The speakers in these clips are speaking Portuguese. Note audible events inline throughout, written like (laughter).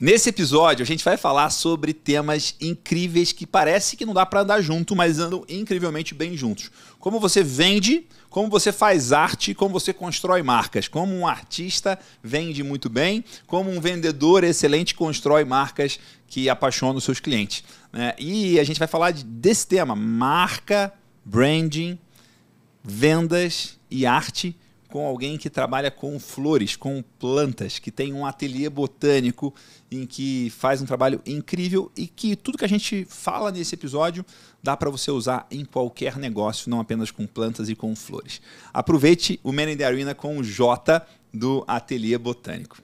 Nesse episódio, a gente vai falar sobre temas incríveis que parece que não dá para andar junto, mas andam incrivelmente bem juntos. Como você vende, como você faz arte, como você constrói marcas. Como um artista vende muito bem, como um vendedor excelente constrói marcas que apaixonam os seus clientes. Né? E a gente vai falar desse tema: marca, branding, vendas e arte com alguém que trabalha com flores, com plantas, que tem um ateliê botânico em que faz um trabalho incrível e que tudo que a gente fala nesse episódio dá para você usar em qualquer negócio, não apenas com plantas e com flores. Aproveite o Man in the Arena com o J do Ateliê Botânico.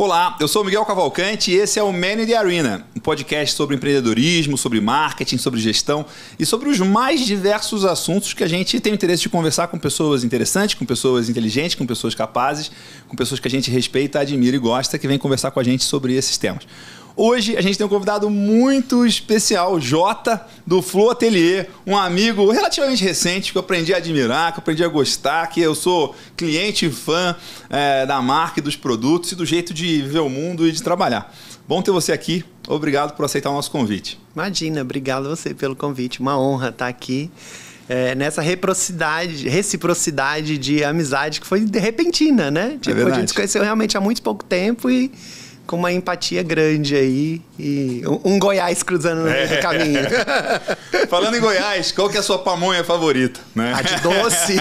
Olá, eu sou Miguel Cavalcante e esse é o Man in the Arena, um podcast sobre empreendedorismo, sobre marketing, sobre gestão e sobre os mais diversos assuntos que a gente tem o interesse de conversar com pessoas interessantes, com pessoas inteligentes, com pessoas capazes, com pessoas que a gente respeita, admira e gosta, que vem conversar com a gente sobre esses temas. Hoje a gente tem um convidado muito especial, Jota, do Flow Atelier, um amigo relativamente recente que eu aprendi a admirar, que eu aprendi a gostar, que eu sou cliente fã é, da marca e dos produtos e do jeito de viver o mundo e de trabalhar. Bom ter você aqui. Obrigado por aceitar o nosso convite. Imagina, obrigado a você pelo convite. Uma honra estar aqui. É, nessa reciprocidade, reciprocidade de amizade que foi de repentina, né? É tipo, é a gente se conheceu realmente há muito pouco tempo e com uma empatia grande aí e um, Goiás cruzando no é. meio do caminho. (laughs) Falando em Goiás, qual que é a sua pamonha favorita? Né? A de doce,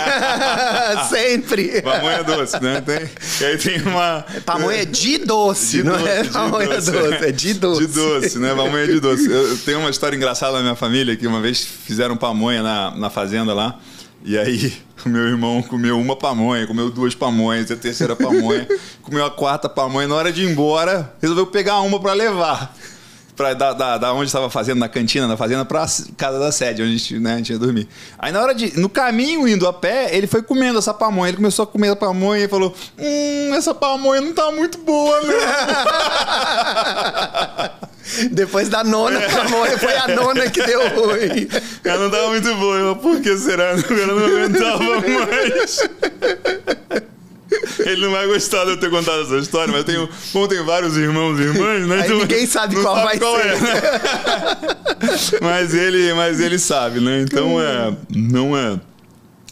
(laughs) sempre. Pamonha doce, né? Tem, aí tem uma... Pamonha de doce, de não é doce, é pamonha doce. doce, é de doce. De doce, né? Pamonha de doce. Eu, eu tenho uma história engraçada na minha família, que uma vez fizeram pamonha na, na fazenda lá, e aí, (laughs) o meu irmão comeu uma pamonha, comeu duas pamonhas, a terceira pamonha, (laughs) comeu a quarta pamonha. Na hora de ir embora, resolveu pegar uma para levar pra, da, da, da onde estava fazendo, na cantina, na fazenda, para casa da sede, onde a gente, né, a gente ia dormir. Aí na hora de. No caminho indo a pé, ele foi comendo essa pamonha. Ele começou a comer a pamonha e falou: Hum, essa pamonha não tá muito boa, né? (laughs) Depois da nona é. pamonha, foi a nona que deu ruim. Ela não tava muito boa, eu, por que será? Ela não aguentava (laughs) mais. (laughs) Ele não vai é gostar de eu ter contado essa história, mas tenho, como tem vários irmãos e irmãs, né? Aí então ninguém sabe qual sabe vai qual ser. É, né? (laughs) mas, ele, mas ele sabe, né? Então é. Não é.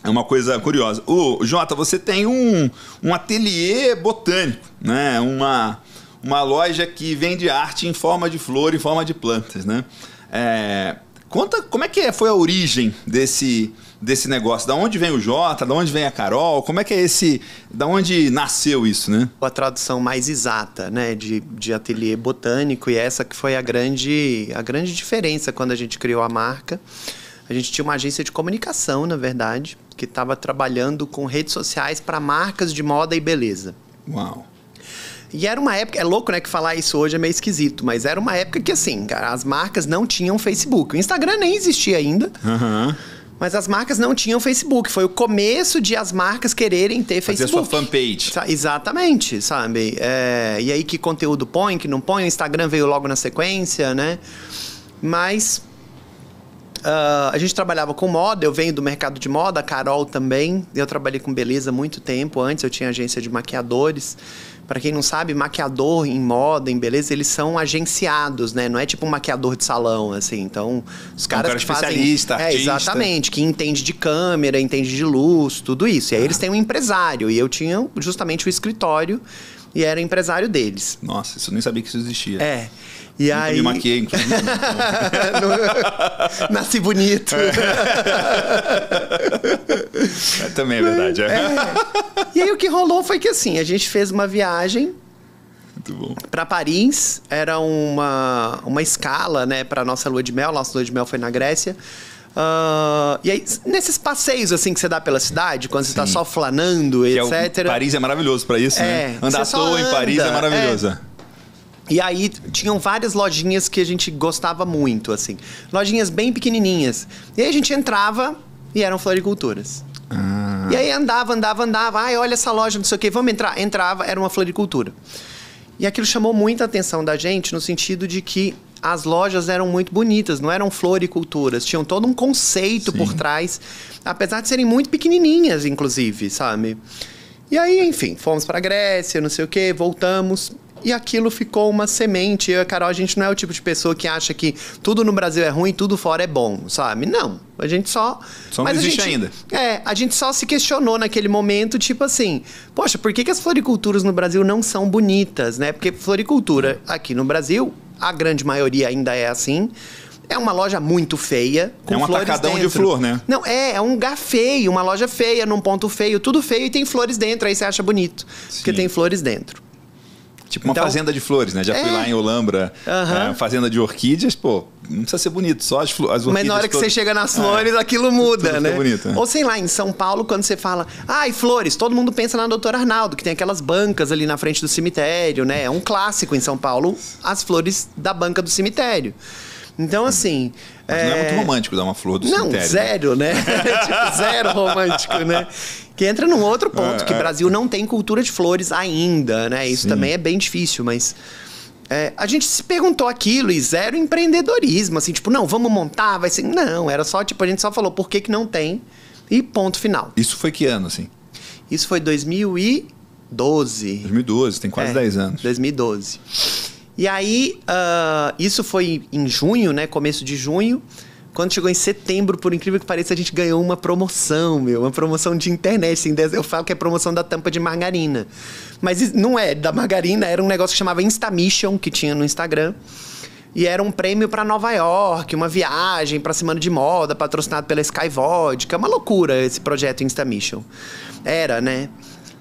É uma coisa curiosa. O Jota, você tem um, um ateliê botânico, né? Uma, uma loja que vende arte em forma de flor, em forma de plantas, né? É, conta como é que é, foi a origem desse desse negócio? Da onde vem o Jota? Da onde vem a Carol? Como é que é esse. Da onde nasceu isso, né? A tradução mais exata, né, de, de ateliê botânico, e essa que foi a grande, a grande diferença quando a gente criou a marca. A gente tinha uma agência de comunicação, na verdade, que estava trabalhando com redes sociais para marcas de moda e beleza. Uau! E era uma época, é louco, né, que falar isso hoje é meio esquisito, mas era uma época que, assim, cara, as marcas não tinham Facebook. O Instagram nem existia ainda. Uhum. Mas as marcas não tinham Facebook. Foi o começo de as marcas quererem ter Fazer Facebook. Fazer sua fanpage. exatamente, sabe? É, e aí que conteúdo põe, que não põe. O Instagram veio logo na sequência, né? Mas uh, a gente trabalhava com moda. Eu venho do mercado de moda, a Carol também. Eu trabalhei com beleza muito tempo antes. Eu tinha agência de maquiadores. Para quem não sabe, maquiador em moda, em beleza, eles são agenciados, né? Não é tipo um maquiador de salão, assim. Então, os caras um cara que especialista, fazem... É, artista. É, exatamente. Que entende de câmera, entende de luz, tudo isso. E aí ah. eles têm um empresário. E eu tinha justamente o escritório e era empresário deles. Nossa, isso eu nem sabia que isso existia. É. E Nunca aí... Me maquiei, inclusive. (laughs) Nasci bonito. É. é. Também é verdade. É. É. E aí o que rolou foi que assim, a gente fez uma viagem para Paris, era uma, uma escala, né, para nossa lua de mel. Nossa lua de mel foi na Grécia. Uh, e aí, nesses passeios assim que você dá pela cidade, quando você tá Sim. tá só flanando, que etc. É o, Paris é maravilhoso para isso, é, né? Andar à toa anda, em Paris é, é. maravilhoso. É. E aí tinham várias lojinhas que a gente gostava muito, assim. Lojinhas bem pequenininhas. E aí a gente entrava e eram floriculturas. Ah. E aí andava, andava, andava. Ai, olha essa loja, não sei o quê, vamos entrar. Entrava, era uma floricultura. E aquilo chamou muita atenção da gente no sentido de que as lojas eram muito bonitas, não eram floriculturas, tinham todo um conceito Sim. por trás, apesar de serem muito pequenininhas, inclusive, sabe? E aí, enfim, fomos para Grécia, não sei o quê, voltamos e aquilo ficou uma semente. Eu e a Carol, a gente não é o tipo de pessoa que acha que tudo no Brasil é ruim, tudo fora é bom, sabe? Não. A gente só. Só não existe gente, ainda. É, a gente só se questionou naquele momento, tipo assim, poxa, por que, que as floriculturas no Brasil não são bonitas, né? Porque floricultura aqui no Brasil a grande maioria ainda é assim. É uma loja muito feia. Com é um flores atacadão dentro. de flor, né? Não, é, é um lugar feio, uma loja feia, num ponto feio, tudo feio e tem flores dentro, aí você acha bonito. Sim. Porque tem flores dentro. Tipo uma então, fazenda de flores, né? Já é. fui lá em Olambra, uhum. é, fazenda de orquídeas, pô, não precisa ser bonito, só as, as orquídeas. Mas na hora que todas... você chega nas é, flores, é. aquilo muda, tudo, tudo né? Bonito, né? Ou sei lá, em São Paulo, quando você fala, ai, ah, flores, todo mundo pensa na Doutora Arnaldo, que tem aquelas bancas ali na frente do cemitério, né? É um clássico em São Paulo, as flores da banca do cemitério. Então, assim, mas é... não é muito é. romântico dar uma flor do não, cemitério. Né? Zero, né? (laughs) tipo, zero romântico, né? Que entra num outro ponto, é, que o é... Brasil não tem cultura de flores ainda, né? Isso Sim. também é bem difícil, mas. É, a gente se perguntou aquilo e zero empreendedorismo, assim, tipo, não, vamos montar, vai ser. Não, era só, tipo, a gente só falou por que, que não tem e ponto final. Isso foi que ano, assim? Isso foi 2012. 2012, tem quase é, 10 anos. 2012. E aí, uh, isso foi em junho, né? Começo de junho. Quando chegou em setembro, por incrível que pareça, a gente ganhou uma promoção, meu. Uma promoção de internet. eu falo que é promoção da tampa de margarina. Mas não é da margarina, era um negócio que chamava Instamission, que tinha no Instagram. E era um prêmio para Nova York, uma viagem para Semana de Moda, patrocinado pela Sky Vodka. É uma loucura esse projeto Instamission. Era, né?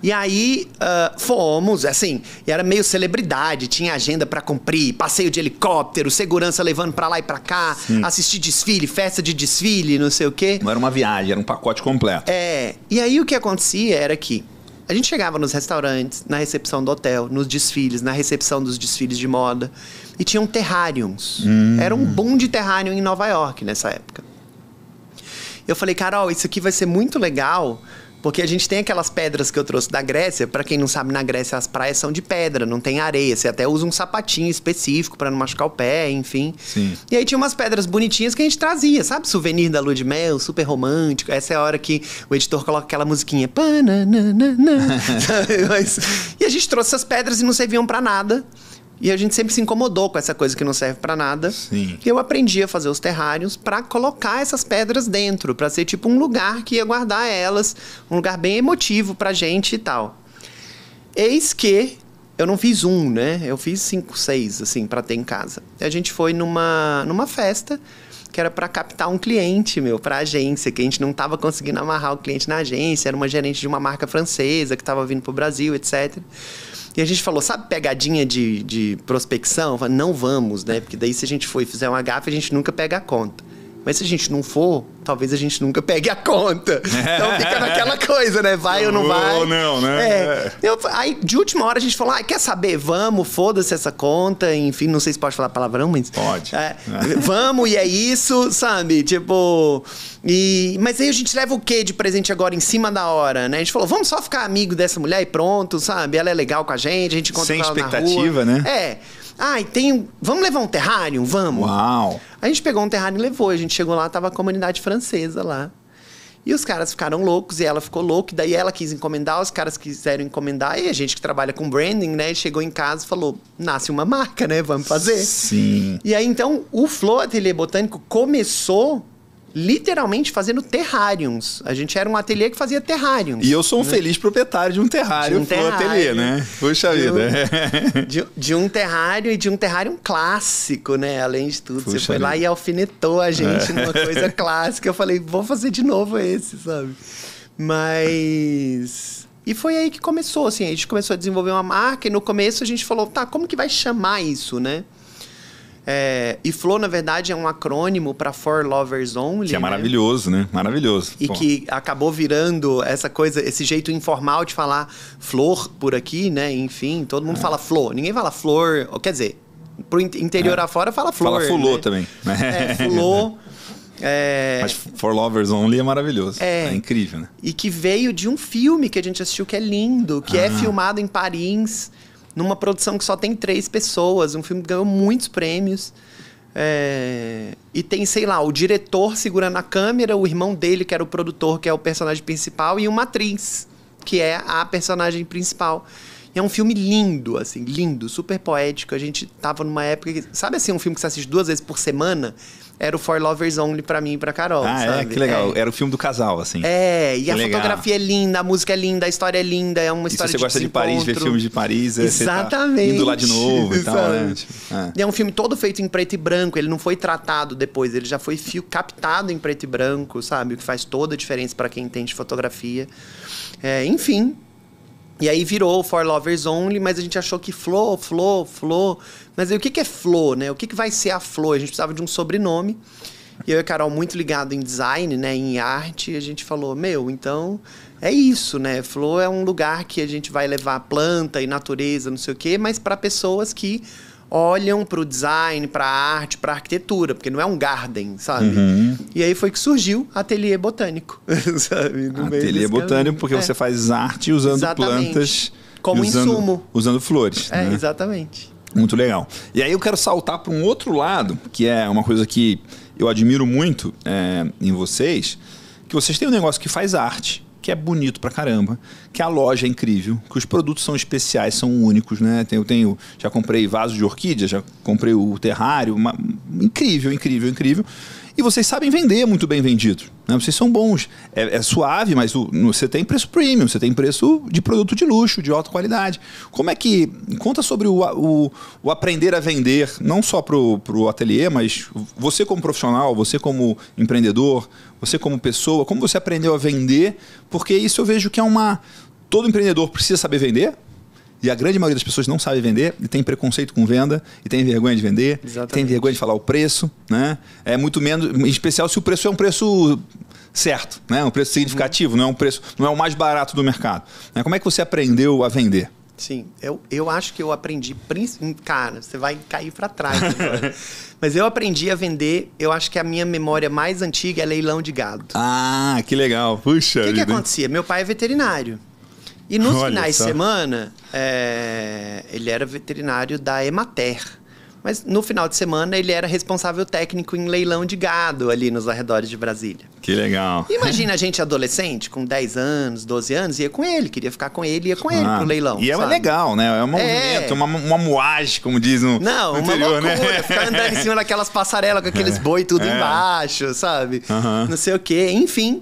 E aí uh, fomos, assim, e era meio celebridade, tinha agenda para cumprir, passeio de helicóptero, segurança levando para lá e para cá, Sim. assistir desfile, festa de desfile, não sei o quê. Não era uma viagem, era um pacote completo. É. E aí o que acontecia era que a gente chegava nos restaurantes, na recepção do hotel, nos desfiles, na recepção dos desfiles de moda. E tinham terrários. Hum. Era um boom de terrário em Nova York nessa época. Eu falei, Carol, isso aqui vai ser muito legal porque a gente tem aquelas pedras que eu trouxe da Grécia. Para quem não sabe, na Grécia as praias são de pedra, não tem areia. Você até usa um sapatinho específico para não machucar o pé, enfim. Sim. E aí tinha umas pedras bonitinhas que a gente trazia, sabe? Souvenir da lua de mel, super romântico. Essa é a hora que o editor coloca aquela musiquinha. (laughs) Mas... E a gente trouxe essas pedras e não serviam para nada. E a gente sempre se incomodou com essa coisa que não serve para nada. Sim. E eu aprendi a fazer os terrários para colocar essas pedras dentro, para ser tipo um lugar que ia guardar elas, um lugar bem emotivo pra gente e tal. Eis que eu não fiz um, né? Eu fiz cinco, seis, assim, para ter em casa. E a gente foi numa, numa festa que era para captar um cliente, meu, para agência, que a gente não tava conseguindo amarrar o cliente na agência, era uma gerente de uma marca francesa que tava vindo pro Brasil, etc. E a gente falou, sabe pegadinha de, de prospecção? Falei, não vamos, né? Porque daí se a gente for e fizer uma gafe, a gente nunca pega a conta. Mas se a gente não for, talvez a gente nunca pegue a conta. Então fica naquela coisa, né? Vai ou não vai? Ou não, né? É. é. Eu, aí de última hora a gente falou: ah, quer saber? Vamos, foda-se essa conta. Enfim, não sei se pode falar palavrão, mas. Pode. É, vamos e é isso, sabe? Tipo. E, mas aí a gente leva o quê de presente agora em cima da hora, né? A gente falou: vamos só ficar amigo dessa mulher e pronto, sabe? Ela é legal com a gente, a gente encontra Sem ela expectativa, na rua. né? É. Ah, e tem. Vamos levar um terrário? Vamos. Uau. A gente pegou um terrário e levou. A gente chegou lá, tava a comunidade francesa lá. E os caras ficaram loucos e ela ficou louca. E daí ela quis encomendar, os caras quiseram encomendar. E a gente que trabalha com branding, né? Chegou em casa e falou: nasce uma marca, né? Vamos fazer. Sim. E aí, então, o Flow Ateliê Botânico começou literalmente fazendo terrários. A gente era um ateliê que fazia terrários. E eu sou um né? feliz proprietário de um terrário, de um terrário, ateliê, né? Puxa de vida. Um, (laughs) de, de, um terrário e de um terrário clássico, né? Além de tudo, Puxa você foi vida. lá e alfinetou a gente é. numa coisa (laughs) clássica. Eu falei, vou fazer de novo esse, sabe? Mas e foi aí que começou, assim, a gente começou a desenvolver uma marca e no começo a gente falou, tá, como que vai chamar isso, né? É, e Flow, na verdade, é um acrônimo para For Lovers Only. Que é né? maravilhoso, né? né? Maravilhoso. E que acabou virando essa coisa, esse jeito informal de falar flor por aqui, né? Enfim, todo mundo é. fala flor. Ninguém fala flor, quer dizer, pro interior é. afora fala flor. Fala fulô né? também. É, (laughs) fulô. É... Mas For Lovers Only é maravilhoso. É. é. incrível, né? E que veio de um filme que a gente assistiu que é lindo, que é ah. é filmado em Paris numa produção que só tem três pessoas, um filme que ganhou muitos prêmios. É... E tem, sei lá, o diretor segurando a câmera, o irmão dele, que era o produtor, que é o personagem principal, e uma atriz, que é a personagem principal. E é um filme lindo, assim, lindo, super poético. A gente tava numa época. Que, sabe assim, um filme que você assiste duas vezes por semana? era o For Lovers Only pra mim e pra Carol. Ah, é? sabe? é? Que legal. É. Era o filme do casal, assim. É, e que a legal. fotografia é linda, a música é linda, a história é linda, é uma história de se você gosta de Paris, ver filmes de Paris, tá Exatamente. Tá indo lá de novo e tal, né? É. é um filme todo feito em preto e branco, ele não foi tratado depois, ele já foi fio captado em preto e branco, sabe? O que faz toda a diferença para quem entende fotografia. É, enfim, e aí virou For Lovers Only, mas a gente achou que flow, flow, flow. Mas aí, o que, que é flor, né? O que, que vai ser a flor? A gente precisava de um sobrenome. E eu e a Carol, muito ligado em design, né? Em arte, a gente falou, meu, então é isso, né? Flor é um lugar que a gente vai levar planta e natureza, não sei o quê, mas para pessoas que olham para o design, para a arte, para a arquitetura, porque não é um garden, sabe? Uhum. E aí foi que surgiu ateliê botânico, (laughs) sabe? No ateliê botânico, porque é. você faz arte usando Exatamente. plantas. Como usando, insumo. Usando flores. É, né? exatamente. Muito legal. E aí eu quero saltar para um outro lado, que é uma coisa que eu admiro muito é, em vocês, que vocês têm um negócio que faz arte, que é bonito pra caramba, que a loja é incrível, que os produtos são especiais, são únicos, né? Eu tenho, já comprei vaso de orquídea, já comprei o terrário, uma, incrível, incrível, incrível. E vocês sabem vender muito bem vendido. Né? Vocês são bons. É, é suave, mas o, no, você tem preço premium, você tem preço de produto de luxo, de alta qualidade. Como é que. Conta sobre o, o, o aprender a vender, não só para o ateliê, mas você como profissional, você como empreendedor, você como pessoa, como você aprendeu a vender, porque isso eu vejo que é uma. Todo empreendedor precisa saber vender, e a grande maioria das pessoas não sabe vender e tem preconceito com venda, e tem vergonha de vender, tem vergonha de falar o preço, né? É muito menos, em especial se o preço é um preço certo, né? Um preço significativo, uhum. não é um preço, não é o mais barato do mercado. Né? Como é que você aprendeu a vender? Sim, eu, eu acho que eu aprendi. Cara, você vai cair para trás. (laughs) Mas eu aprendi a vender. Eu acho que a minha memória mais antiga é leilão de gado. Ah, que legal. Puxa. O que, que acontecia? Meu pai é veterinário. E nos (laughs) Olha finais só. de semana, é, ele era veterinário da Emater. Mas no final de semana ele era responsável técnico em leilão de gado ali nos arredores de Brasília. Que legal. Imagina a (laughs) gente adolescente, com 10 anos, 12 anos, ia com ele, queria ficar com ele, ia com ah, ele pro leilão. E é sabe? é legal, né? É um é. movimento, é. uma, uma moagem, como diz no. Não, no interior, uma né? loucura, né? ficar (laughs) andando em cima daquelas passarelas com aqueles boi tudo é. embaixo, sabe? Não sei o quê. Enfim.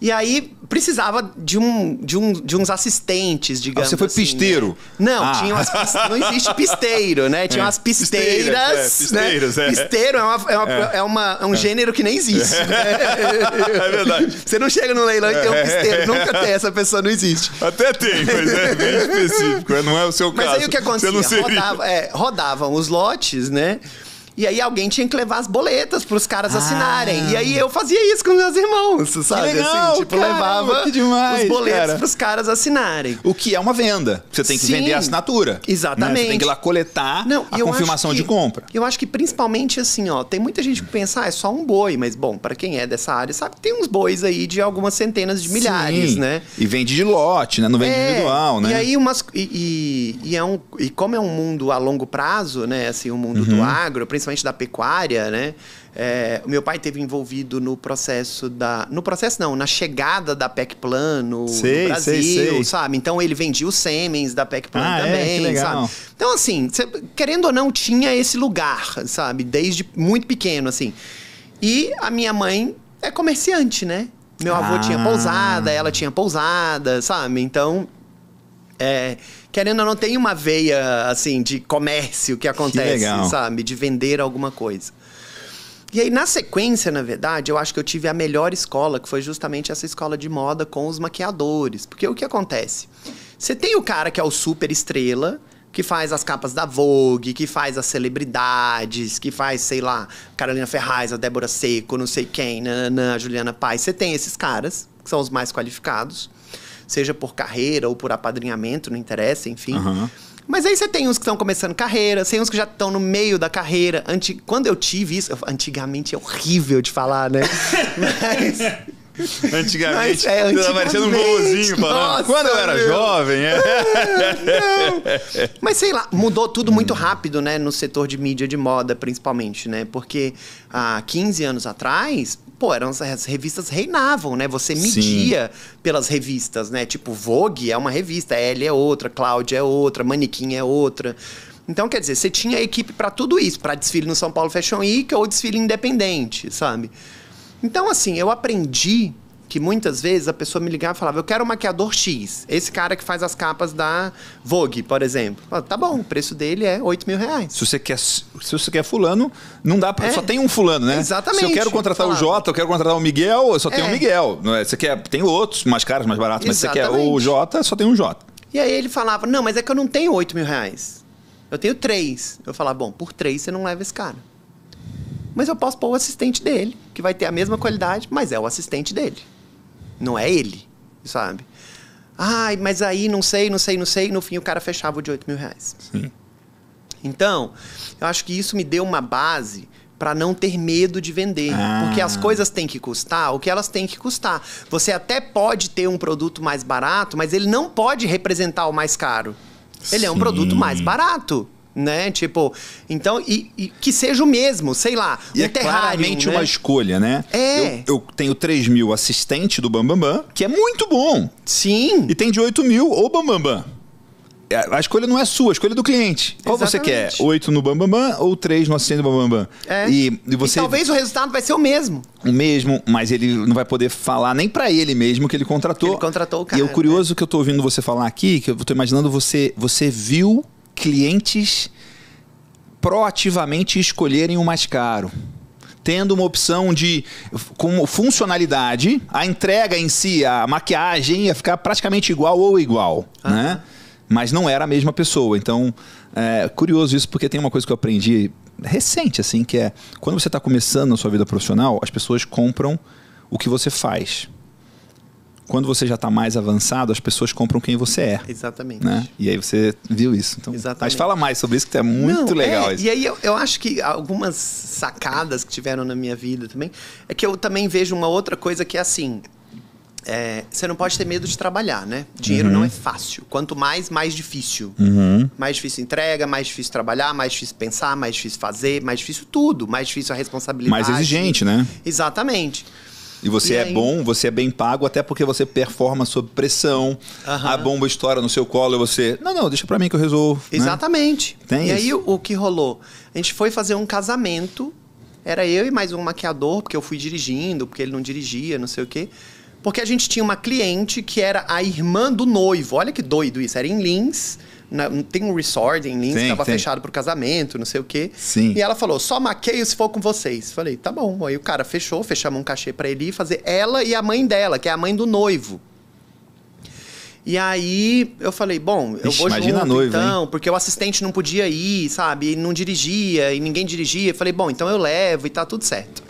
E aí precisava de, um, de, um, de uns assistentes, ah, digamos. Ah, você foi assim, né? pisteiro? Né? Não, ah. tinha umas, não existe pisteiro, né? Tinha é. umas é, pisteiras. Né? Pisteiras, é, né? é. Pisteiro é, uma, é, uma, é. é uma, é um é. gênero que nem existe. Né? (laughs) É verdade. Você não chega no leilão e tem um pisteiro. Nunca tem, essa pessoa não existe. Até tem, mas é bem específico. Não é o seu caso. Mas aí o que acontecia? Rodava, rodavam os lotes, né? E aí alguém tinha que levar as boletas para os caras ah. assinarem. E aí ah. eu fazia isso com meus irmãos, sabe? Assim, legal, assim, tipo, caramba, levava demais, os boletos para os caras assinarem. O que é uma venda. Você tem que Sim, vender a assinatura. Exatamente. Né? Você tem que ir lá coletar Não, a confirmação que, de compra. Eu acho que principalmente assim, ó, tem muita gente que pensa, ah, é só um boi, mas bom, para quem é dessa área, sabe, tem uns bois aí de algumas centenas de milhares, Sim. né? E vende de lote, né? Não vende é, individual, né? E aí umas e, e, e, é um e como é um mundo a longo prazo, né? Assim, o um mundo uhum. do agro, principalmente principalmente da pecuária, né? É, meu pai teve envolvido no processo da. No processo não, na chegada da PEC no, sei, no Brasil, sei, sei. sabe? Então ele vendia os semens da PEC ah, é? também, é? sabe? Então, assim, cê, querendo ou não, tinha esse lugar, sabe? Desde muito pequeno, assim. E a minha mãe é comerciante, né? Meu avô ah. tinha pousada, ela tinha pousada, sabe? Então. É, querendo ou não, tem uma veia, assim, de comércio que acontece, que sabe? De vender alguma coisa. E aí, na sequência, na verdade, eu acho que eu tive a melhor escola, que foi justamente essa escola de moda com os maquiadores. Porque o que acontece? Você tem o cara que é o super estrela, que faz as capas da Vogue, que faz as celebridades, que faz, sei lá, Carolina Ferraz, a Débora Seco, não sei quem, a Juliana Paz. Você tem esses caras, que são os mais qualificados seja por carreira ou por apadrinhamento, não interessa, enfim. Uhum. Mas aí você tem uns que estão começando carreira, tem uns que já estão no meio da carreira. Antig... Quando eu tive isso, antigamente é horrível de falar, né? (laughs) Mas (laughs) Antigamente, é, antigamente parecendo um vovozinho falando. Quando eu era meu. jovem, é. é (laughs) Mas sei lá, mudou tudo muito rápido, né? No setor de mídia de moda, principalmente, né? Porque há 15 anos atrás, pô, eram as revistas reinavam, né? Você media Sim. pelas revistas, né? Tipo, Vogue é uma revista, Elle é outra, Cláudia é outra, Manequim é outra. Então, quer dizer, você tinha equipe para tudo isso, para desfile no São Paulo Fashion Week ou desfile independente, sabe? Então, assim, eu aprendi que muitas vezes a pessoa me ligava e falava: Eu quero um maquiador X, esse cara que faz as capas da Vogue, por exemplo. Falava, tá bom, o preço dele é 8 mil reais. Se você quer, se você quer fulano, não dá pra, é. Só tem um fulano, né? Exatamente. Se eu quero contratar falava. o Jota, eu quero contratar o Miguel, eu só tenho é. o Miguel. É? Você quer, tem outros mais caros, mais baratos, mas mas você quer o Jota, só tem um Jota. E aí ele falava: Não, mas é que eu não tenho 8 mil reais. Eu tenho três. Eu falava, bom, por três você não leva esse cara. Mas eu posso pôr o assistente dele, que vai ter a mesma qualidade, mas é o assistente dele. Não é ele, sabe? Ai, mas aí não sei, não sei, não sei. E no fim o cara fechava o de 8 mil reais. Sim. Então, eu acho que isso me deu uma base para não ter medo de vender. Ah. Porque as ah. coisas têm que custar o que elas têm que custar. Você até pode ter um produto mais barato, mas ele não pode representar o mais caro. Ele Sim. é um produto mais barato né? Tipo, então, e, e que seja o mesmo, sei lá. E é um é claramente né? uma escolha, né? É. Eu, eu tenho 3 mil assistente do Bambambam, Bam Bam, que é muito bom. Sim. E tem de 8 mil o Bambambam. Bam é, a escolha não é sua, a escolha é do cliente. Qual Exatamente. você quer? Oito no Bambambam Bam Bam, ou três no assistente do Bambambam? Bam Bam? É. E, e você... E talvez o resultado vai ser o mesmo. O mesmo, mas ele não vai poder falar nem para ele mesmo que ele contratou. Ele contratou o cara. E é o curioso né? que eu tô ouvindo você falar aqui, que eu tô imaginando você, você viu clientes proativamente escolherem o mais caro tendo uma opção de como funcionalidade, a entrega em si, a maquiagem ia ficar praticamente igual ou igual, ah. né? Mas não era a mesma pessoa. Então, é curioso isso porque tem uma coisa que eu aprendi recente assim, que é quando você está começando na sua vida profissional, as pessoas compram o que você faz quando você já está mais avançado, as pessoas compram quem você é. Exatamente. Né? E aí você viu isso. Então, Exatamente. Mas fala mais sobre isso, que é muito Não, é, legal. É, isso. E aí eu, eu acho que algumas sacadas que tiveram na minha vida também, é que eu também vejo uma outra coisa que é assim. É, você não pode ter medo de trabalhar, né? Dinheiro uhum. não é fácil. Quanto mais, mais difícil. Uhum. Mais difícil entrega, mais difícil trabalhar, mais difícil pensar, mais difícil fazer, mais difícil tudo, mais difícil a responsabilidade. Mais exigente, né? Exatamente. E você e é bom, você é bem pago, até porque você performa sob pressão. Uhum. A bomba estoura no seu colo e você. Não, não, deixa para mim que eu resolvo. Né? Exatamente. Né? Tem e isso? aí o que rolou? A gente foi fazer um casamento. Era eu e mais um maquiador, porque eu fui dirigindo, porque ele não dirigia, não sei o quê. Porque a gente tinha uma cliente que era a irmã do noivo. Olha que doido isso. Era em Lins na, tem um resort em Lins, estava fechado pro casamento, não sei o quê. Sim. E ela falou, só maqueio se for com vocês. Falei, tá bom. Aí o cara fechou, fechamos um cachê para ele ir fazer ela e a mãe dela, que é a mãe do noivo. E aí eu falei, bom, eu vou imagina junto, a noiva, então, hein? porque o assistente não podia ir, sabe? E não dirigia, e ninguém dirigia. Eu falei, bom, então eu levo e tá tudo certo.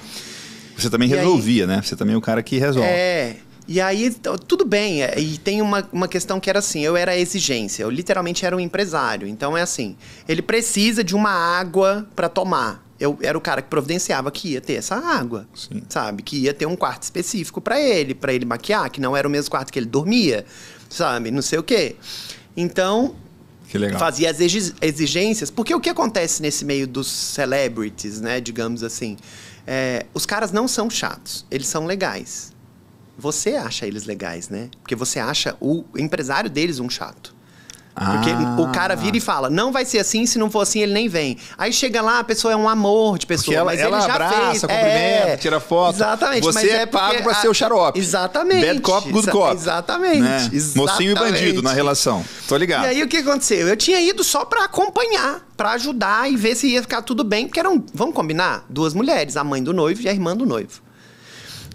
Você também e resolvia, aí, né? Você também é o cara que resolve. É. E aí, então, tudo bem. É, e tem uma, uma questão que era assim: eu era exigência, eu literalmente era um empresário. Então é assim: ele precisa de uma água para tomar. Eu era o cara que providenciava que ia ter essa água, Sim. sabe? Que ia ter um quarto específico para ele, para ele maquiar, que não era o mesmo quarto que ele dormia, sabe? Não sei o quê. Então, fazia as exigências. Porque o que acontece nesse meio dos celebrities, né? Digamos assim. É, os caras não são chatos, eles são legais você acha eles legais, né? Porque você acha o empresário deles um chato. Porque o ah. cara vira e fala, não vai ser assim, se não for assim ele nem vem. Aí chega lá, a pessoa é um amor de pessoa, ela, mas ela ele já abraça, fez. cumprimenta, é, tira foto. Exatamente. Você é, é pago pra a... ser o xarope. Exatamente. Bad cop, good cop. Exatamente, né? exatamente. Mocinho e bandido na relação. Tô ligado. E aí o que aconteceu? Eu tinha ido só pra acompanhar, pra ajudar e ver se ia ficar tudo bem. Porque eram, vamos combinar, duas mulheres, a mãe do noivo e a irmã do noivo.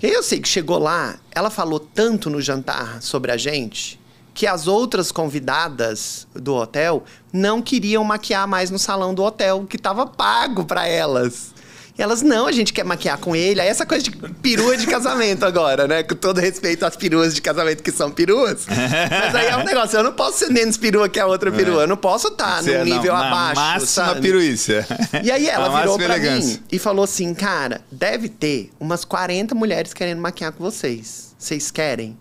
Eu sei que chegou lá, ela falou tanto no jantar sobre a gente que as outras convidadas do hotel não queriam maquiar mais no salão do hotel, que estava pago para elas. E elas, não, a gente quer maquiar com ele. Aí essa coisa de perua de casamento agora, né? Com todo respeito às peruas de casamento que são peruas. Mas aí é um negócio, eu não posso ser menos perua que a outra é. perua. Eu não posso estar tá num é, nível não, abaixo. Máxima sabe? peruícia. E aí ela virou pra elegância. mim e falou assim: cara, deve ter umas 40 mulheres querendo maquiar com vocês. Vocês querem?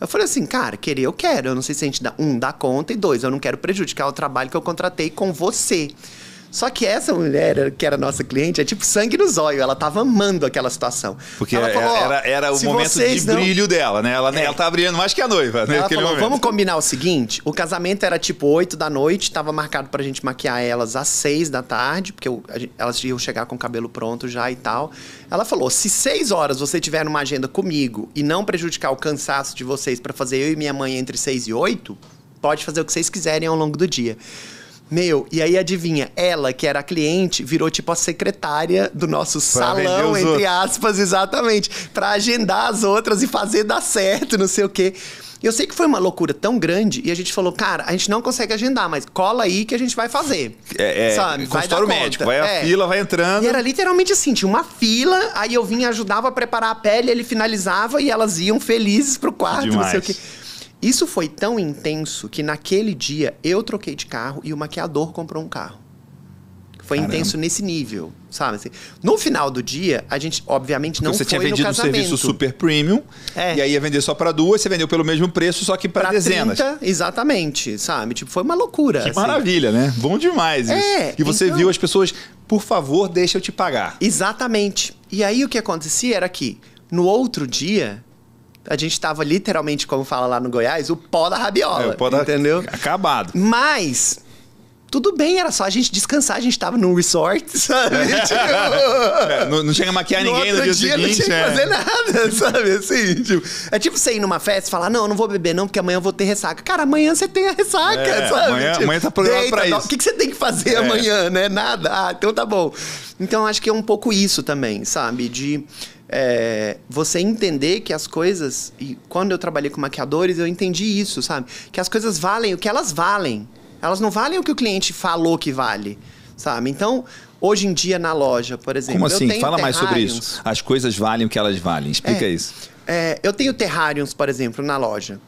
Eu falei assim, cara, querer eu quero. Eu não sei se a gente dá um dá conta e dois, eu não quero prejudicar o trabalho que eu contratei com você. Só que essa mulher, que era nossa cliente, é tipo sangue nos olhos. Ela tava amando aquela situação. Porque ela falou, era, era o momento de não... brilho dela, né? Ela, é. ela brilhando mais que a noiva. Né? Ela falou, momento. vamos combinar o seguinte: o casamento era tipo 8 da noite, tava marcado pra gente maquiar elas às 6 da tarde, porque eu, gente, elas iam chegar com o cabelo pronto já e tal. Ela falou: se 6 horas você tiver numa agenda comigo e não prejudicar o cansaço de vocês para fazer eu e minha mãe entre 6 e 8, pode fazer o que vocês quiserem ao longo do dia. Meu, e aí adivinha, ela que era a cliente virou tipo a secretária do nosso pra salão, entre outros. aspas, exatamente, para agendar as outras e fazer dar certo, não sei o quê. Eu sei que foi uma loucura tão grande e a gente falou, cara, a gente não consegue agendar, mas cola aí que a gente vai fazer. É, é sabe? Consultório vai médico, vai é. a fila, vai entrando. E era literalmente assim, tinha uma fila, aí eu vinha, ajudava a preparar a pele, ele finalizava e elas iam felizes pro quarto, Demais. não sei o quê. Isso foi tão intenso que naquele dia eu troquei de carro e o maquiador comprou um carro. Foi Caramba. intenso nesse nível, sabe? Assim, no final do dia, a gente obviamente Porque não você foi tinha vendido um serviço super premium é. e aí ia vender só para duas, você vendeu pelo mesmo preço, só que para dezenas. 30, exatamente, sabe? Tipo, foi uma loucura. Que assim. maravilha, né? Bom demais isso. É, e você então... viu as pessoas, por favor, deixa eu te pagar. Exatamente. E aí o que acontecia era que no outro dia, a gente tava literalmente, como fala lá no Goiás, o pó da rabiola. É, o pó da... Entendeu? Acabado. Mas, tudo bem, era só a gente descansar, a gente tava num resort, (laughs) sabe? É. tipo, é, não, não chega a maquiar no ninguém no dia, dia seguinte. Não tinha é. que fazer nada, (laughs) sabe? Assim, tipo, é tipo você ir numa festa e falar, não, eu não vou beber não, porque amanhã eu vou ter ressaca. Cara, amanhã você tem a ressaca, é, sabe? Amanhã, tipo, amanhã tá problema pra isso. O que, que você tem que fazer é. amanhã, né? Nada. Ah, então tá bom. Então acho que é um pouco isso também, sabe? De é, você entender que as coisas. E quando eu trabalhei com maquiadores, eu entendi isso, sabe? Que as coisas valem o que elas valem. Elas não valem o que o cliente falou que vale, sabe? Então, hoje em dia na loja, por exemplo. Como assim? Fala mais sobre isso. As coisas valem o que elas valem. Explica é, isso. É, eu tenho terrários, por exemplo, na loja.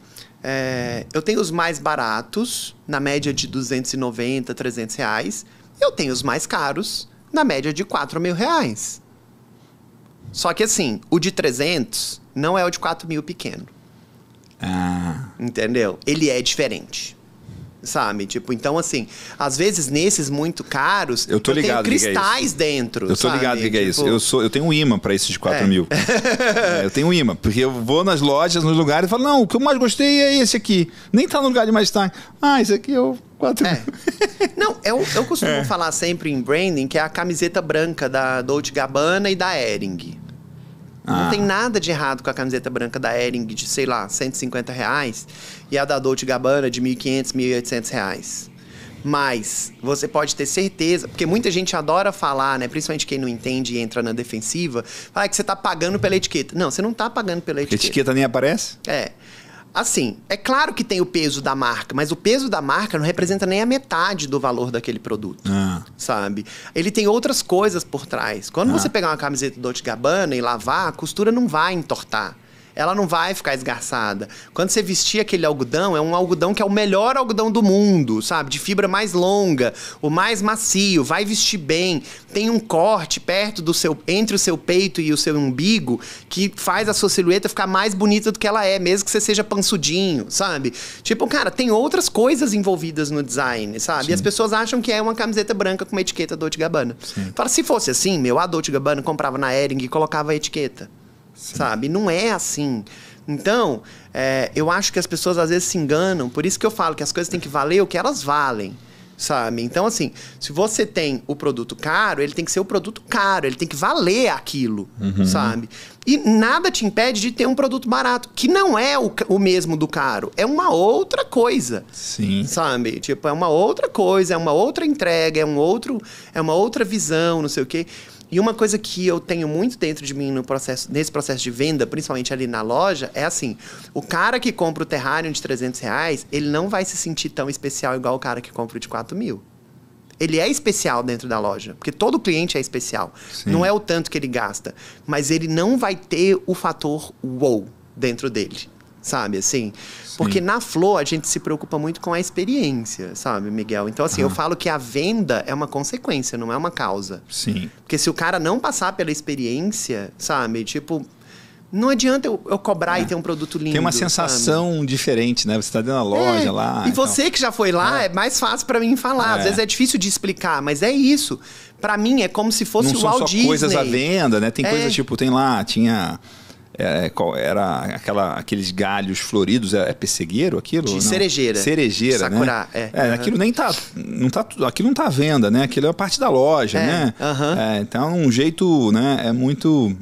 É, eu tenho os mais baratos, na média de 290, 300 reais. Eu tenho os mais caros, na média de 4 mil reais. Só que assim, o de 300 não é o de 4 mil pequeno. Ah. Entendeu? Ele é diferente. Sabe? Tipo, então assim, às vezes nesses muito caros, eu tô eu ligado, tenho é cristais dentro. Eu tô sabe? ligado, liga é tipo... isso. Eu, sou, eu tenho um imã para esses de 4 é. mil. (laughs) É, eu tenho um imã, porque eu vou nas lojas, nos lugares e falo, não, o que eu mais gostei é esse aqui. Nem tá no lugar de mais tarde. Ah, esse aqui eu. 4 mil. (laughs) Não, eu, eu costumo falar sempre em branding que é a camiseta branca da Dolce Gabbana e da Ering. Ah. Não tem nada de errado com a camiseta branca da Ering de, sei lá, 150 reais e a da Dolce Gabbana de 1.500, 1.800 reais. Mas você pode ter certeza, porque muita gente adora falar, né? Principalmente quem não entende e entra na defensiva, fala que você tá pagando pela etiqueta. Não, você não tá pagando pela etiqueta. Etiqueta nem aparece? É. Assim, é claro que tem o peso da marca, mas o peso da marca não representa nem a metade do valor daquele produto, ah. sabe? Ele tem outras coisas por trás. Quando ah. você pegar uma camiseta do Dolce Gabbana e lavar, a costura não vai entortar ela não vai ficar esgarçada. Quando você vestir aquele algodão, é um algodão que é o melhor algodão do mundo, sabe? De fibra mais longa, o mais macio, vai vestir bem. Tem um corte perto do seu entre o seu peito e o seu umbigo que faz a sua silhueta ficar mais bonita do que ela é, mesmo que você seja pansudinho, sabe? Tipo, cara, tem outras coisas envolvidas no design, sabe? Sim. E as pessoas acham que é uma camiseta branca com uma etiqueta Dolce Gabbana. Sim. Fala, se fosse assim, meu, a Dolce Gabbana comprava na Ering e colocava a etiqueta. Sim. sabe? Não é assim. Então, é, eu acho que as pessoas às vezes se enganam, por isso que eu falo que as coisas têm que valer o que elas valem, sabe? Então, assim, se você tem o produto caro, ele tem que ser o produto caro, ele tem que valer aquilo, uhum. sabe? E nada te impede de ter um produto barato, que não é o, o mesmo do caro, é uma outra coisa. Sim. Sabe? Tipo, é uma outra coisa, é uma outra entrega, é um outro, é uma outra visão, não sei o quê. E uma coisa que eu tenho muito dentro de mim no processo, nesse processo de venda, principalmente ali na loja, é assim: o cara que compra o terrário de 300 reais, ele não vai se sentir tão especial igual o cara que compra o de 4 mil ele é especial dentro da loja, porque todo cliente é especial. Sim. Não é o tanto que ele gasta, mas ele não vai ter o fator wow dentro dele sabe? Assim, porque na flor a gente se preocupa muito com a experiência, sabe, Miguel? Então, assim, ah. eu falo que a venda é uma consequência, não é uma causa. Sim. Porque se o cara não passar pela experiência, sabe? Tipo, não adianta eu, eu cobrar é. e ter um produto lindo. Tem uma sensação sabe? diferente, né? Você está dentro da loja é. lá. E então... você que já foi lá, é, é mais fácil para mim falar. Às é. vezes é difícil de explicar, mas é isso. Para mim é como se fosse não o Walt só Disney. coisas à venda, né? Tem coisas é. tipo, tem lá, tinha é, é, qual era aquela, aqueles galhos floridos, é, é pessegueiro aquilo? De não? cerejeira. Cerejeira, né? Sakura, né? é. é uhum. Aquilo nem tá, não tá, aquilo não tá à venda, né? Aquilo é a parte da loja, é, né? Uhum. então, é um jeito, né? É muito...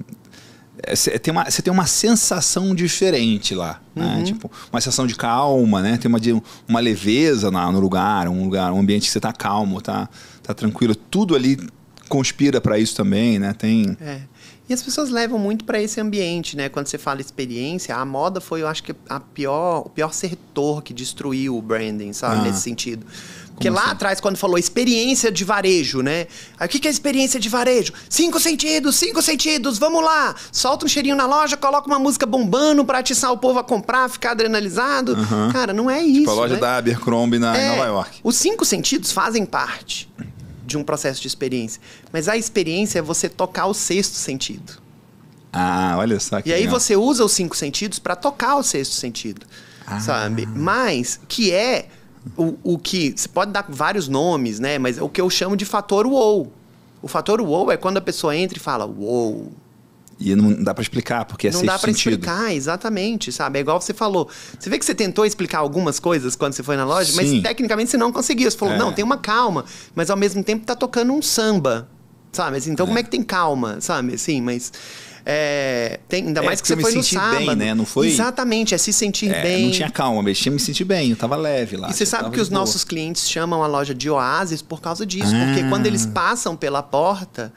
Você tem, uma, tem uma sensação diferente lá, né? uhum. né? Tipo, uma sensação de calma, né? Tem uma, uma leveza na, no lugar, um lugar, um ambiente que você tá calmo, tá, tá tranquilo. Tudo ali conspira para isso também, né? Tem... É as pessoas levam muito para esse ambiente, né? Quando você fala experiência, a moda foi, eu acho que a pior, o pior setor que destruiu o branding, sabe? Ah. Nesse sentido. Porque Como lá assim? atrás, quando falou experiência de varejo, né? Aí, o que, é experiência de varejo? Cinco sentidos, cinco sentidos, vamos lá! Solta um cheirinho na loja, coloca uma música bombando pra atiçar o povo a comprar, ficar adrenalizado. Uhum. Cara, não é isso. Tipo a loja né? da Abercrombie na, é, Nova York. Os cinco sentidos fazem parte de um processo de experiência. Mas a experiência é você tocar o sexto sentido. Ah, olha só que E legal. aí você usa os cinco sentidos para tocar o sexto sentido, ah. sabe? Mas que é o, o que... Você pode dar vários nomes, né? Mas é o que eu chamo de fator wow. O fator wow é quando a pessoa entra e fala wow. E não dá para explicar, porque é Não dá para explicar, exatamente, sabe? É igual você falou. Você vê que você tentou explicar algumas coisas quando você foi na loja, Sim. mas tecnicamente você não conseguiu. Você falou, é. não, tem uma calma, mas ao mesmo tempo tá tocando um samba, sabe? Assim, então é. como é que tem calma, sabe? Assim, mas... É, tem, ainda é, mais que você me foi me no sábado. bem, né? Não foi? Exatamente, é se sentir é, bem. Não tinha calma, mas tinha me sentir bem, eu tava leve lá. E você sabe que os boa. nossos clientes chamam a loja de oásis por causa disso, ah. porque quando eles ah. passam pela porta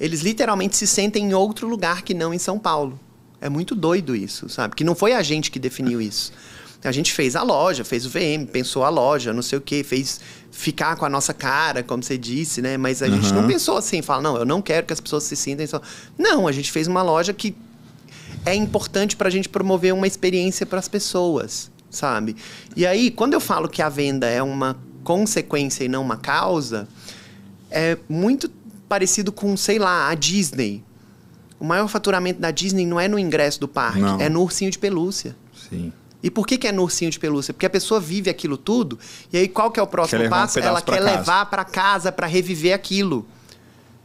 eles literalmente se sentem em outro lugar que não em São Paulo. É muito doido isso, sabe? Que não foi a gente que definiu isso. A gente fez a loja, fez o VM, pensou a loja, não sei o quê, fez ficar com a nossa cara, como você disse, né? Mas a uhum. gente não uhum. pensou assim, fala, não, eu não quero que as pessoas se sintam só. Não, a gente fez uma loja que é importante para a gente promover uma experiência para as pessoas, sabe? E aí, quando eu falo que a venda é uma consequência e não uma causa, é muito parecido com, sei lá, a Disney. O maior faturamento da Disney não é no ingresso do parque, não. é no ursinho de pelúcia. Sim. E por que, que é no ursinho de pelúcia? Porque a pessoa vive aquilo tudo, e aí qual que é o próximo passo? Um Ela quer casa. levar para casa para reviver aquilo.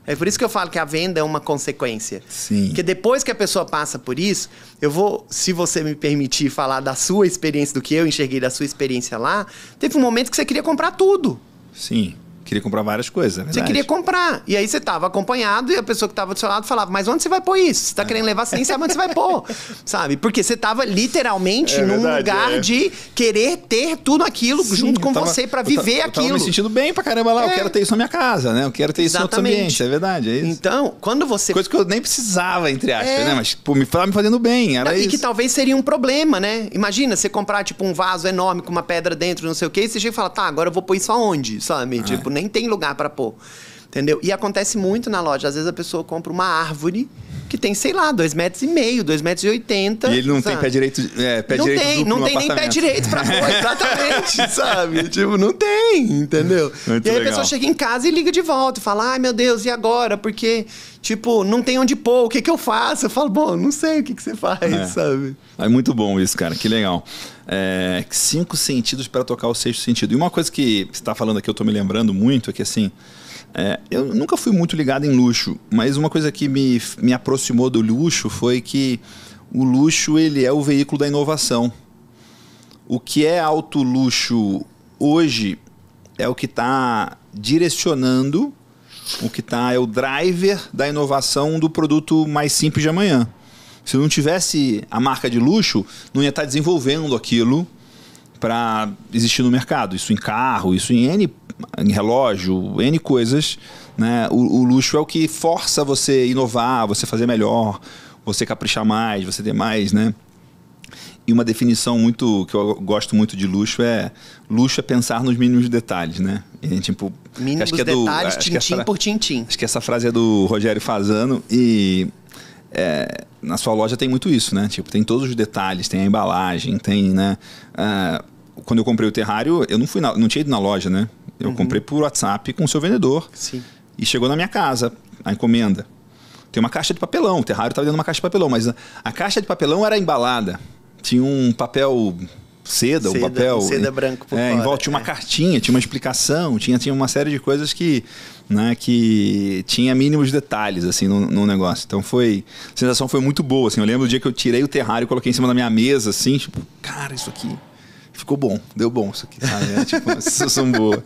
É por isso que eu falo que a venda é uma consequência. Sim. Porque depois que a pessoa passa por isso, eu vou, se você me permitir falar da sua experiência, do que eu enxerguei da sua experiência lá, teve um momento que você queria comprar tudo. Sim. Queria comprar várias coisas, é Você queria comprar. E aí você estava acompanhado e a pessoa que estava do seu lado falava: Mas onde você vai pôr isso? Você está querendo levar, sem saber onde você vai pôr. (laughs) Sabe? Porque você estava literalmente é num verdade, lugar é. de querer ter tudo aquilo Sim, junto com tava, você para viver eu tava, aquilo. Eu me sentindo bem pra caramba lá. É. Eu quero ter isso na minha casa, né? Eu quero ter isso em no outro ambiente. É verdade, é isso. Então, quando você. Coisa que eu nem precisava, entre aspas, é. né? Mas, pô, me, me fazendo bem. Era e isso. que talvez seria um problema, né? Imagina você comprar, tipo, um vaso enorme com uma pedra dentro, não sei o quê, e você chega e fala: Tá, agora eu vou pôr isso aonde? Sabe? Ah, tipo, nem tem lugar para pôr. Entendeu? E acontece muito na loja. Às vezes a pessoa compra uma árvore que tem, sei lá, dois metros e meio, dois metros e oitenta. E ele não sabe? tem pé direito. É, pé não direito tem, não tem nem pé direito pra (laughs) pôr, exatamente, (laughs) sabe? Tipo, não tem, entendeu? Muito e aí legal. a pessoa chega em casa e liga de volta, fala, ai meu Deus, e agora? Porque, tipo, não tem onde pôr, o que, que eu faço? Eu falo, bom, não sei o que, que você faz, é. sabe? É muito bom isso, cara, que legal é, cinco sentidos para tocar o sexto sentido. E uma coisa que está falando aqui, eu estou me lembrando muito, é que assim, é, eu nunca fui muito ligado em luxo, mas uma coisa que me, me aproximou do luxo foi que o luxo ele é o veículo da inovação. O que é alto luxo hoje é o que está direcionando, o que está é o driver da inovação do produto mais simples de amanhã. Se não tivesse a marca de luxo, não ia estar desenvolvendo aquilo para existir no mercado. Isso em carro, isso em N em relógio, N coisas. Né? O, o, luxo é o que força você inovar, você fazer melhor, você caprichar mais, você ter mais, né? E uma definição muito que eu gosto muito de luxo é luxo é pensar nos mínimos detalhes, né? E, tipo, mínimos acho que é detalhes, tintim por tintim. Acho que essa frase é do Rogério Fazano e é, na sua loja tem muito isso, né? Tipo, tem todos os detalhes, tem a embalagem, tem, né? É, quando eu comprei o terrário, eu não fui na, não tinha ido na loja, né? Eu uhum. comprei por WhatsApp com o seu vendedor. Sim. E chegou na minha casa a encomenda. Tem uma caixa de papelão, o terrário estava dentro de uma caixa de papelão, mas a, a caixa de papelão era embalada. Tinha um papel seda, seda o papel. Seda branco por é, fora. Em volta, tinha uma é. cartinha, tinha uma explicação, tinha, tinha uma série de coisas que né, que tinha mínimos detalhes, assim, no, no, negócio. Então foi. A sensação foi muito boa, assim. Eu lembro do dia que eu tirei o terrário e coloquei em cima da minha mesa, assim, tipo, cara, isso aqui ficou bom, deu bom isso aqui, sabe? É, tipo, uma (laughs) sensação boa.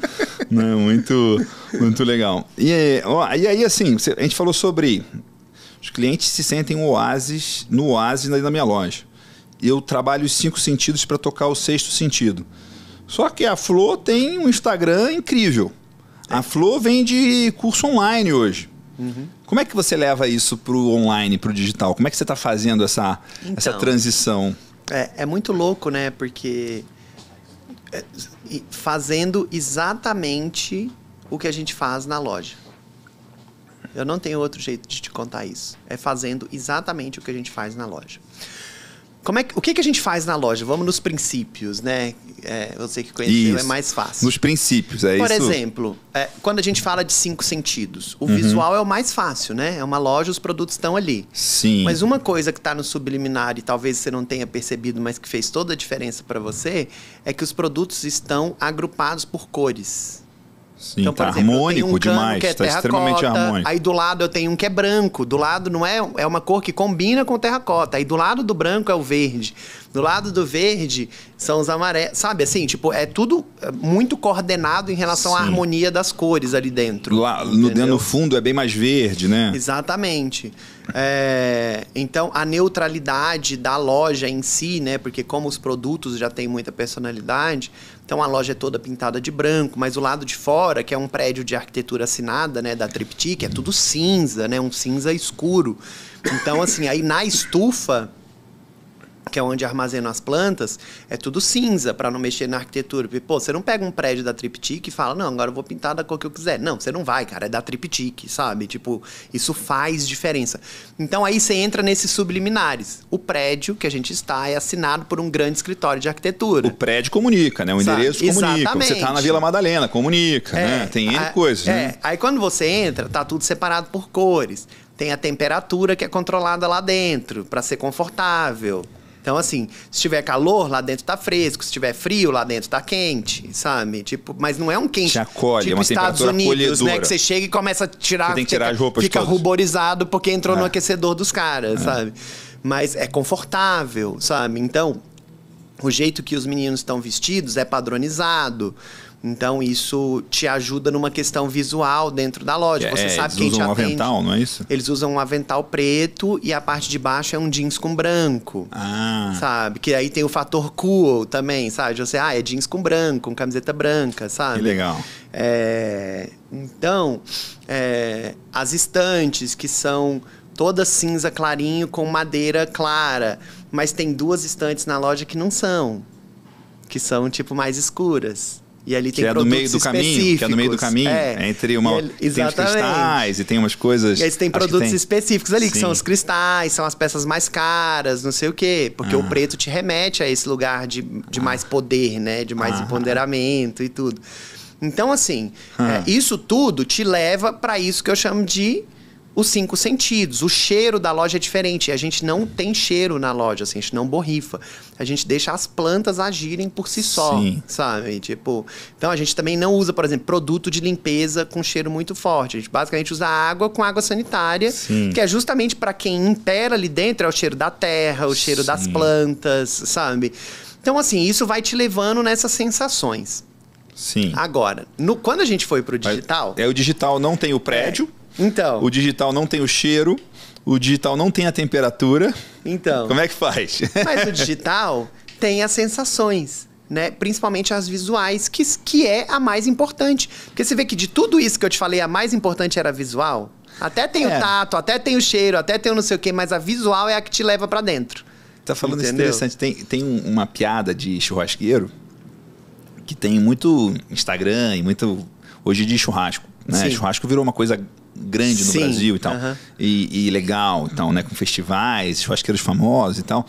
Né, muito, muito legal. E, ó, e aí, assim, a gente falou sobre. Os clientes se sentem um oásis, no oásis na minha loja. Eu trabalho os cinco sentidos para tocar o sexto sentido. Só que a Flor tem um Instagram incrível. A Flor vende curso online hoje. Uhum. Como é que você leva isso para o online, para o digital? Como é que você está fazendo essa, então, essa transição? É, é muito louco, né? Porque é, fazendo exatamente o que a gente faz na loja. Eu não tenho outro jeito de te contar isso. É fazendo exatamente o que a gente faz na loja. Como é que, o que, que a gente faz na loja? Vamos nos princípios, né? É, você que conheceu é isso. é mais fácil. Nos princípios, é Por isso? Por exemplo, é, quando a gente fala de cinco sentidos, o uhum. visual é o mais fácil, né? É uma loja, os produtos estão ali. Sim. Mas uma coisa que está no subliminar e talvez você não tenha percebido, mas que fez toda a diferença para você, é que os produtos estão agrupados por cores. Sim, então, tá exemplo, harmônico um demais, é tá extremamente harmônico. Aí do lado eu tenho um que é branco, do lado não é, é uma cor que combina com terracota. Aí do lado do branco é o verde, do lado do verde são os amarelos, sabe assim, tipo, é tudo é, muito coordenado em relação Sim. à harmonia das cores ali dentro. Lá, no, dentro, no fundo é bem mais verde, né? Exatamente. É, então, a neutralidade da loja em si, né? Porque como os produtos já têm muita personalidade, então a loja é toda pintada de branco, mas o lado de fora, que é um prédio de arquitetura assinada, né, da Triptych, é tudo cinza, né, um cinza escuro. Então assim, aí na estufa que é onde armazenam as plantas, é tudo cinza para não mexer na arquitetura. pô, você não pega um prédio da Triptych e fala, não, agora eu vou pintar da cor que eu quiser. Não, você não vai, cara, é da Triptych, sabe? Tipo, isso faz diferença. Então aí você entra nesses subliminares. O prédio que a gente está é assinado por um grande escritório de arquitetura. O prédio comunica, né? O sabe? endereço comunica. Tá Exatamente. Você está na Vila Madalena, comunica, é, né? Tem N coisas, né? é. né? Aí quando você entra, tá tudo separado por cores. Tem a temperatura que é controlada lá dentro, para ser confortável. Então, assim, se tiver calor, lá dentro tá fresco. Se tiver frio, lá dentro tá quente, sabe? Tipo, mas não é um quente. Te acolhe, tipo é uma Estados Unidos, acolhedora. né? Que você chega e começa a tirar. Você tem que tirar fica, as roupas Fica ruborizado porque entrou no é. aquecedor dos caras, é. sabe? Mas é confortável, sabe? Então, o jeito que os meninos estão vestidos é padronizado. Então isso te ajuda numa questão visual dentro da loja. É, você é, sabe quem te atende. Eles usam um avental, não é isso? Eles usam um avental preto e a parte de baixo é um jeans com branco. Ah. Sabe? Que aí tem o fator cool também, sabe? Você, ah, é jeans com branco, com camiseta branca, sabe? Que legal. É... Então, é... as estantes que são todas cinza clarinho com madeira clara, mas tem duas estantes na loja que não são, que são tipo mais escuras. E ali tem é que é do meio do caminho, que é no meio do caminho, é. entre uma exatamente. tem os cristais e tem umas coisas. E aí tem produtos tem. específicos ali Sim. que são os cristais, são as peças mais caras, não sei o quê, porque ah. o preto te remete a esse lugar de, de ah. mais poder, né, de mais ah. empoderamento e tudo. Então assim, ah. é, isso tudo te leva para isso que eu chamo de os cinco sentidos. O cheiro da loja é diferente. A gente não tem cheiro na loja, assim, a gente não borrifa. A gente deixa as plantas agirem por si só, Sim. sabe? Tipo, então a gente também não usa, por exemplo, produto de limpeza com cheiro muito forte. A gente basicamente usa água com água sanitária, Sim. que é justamente para quem impera ali dentro é o cheiro da terra, o cheiro Sim. das plantas, sabe? Então assim, isso vai te levando nessas sensações. Sim. Agora, no, quando a gente foi pro digital. É, o digital não tem o prédio, então. O digital não tem o cheiro, o digital não tem a temperatura. Então. Como é que faz? (laughs) Mas o digital tem as sensações. Né? Principalmente as visuais, que, que é a mais importante. Porque você vê que de tudo isso que eu te falei, a mais importante era a visual. Até tem é. o tato, até tem o cheiro, até tem o não sei o quê, mas a visual é a que te leva para dentro. Tá falando isso interessante. Tem, tem uma piada de churrasqueiro que tem muito Instagram e muito. Hoje de churrasco. Né? Churrasco virou uma coisa grande no Sim, Brasil e tal. Uh -huh. e, e, legal então né? Com festivais, churrasqueiros famosos e tal.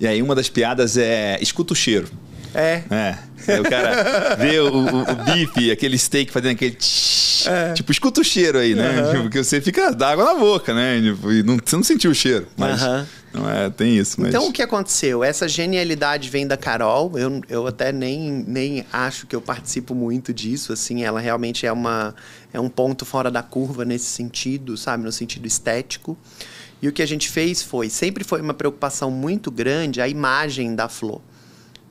E aí uma das piadas é escuta o cheiro. É. É. Aí o cara vê o, o, o, bife, aquele steak fazendo aquele. Tsh, é. Tipo, escuta o cheiro aí, né? Uhum. Porque você fica d'água na boca, né? Tipo, e não, você não sentiu o cheiro. Mas uhum. não é, tem isso. Mas... Então o que aconteceu? Essa genialidade vem da Carol. Eu, eu até nem, nem acho que eu participo muito disso. Assim, ela realmente é, uma, é um ponto fora da curva nesse sentido, sabe? No sentido estético. E o que a gente fez foi, sempre foi uma preocupação muito grande a imagem da flor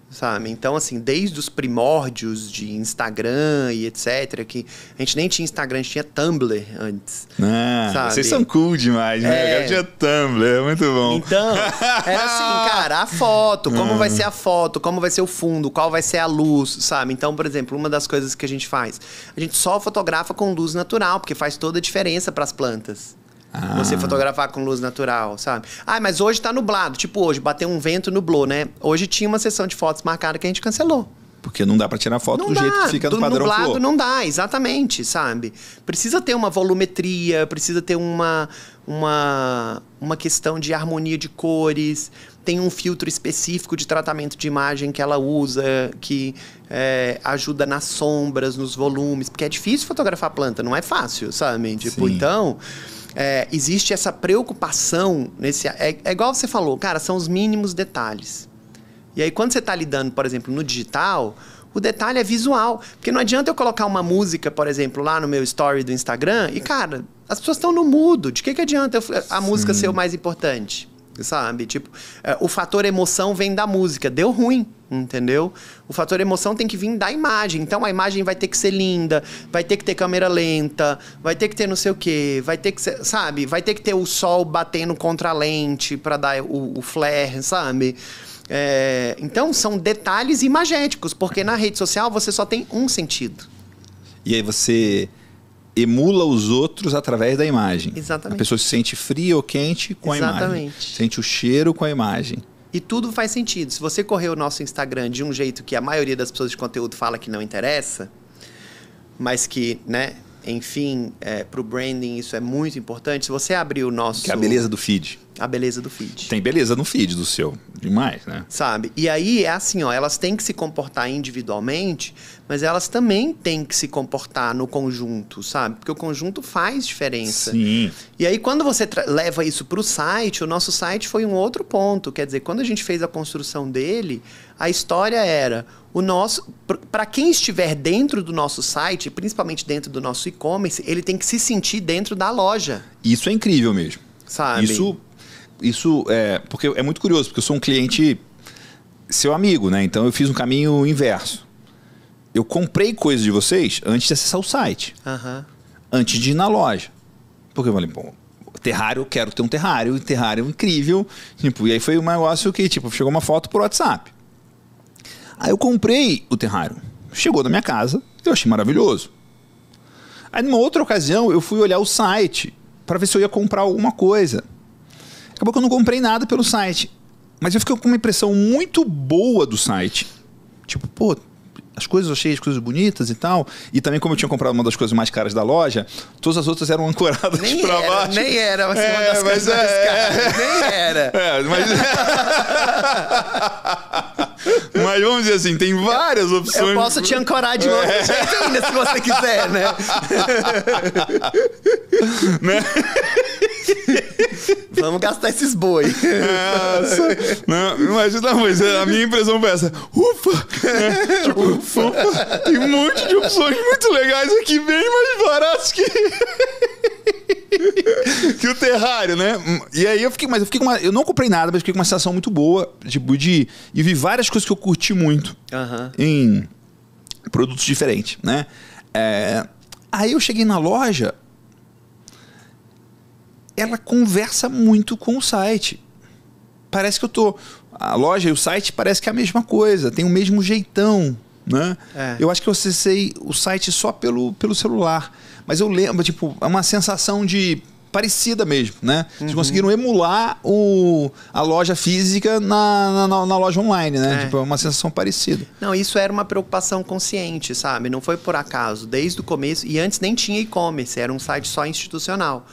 sabe? Então, assim, desde os primórdios de Instagram e etc, que a gente nem tinha Instagram, a gente tinha Tumblr antes, ah, sabe? Vocês são cool demais, né? é... né? Eu tinha Tumblr, é muito bom. Então, era assim, (laughs) cara, a foto, como ah. vai ser a foto, como vai ser o fundo, qual vai ser a luz, sabe? Então, por exemplo, uma das coisas que a gente faz, a gente só fotografa com luz natural, porque faz toda a diferença para as plantas. Ah. Você fotografar com luz natural, sabe? Ah, mas hoje tá nublado. Tipo hoje, bateu um vento, nublou, né? Hoje tinha uma sessão de fotos marcada que a gente cancelou. Porque não dá para tirar foto não do dá. jeito que fica do no padrão nublado não dá, exatamente, sabe? Precisa ter uma volumetria, precisa ter uma, uma, uma questão de harmonia de cores, tem um filtro específico de tratamento de imagem que ela usa, que é, ajuda nas sombras, nos volumes, porque é difícil fotografar planta, não é fácil, sabe? Tipo, Sim. então. É, existe essa preocupação nesse. É, é igual você falou, cara, são os mínimos detalhes. E aí, quando você está lidando, por exemplo, no digital, o detalhe é visual. Porque não adianta eu colocar uma música, por exemplo, lá no meu story do Instagram e, cara, as pessoas estão no mudo. De que, que adianta eu, a Sim. música ser o mais importante? sabe? Tipo, é, o fator emoção vem da música. Deu ruim, entendeu? O fator emoção tem que vir da imagem. Então a imagem vai ter que ser linda, vai ter que ter câmera lenta, vai ter que ter não sei o quê, vai ter que ser, sabe? Vai ter que ter o sol batendo contra a lente para dar o, o, flare, sabe? É, então são detalhes imagéticos, porque na rede social você só tem um sentido. E aí você emula os outros através da imagem. Exatamente. A pessoa se sente fria ou quente com Exatamente. a imagem. Sente o cheiro com a imagem. E tudo faz sentido. Se você correr o nosso Instagram de um jeito que a maioria das pessoas de conteúdo fala que não interessa, mas que, né, enfim, é, para o branding isso é muito importante. Se você abrir o nosso. Que é a beleza do feed a beleza do feed. Tem beleza no feed do seu, demais, né? Sabe? E aí é assim, ó, elas têm que se comportar individualmente, mas elas também têm que se comportar no conjunto, sabe? Porque o conjunto faz diferença. Sim. E aí quando você leva isso para o site, o nosso site foi um outro ponto, quer dizer, quando a gente fez a construção dele, a história era o nosso para quem estiver dentro do nosso site, principalmente dentro do nosso e-commerce, ele tem que se sentir dentro da loja. Isso é incrível mesmo. Sabe? Isso isso é. Porque é muito curioso, porque eu sou um cliente seu amigo, né? Então eu fiz um caminho inverso. Eu comprei coisas de vocês antes de acessar o site. Uhum. Antes de ir na loja. Porque eu falei, bom, terrário, eu quero ter um terrário, um terrário incrível. Tipo, e aí foi um negócio que, tipo, chegou uma foto por WhatsApp. Aí eu comprei o terrário. Chegou na minha casa, eu achei maravilhoso. Aí numa outra ocasião, eu fui olhar o site para ver se eu ia comprar alguma coisa. Acabou que eu não comprei nada pelo site. Mas eu fiquei com uma impressão muito boa do site. Tipo, pô, as coisas eu achei as coisas bonitas e tal. E também, como eu tinha comprado uma das coisas mais caras da loja, todas as outras eram ancoradas nem (laughs) pra era, baixo. Nem era, é, mas é, uma das coisas é, mais é. caras. É, nem era. (laughs) É, mas. É. (laughs) mas vamos dizer assim, tem várias opções. Eu posso te ancorar de outro jeito ainda, se você quiser, né? né? (laughs) Vamos gastar esses boi. É, não, imagina, mas é, a minha impressão foi essa. Ufa! Né? Tipo, ufa. ufa! Tem um monte de opções muito legais aqui, bem mais baratas que. (laughs) que o terrário, né? E aí eu fiquei, mas eu fiquei uma, eu não comprei nada, mas fiquei com uma sensação muito boa, tipo de e vi várias coisas que eu curti muito uhum. em produtos diferentes, né? É, aí eu cheguei na loja, ela conversa muito com o site. Parece que eu tô. A loja e o site parece que é a mesma coisa, tem o mesmo jeitão, né? É. Eu acho que eu acessei o site só pelo, pelo celular. Mas eu lembro, tipo, é uma sensação de parecida mesmo, né? Vocês uhum. conseguiram emular o, a loja física na, na, na loja online, né? É. Tipo, é uma sensação parecida. Não, isso era uma preocupação consciente, sabe? Não foi por acaso. Desde o começo, e antes nem tinha e-commerce, era um site só institucional.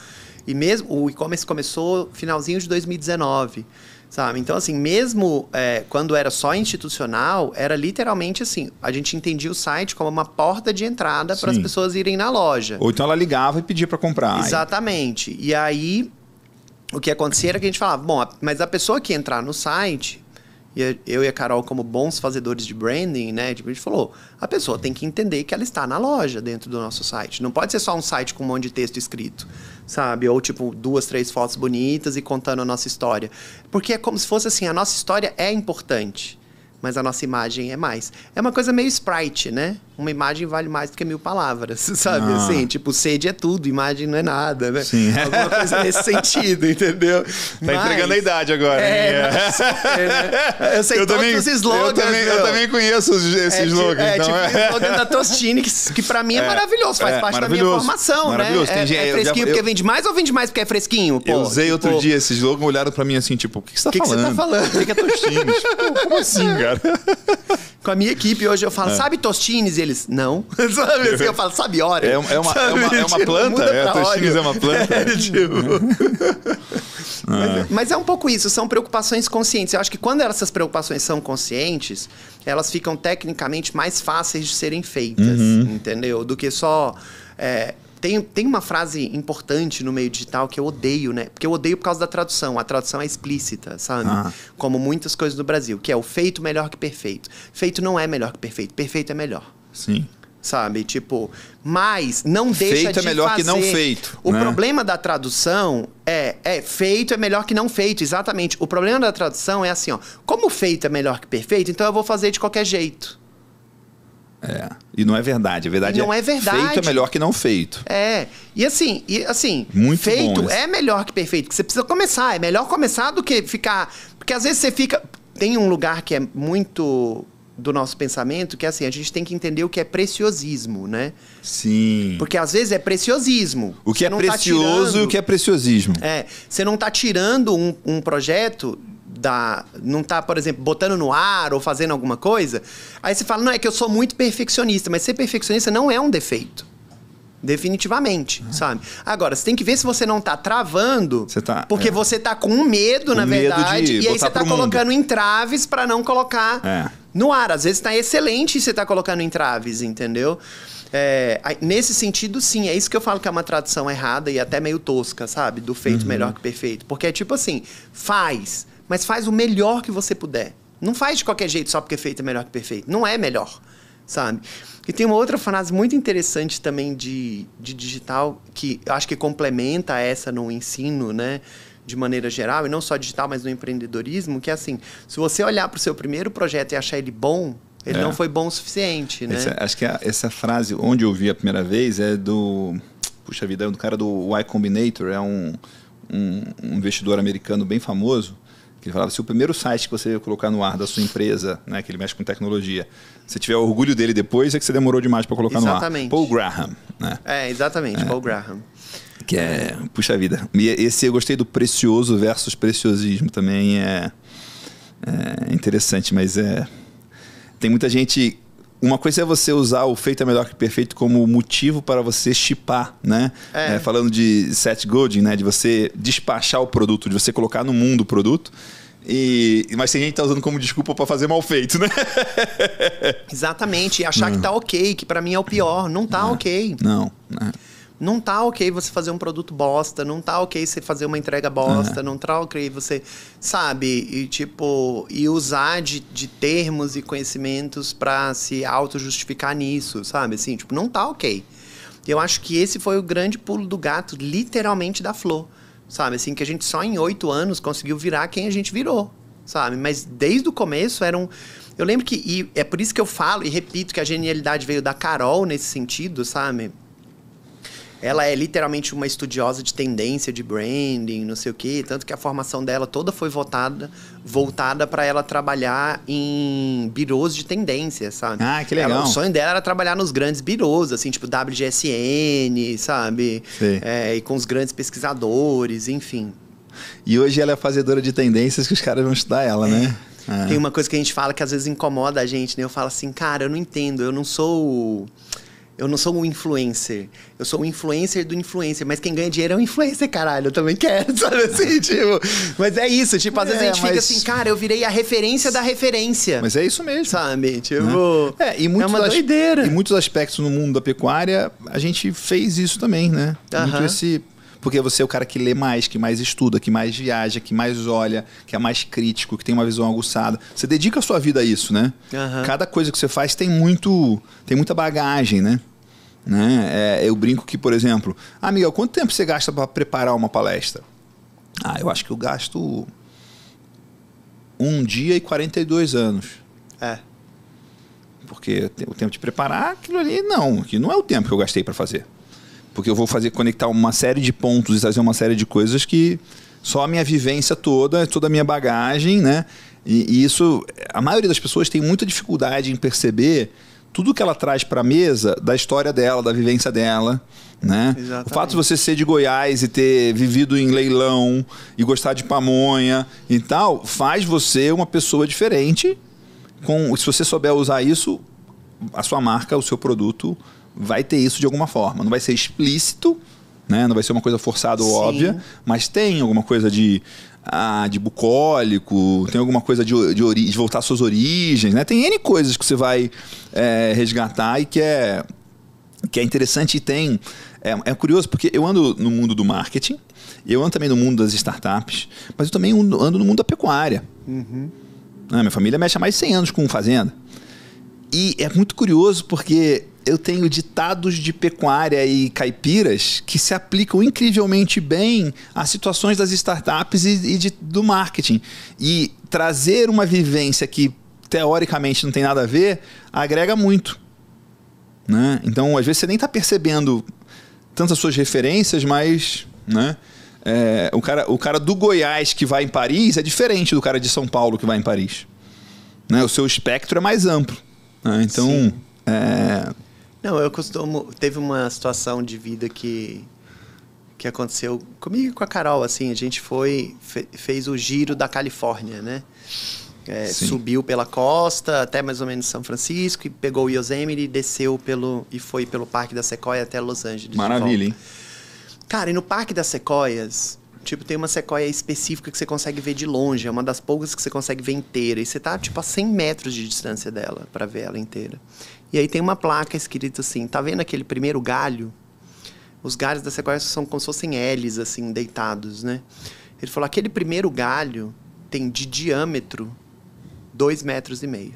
E mesmo o e-commerce começou finalzinho de 2019. Sabe? Então, assim, mesmo é, quando era só institucional, era literalmente assim: a gente entendia o site como uma porta de entrada para as pessoas irem na loja. Ou então ela ligava e pedia para comprar. Exatamente. E aí, o que acontecia era que a gente falava: bom, mas a pessoa que entrar no site, e eu e a Carol como bons fazedores de branding, né? Tipo, a gente falou, a pessoa tem que entender que ela está na loja dentro do nosso site. Não pode ser só um site com um monte de texto escrito, sabe? Ou tipo duas, três fotos bonitas e contando a nossa história, porque é como se fosse assim, a nossa história é importante mas a nossa imagem é mais. É uma coisa meio sprite, né? Uma imagem vale mais do que mil palavras, (laughs) sabe? Ah. Assim, tipo, sede é tudo, imagem não é nada, né? Sim. Alguma coisa nesse (laughs) sentido, entendeu? Tá mas... entregando a idade agora. É, mas, (laughs) é né? Eu sei eu todos também, os slogans. Eu também, eu também conheço esse é, tipo, slogan. É, então, tipo, é, tipo o slogan da Tostini, que, que pra mim é, é maravilhoso, faz é, parte maravilhoso, da minha formação, né? maravilhoso. né? Tem, é, é fresquinho já, porque eu... vende mais ou vende mais porque é fresquinho? Pô, eu usei tipo... outro dia esse slogan, olharam pra mim assim, tipo, o que, que você tá que falando? O que você tá falando? O que é Tostini? tipo, como assim, cara? cara. (laughs) Com a minha equipe hoje eu falo, é. sabe tostines? E eles, não. (laughs) sabe assim, eu falo, sabe óleo? É, é, é, uma, sabe, é, uma, tipo, é uma planta? É, tostines é uma planta? É, (laughs) tipo... Ah. mas, mas é um pouco isso, são preocupações conscientes. Eu acho que quando essas preocupações são conscientes, elas ficam tecnicamente mais fáceis de serem feitas, uhum. entendeu? Do que só... É, tem, tem uma frase importante no meio digital que eu odeio, né? Porque eu odeio por causa da tradução. A tradução é explícita, sabe? Ah. Como muitas coisas do Brasil, que é o feito melhor que perfeito. Feito não é melhor que perfeito, perfeito é melhor. Sim sabe? Tipo, mas não deixa feito de Feito é melhor fazer. que não feito. O né? problema da tradução é, é feito é melhor que não feito, exatamente. O problema da tradução é assim, ó, como feito é melhor que perfeito, então eu vou fazer de qualquer jeito. É. E não é verdade. A verdade não é, é, verdade. Feito é melhor que não feito. É. E assim, e assim, Muito feito é melhor que perfeito. Que você precisa começar. É melhor começar do que ficar. Porque às vezes você fica. Tem um lugar que é muito do nosso pensamento que é assim a gente tem que entender o que é preciosismo, né? Sim. Porque às vezes é preciosismo. O que é você é precioso tá tirando... e o que é preciosismo. É, você não está tirando um, um projeto da. Não tá, por exemplo, botando no ar ou fazendo alguma coisa. Aí você fala, não, é que eu sou muito perfeccionista, mas ser perfeccionista não é um defeito. Definitivamente, uhum. sabe? Agora, você tem que ver se você não tá travando. Você tá, porque é. você tá com um medo, na verdade. Medo e aí você tá colocando entraves para não colocar é. no ar. Às vezes tá excelente e você tá colocando entraves, entendeu? É, nesse sentido, sim, é isso que eu falo que é uma tradução errada e até meio tosca, sabe? Do feito uhum. melhor que perfeito. Porque é tipo assim, faz mas faz o melhor que você puder. Não faz de qualquer jeito só porque é feito é melhor que perfeito. Não é melhor, sabe? E tem uma outra frase muito interessante também de, de digital, que eu acho que complementa essa no ensino, né? De maneira geral, e não só digital, mas no empreendedorismo, que é assim: se você olhar para o seu primeiro projeto e achar ele bom, ele é. não foi bom o suficiente, né? Essa, é, acho que a, essa frase, onde eu vi a primeira vez, é do. Puxa vida, é do cara do Y Combinator, é um, um, um investidor americano bem famoso que ele falava, se o primeiro site que você colocar no ar da sua empresa, né, que ele mexe com tecnologia, você tiver orgulho dele depois, é que você demorou demais para colocar exatamente. no ar. Paul Graham. Né? É, exatamente, é. Paul Graham. Que é, puxa vida. E esse eu gostei do precioso versus preciosismo também, é, é interessante, mas é... Tem muita gente uma coisa é você usar o feito é melhor que perfeito como motivo para você chipar, né? É. É, falando de Seth Godin, né? De você despachar o produto, de você colocar no mundo o produto. E, mas tem gente que tá usando como desculpa para fazer mal feito, né? (laughs) Exatamente. E achar não. que tá ok, que para mim é o pior. Não tá não. ok. Não. não. Né? Não tá ok você fazer um produto bosta, não tá ok você fazer uma entrega bosta, uhum. não tá ok você, sabe? E tipo, e usar de, de termos e conhecimentos para se auto-justificar nisso, sabe? Assim, tipo, não tá ok. Eu acho que esse foi o grande pulo do gato, literalmente da flor, sabe? Assim, que a gente só em oito anos conseguiu virar quem a gente virou, sabe? Mas desde o começo era um. Eu lembro que. E é por isso que eu falo e repito que a genialidade veio da Carol nesse sentido, sabe? Ela é literalmente uma estudiosa de tendência, de branding, não sei o quê. Tanto que a formação dela toda foi votada, voltada para ela trabalhar em birôs de tendência, sabe? Ah, que legal. Ela, o sonho dela era trabalhar nos grandes birôs, assim, tipo WGSN, sabe? Sim. É, e com os grandes pesquisadores, enfim. E hoje ela é fazedora de tendências que os caras vão estudar ela, é. né? É. Ah. Tem uma coisa que a gente fala que às vezes incomoda a gente, né? Eu falo assim, cara, eu não entendo, eu não sou eu não sou um influencer. Eu sou um influencer do influencer. Mas quem ganha dinheiro é um influencer, caralho. Eu também quero, (laughs) sabe assim? tipo, mas é isso. Tipo, às é, vezes a é, gente mas... fica assim, cara, eu virei a referência da referência. Mas é isso mesmo. Sabe? Né? Tipo, é, e é muitos é uma doideira. As... E muitos aspectos no mundo da pecuária, a gente fez isso também, né? Uhum. Muito esse porque você é o cara que lê mais, que mais estuda, que mais viaja, que mais olha, que é mais crítico, que tem uma visão aguçada. Você dedica a sua vida a isso, né? Uhum. Cada coisa que você faz tem muito, tem muita bagagem, né? né? É, eu brinco que, por exemplo, ah, Miguel, quanto tempo você gasta para preparar uma palestra? Ah, eu acho que eu gasto um dia e 42 anos. É. Porque o tempo de preparar aquilo ali, não. Que não é o tempo que eu gastei para fazer. Porque eu vou fazer conectar uma série de pontos e trazer uma série de coisas que só a minha vivência toda, toda a minha bagagem, né? E, e isso, a maioria das pessoas tem muita dificuldade em perceber tudo que ela traz para a mesa da história dela, da vivência dela. Né? Exatamente. O fato de você ser de Goiás e ter vivido em leilão e gostar de pamonha e tal, faz você uma pessoa diferente. Com, se você souber usar isso, a sua marca, o seu produto vai ter isso de alguma forma. Não vai ser explícito, né? Não vai ser uma coisa forçada ou Sim. óbvia, mas tem alguma coisa de ah, de bucólico, tem alguma coisa de, de, de, voltar às suas origens, né? Tem N coisas que você vai é, resgatar e que é, que é interessante e tem. É, é, curioso porque eu ando no mundo do marketing, eu ando também no mundo das startups, mas eu também ando no mundo da pecuária. Uhum. Ah, minha família mexe há mais de 100 anos com fazenda. E é muito curioso porque eu tenho ditados de pecuária e caipiras que se aplicam incrivelmente bem às situações das startups e, e de, do marketing. E trazer uma vivência que teoricamente não tem nada a ver agrega muito. Né? Então, às vezes, você nem está percebendo tantas suas referências, mas. Né? É, o, cara, o cara do Goiás que vai em Paris é diferente do cara de São Paulo que vai em Paris. Né? O seu espectro é mais amplo. Né? Então. É, não, eu costumo. Teve uma situação de vida que que aconteceu comigo e com a Carol, assim, a gente foi fe, fez o giro da Califórnia, né? É, subiu pela costa até mais ou menos São Francisco e pegou o Yosemite e desceu pelo e foi pelo Parque da Sequoia até Los Angeles. Maravilha, hein? Cara, e no Parque das Sequoias, tipo, tem uma sequoia específica que você consegue ver de longe, é uma das poucas que você consegue ver inteira. E você tá, tipo, a 100 metros de distância dela para ver ela inteira. E aí tem uma placa escrita assim: tá vendo aquele primeiro galho? Os galhos da sequência são como se fossem L's, assim, deitados, né? Ele falou: aquele primeiro galho tem de diâmetro dois metros e meio.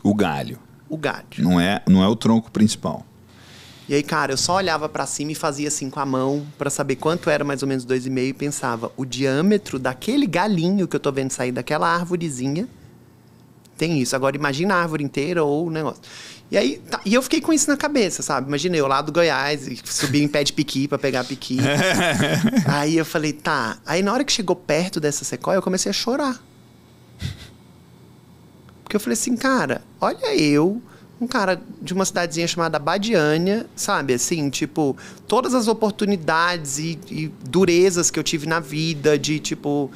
O galho. O galho. Não é, não é o tronco principal. E aí, cara, eu só olhava para cima e fazia assim com a mão para saber quanto era mais ou menos dois e meio e pensava, o diâmetro daquele galinho que eu tô vendo sair daquela árvorezinha tem isso. Agora imagina a árvore inteira ou o negócio. E aí, tá, e eu fiquei com isso na cabeça, sabe? imaginei eu lá do Goiás, subi em pé de piqui pra pegar piqui. (laughs) aí eu falei, tá. Aí na hora que chegou perto dessa sequoia, eu comecei a chorar. Porque eu falei assim, cara, olha eu, um cara de uma cidadezinha chamada Badiânia, sabe? Assim, tipo, todas as oportunidades e, e durezas que eu tive na vida, de tipo.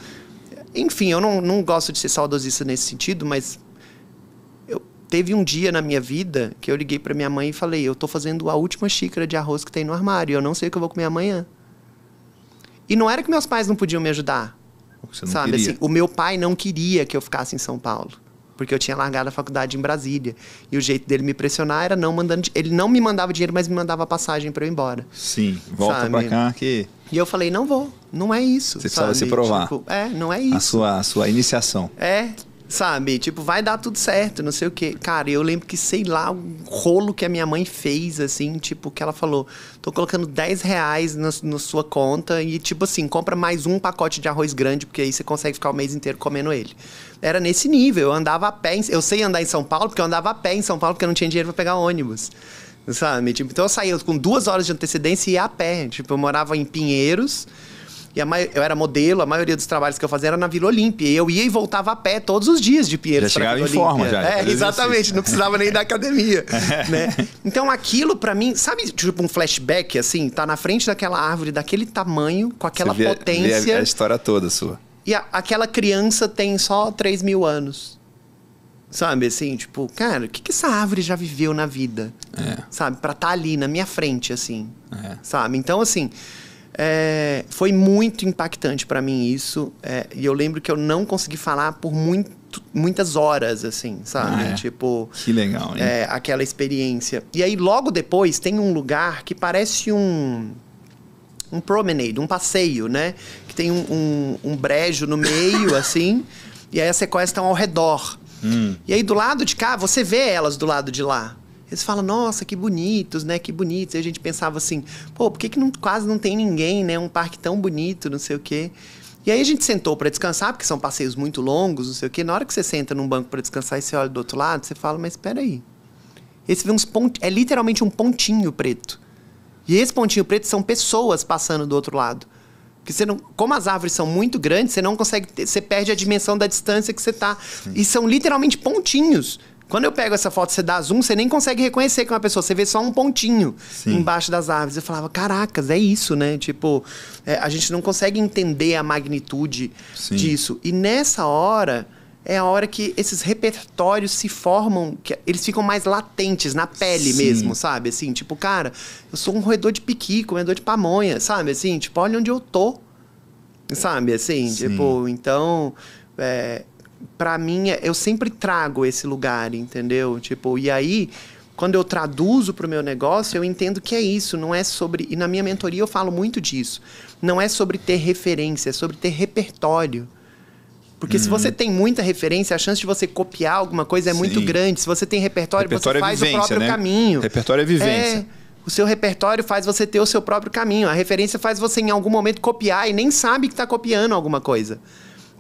Enfim, eu não, não gosto de ser saudosista nesse sentido, mas teve um dia na minha vida que eu liguei para minha mãe e falei: Eu tô fazendo a última xícara de arroz que tem no armário, eu não sei o que eu vou comer amanhã. E não era que meus pais não podiam me ajudar. sabe assim, o meu pai não queria que eu ficasse em São Paulo, porque eu tinha largado a faculdade em Brasília. E o jeito dele me pressionar era não mandando, ele não me mandava dinheiro, mas me mandava passagem para eu ir embora. Sim, volta pra cá que e eu falei, não vou, não é isso. Você sabe? precisava se provar. Tipo, é, não é isso. A sua, a sua iniciação. É, Sabe? Tipo, vai dar tudo certo, não sei o quê. Cara, eu lembro que, sei lá, um rolo que a minha mãe fez, assim, tipo, que ela falou: tô colocando 10 reais na, na sua conta e, tipo assim, compra mais um pacote de arroz grande, porque aí você consegue ficar o mês inteiro comendo ele. Era nesse nível. Eu andava a pé. Em, eu sei andar em São Paulo, porque eu andava a pé em São Paulo, porque eu não tinha dinheiro para pegar ônibus. Sabe? Tipo, então eu saía com duas horas de antecedência e ia a pé. Tipo, eu morava em Pinheiros. E mai... eu era modelo, a maioria dos trabalhos que eu fazia era na Vila Olímpia. E eu ia e voltava a pé todos os dias de Pinheiros. Já chegava em forma, já. É, exatamente. Exercício. Não precisava nem da academia. (laughs) né? Então aquilo para mim, sabe, tipo um flashback, assim, tá na frente daquela árvore, daquele tamanho, com aquela vê, potência. Vê a, a, história toda sua. E a, aquela criança tem só 3 mil anos. Sabe, assim, tipo, cara, o que, que essa árvore já viveu na vida? É. Sabe, pra estar tá ali na minha frente, assim. É. Sabe? Então, assim. É, foi muito impactante para mim isso. É, e eu lembro que eu não consegui falar por muito, muitas horas, assim, sabe? Ah, é. Tipo. Que legal, hein? É, aquela experiência. E aí, logo depois, tem um lugar que parece um. Um promenade, um passeio, né? Que tem um, um, um brejo no meio, (laughs) assim. E aí as sequestras estão ao redor. Hum. E aí do lado de cá, você vê elas do lado de lá. Eles falam, nossa, que bonitos, né? Que bonitos. E a gente pensava assim, pô, por que, que não, quase não tem ninguém, né? Um parque tão bonito, não sei o quê. E aí a gente sentou para descansar, porque são passeios muito longos, não sei o quê. Na hora que você senta num banco para descansar e você olha do outro lado, você fala, mas espera aí. Esse vê uns pont... é literalmente um pontinho preto. E esse pontinho preto são pessoas passando do outro lado. Porque você não, como as árvores são muito grandes, você não consegue, ter, você perde a dimensão da distância que você está. E são literalmente pontinhos quando eu pego essa foto, você dá zoom, você nem consegue reconhecer que é uma pessoa. Você vê só um pontinho Sim. embaixo das árvores. Eu falava, caracas, é isso, né? Tipo, é, a gente não consegue entender a magnitude Sim. disso. E nessa hora é a hora que esses repertórios se formam, que eles ficam mais latentes na pele Sim. mesmo, sabe? Assim, tipo, cara, eu sou um roedor de piqui, um roedor de pamonha, sabe? Assim, tipo, olha onde eu tô, sabe? Assim, Sim. tipo, então, é, para mim, é, eu sempre trago esse lugar, entendeu? Tipo, e aí, quando eu traduzo pro meu negócio, eu entendo que é isso, não é sobre. E na minha mentoria eu falo muito disso. Não é sobre ter referência, é sobre ter repertório. Porque hum. se você uhum. tem muita referência, a chance de você copiar alguma coisa é Sim. muito grande. Se você tem repertório, repertório você é faz vivência, o próprio né? caminho. Repertório é vivência. É, o seu repertório faz você ter o seu próprio caminho. A referência faz você, em algum momento, copiar e nem sabe que está copiando alguma coisa.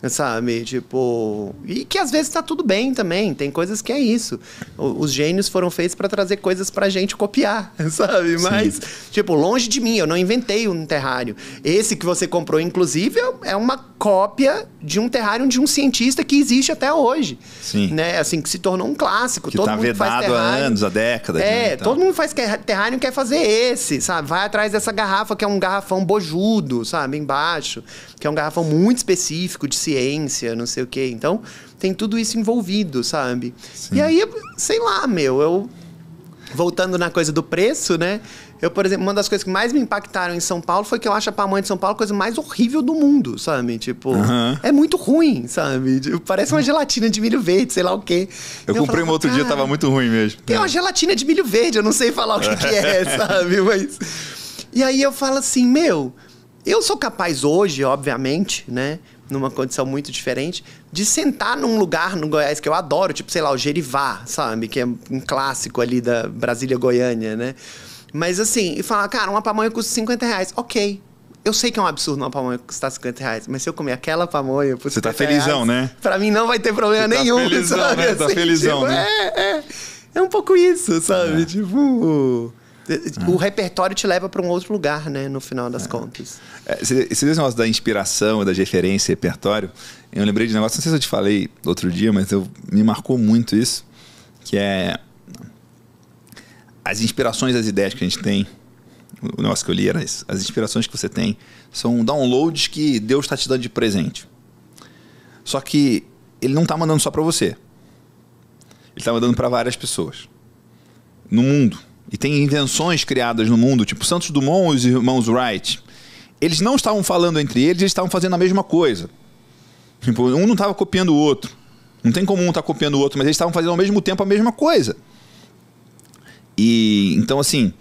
Sabe? Tipo. E que às vezes tá tudo bem também. Tem coisas que é isso. O, os gênios foram feitos para trazer coisas pra gente copiar, (laughs) sabe? Mas, Sim. tipo, longe de mim, eu não inventei um terrário. Esse que você comprou, inclusive, é, é uma cópia de um terrário de um cientista que existe até hoje. Sim. Né? Assim, que se tornou um clássico. Que todo tá mundo vedado faz terrário. há anos, há décadas. É, né? Então. todo mundo faz terrário e quer fazer esse, sabe? Vai atrás dessa garrafa que é um garrafão bojudo, sabe? Embaixo. Que é um garrafão muito específico de ciência ciência, não sei o quê. Então, tem tudo isso envolvido, sabe? Sim. E aí, sei lá, meu, eu. Voltando na coisa do preço, né? Eu, por exemplo, uma das coisas que mais me impactaram em São Paulo foi que eu acho a pamonha de São Paulo a coisa mais horrível do mundo, sabe? Tipo, uhum. é muito ruim, sabe? Tipo, parece uma gelatina de milho verde, sei lá o quê. Eu, comprei um outro dia, tava muito ruim mesmo. Tem é. uma gelatina de milho verde, eu não sei falar o que, que é, (laughs) sabe? Mas. E aí eu falo assim, meu, eu sou capaz hoje, obviamente, né? numa condição muito diferente, de sentar num lugar no Goiás que eu adoro, tipo, sei lá, o Gerivá, sabe? Que é um clássico ali da Brasília-Goiânia, né? Mas assim, e falar, cara, uma pamonha custa 50 reais. Ok, eu sei que é um absurdo uma pamonha custar 50 reais, mas se eu comer aquela pamonha por Você tá felizão, reais, né? Pra mim não vai ter problema Você tá nenhum. Felizão, sabe? Né? Tá assim, felizão, tipo, né? É, é. É um pouco isso, sabe? É. Tipo. Ah. O repertório te leva para um outro lugar, né? No final das é. contas. Você é, negócio da inspiração, das referências, repertório. Eu lembrei de um negócio, não sei se eu te falei outro dia, mas eu, me marcou muito isso. Que é as inspirações as ideias que a gente tem. O negócio que eu li era isso. As inspirações que você tem são downloads que Deus está te dando de presente. Só que ele não está mandando só para você. Ele está mandando para várias pessoas. No mundo e tem invenções criadas no mundo, tipo Santos Dumont e os irmãos Wright. Eles não estavam falando entre eles, eles estavam fazendo a mesma coisa. Tipo, um não estava copiando o outro. Não tem como um estar tá copiando o outro, mas eles estavam fazendo ao mesmo tempo a mesma coisa. E então assim,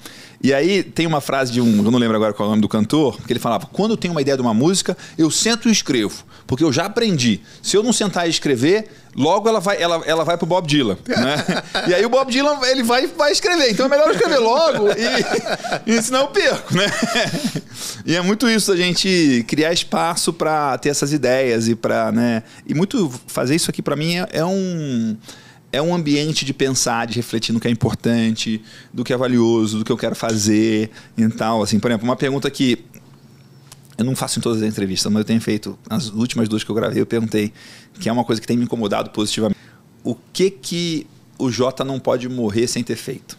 e aí tem uma frase de um, eu não lembro agora qual é o nome do cantor, que ele falava: quando eu tenho uma ideia de uma música, eu sento e escrevo, porque eu já aprendi. Se eu não sentar e escrever, logo ela vai, ela, ela vai pro Bob Dylan. Né? (laughs) e aí o Bob Dylan ele vai, vai escrever. Então é melhor escrever logo e, e senão eu perco, né? e é muito isso a gente criar espaço para ter essas ideias e para, né? E muito fazer isso aqui para mim é, é um é um ambiente de pensar, de refletir no que é importante, do que é valioso, do que eu quero fazer e tal. Assim, por exemplo, uma pergunta que eu não faço em todas as entrevistas, mas eu tenho feito as últimas duas que eu gravei, eu perguntei que é uma coisa que tem me incomodado positivamente. O que que o Jota não pode morrer sem ter feito?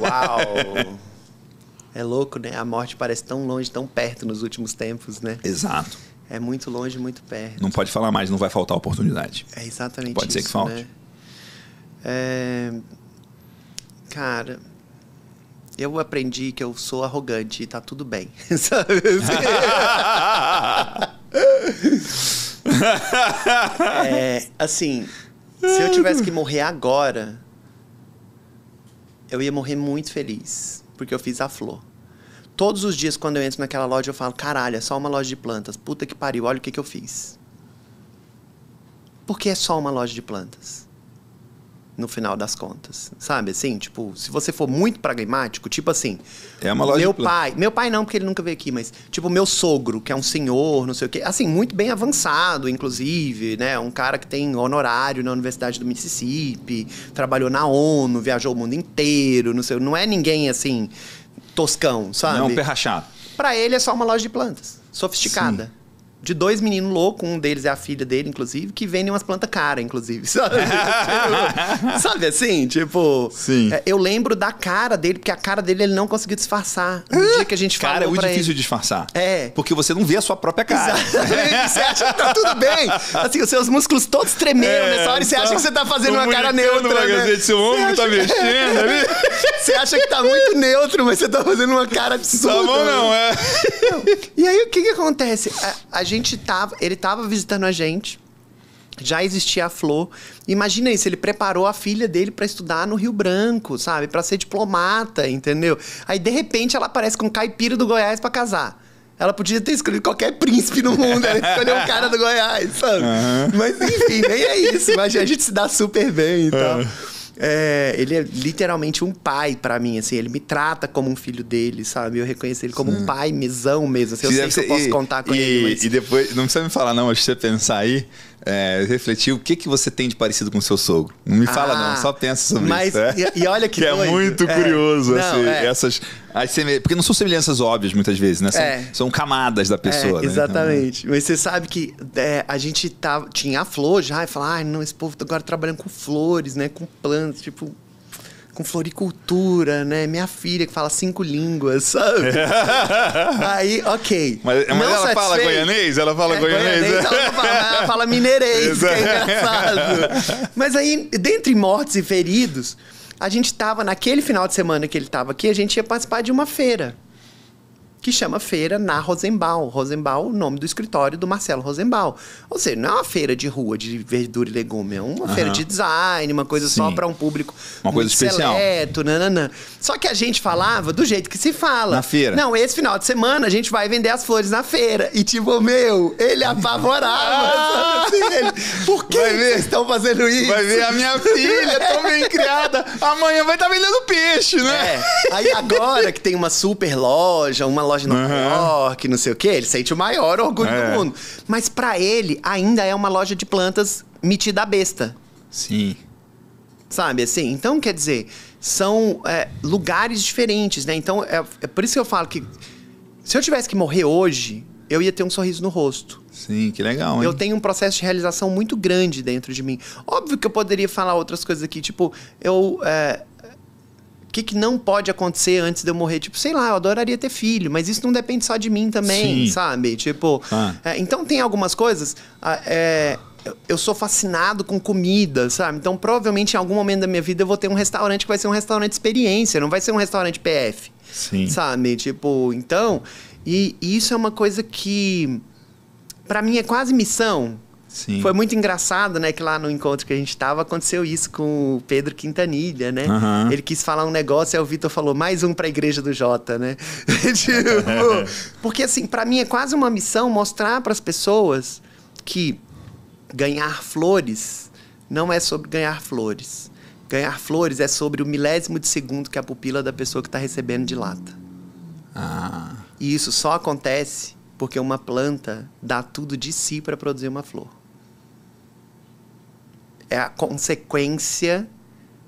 Uau! (laughs) é louco, né? A morte parece tão longe, tão perto nos últimos tempos, né? Exato é muito longe, muito perto. Não pode falar mais, não vai faltar oportunidade. É exatamente pode isso. Pode ser que falte. Né? É... Cara, eu aprendi que eu sou arrogante e tá tudo bem, (laughs) sabe? é, assim, se eu tivesse que morrer agora, eu ia morrer muito feliz, porque eu fiz a flor. Todos os dias, quando eu entro naquela loja, eu falo: caralho, é só uma loja de plantas. Puta que pariu, olha o que, que eu fiz. Porque é só uma loja de plantas. No final das contas. Sabe assim? Tipo, se você for muito pragmático, tipo assim. É uma loja meu de pai. Meu pai não, porque ele nunca veio aqui, mas. Tipo, meu sogro, que é um senhor, não sei o quê. Assim, muito bem avançado, inclusive, né? Um cara que tem honorário na Universidade do Mississippi, trabalhou na ONU, viajou o mundo inteiro, não sei. Não é ninguém assim toscão, sabe? Não é um Pra ele é só uma loja de plantas, sofisticada. Sim de dois meninos loucos, um deles é a filha dele, inclusive, que vendem umas plantas caras, inclusive. (laughs) Sabe? Tipo, sabe assim? Tipo. Sim. É, eu lembro da cara dele, porque a cara dele ele não conseguiu disfarçar. No dia que a gente cara, falou. Cara, é muito difícil ele. disfarçar. É. Porque você não vê a sua própria cara. Exatamente. (laughs) você acha que tá tudo bem. Assim, os seus músculos todos tremeram é, nessa hora e você tá acha que você tá fazendo uma cara neutra. Né? Gazeta, seu ombro tá acha... tá mexendo ali. (laughs) você acha que tá muito neutro, mas você tá fazendo uma cara absurda. Tá bom, não, é. E aí o que que acontece? a, a gente gente tava. Ele tava visitando a gente. Já existia a Flor. Imagina isso, ele preparou a filha dele para estudar no Rio Branco, sabe? para ser diplomata, entendeu? Aí, de repente, ela aparece com o caipira do Goiás para casar. Ela podia ter escolhido qualquer príncipe no mundo, ela escolheu um cara do Goiás, sabe? Uhum. Mas enfim, nem é isso. Imagina, a gente se dá super bem e então. tal. Uhum. É, ele é literalmente um pai para mim, assim. Ele me trata como um filho dele, sabe? Eu reconheço ele como Sim. um pai mesão mesmo. Assim, eu sei que ser, eu posso e, contar com e, ele. Mas... E depois, não precisa me falar, não, mas você pensar aí, é, refletir o que, que você tem de parecido com seu sogro. Não me fala, ah, não, só pensa sobre mas, isso. Mas, né? e, e, olha que. (laughs) que é doido. é muito curioso, é, assim, não, é. essas. Porque não são semelhanças óbvias muitas vezes, né? São, é. são camadas da é, pessoa. Né? Exatamente. Né? Então... Mas você sabe que a gente tava tá, tinha a flor já e falar, ah, não, esse povo tá agora trabalhando com flores, né? Com plantas. Tipo, com floricultura, né? Minha filha que fala cinco línguas, sabe? (laughs) Aí, ok. Mas, mas ela satisfeito. fala goianês? Ela fala é, goianês? goianês é? ela, não fala, ela fala mineirês, que é engraçado. Mas aí, dentre mortos e feridos, a gente tava, naquele final de semana que ele tava aqui, a gente ia participar de uma feira que chama feira na Rosenbaum. Rosenbaum, o nome do escritório do Marcelo Rosenbaum. Ou seja, não é uma feira de rua de verdura e legume, é uma uhum. feira de design, uma coisa Sim. só para um público uma coisa especial. seleto, nananã. Só que a gente falava do jeito que se fala. Na feira. Não, esse final de semana a gente vai vender as flores na feira. E tipo, meu, ele apavorava. (laughs) Ah! Assim? Por que vocês estão fazendo isso? Vai ver a minha filha tão bem (laughs) criada. Amanhã vai estar tá vendendo peixe, né? É. Aí agora que tem uma super loja, uma loja loja em Nova uhum. York, não sei o quê, ele sente o maior orgulho é. do mundo. Mas para ele, ainda é uma loja de plantas metida besta. Sim. Sabe assim? Então, quer dizer, são é, lugares diferentes, né? Então, é, é por isso que eu falo que se eu tivesse que morrer hoje, eu ia ter um sorriso no rosto. Sim, que legal, hein? Eu tenho um processo de realização muito grande dentro de mim. Óbvio que eu poderia falar outras coisas aqui, tipo, eu. É, que, que não pode acontecer antes de eu morrer? Tipo, sei lá, eu adoraria ter filho, mas isso não depende só de mim também, Sim. sabe? Tipo, ah. é, então tem algumas coisas. Ah, é, eu sou fascinado com comida, sabe? Então, provavelmente, em algum momento da minha vida, eu vou ter um restaurante que vai ser um restaurante experiência, não vai ser um restaurante PF. Sim. Sabe? Tipo, então. E, e isso é uma coisa que, para mim, é quase missão, Sim. Foi muito engraçado, né, que lá no encontro que a gente estava aconteceu isso com o Pedro Quintanilha, né? Uhum. Ele quis falar um negócio e o Vitor falou mais um para a igreja do Jota, né? (laughs) tipo, (laughs) porque assim, para mim é quase uma missão mostrar para as pessoas que ganhar flores não é sobre ganhar flores. Ganhar flores é sobre o milésimo de segundo que a pupila da pessoa que está recebendo dilata. Ah. E isso só acontece porque uma planta dá tudo de si para produzir uma flor é a consequência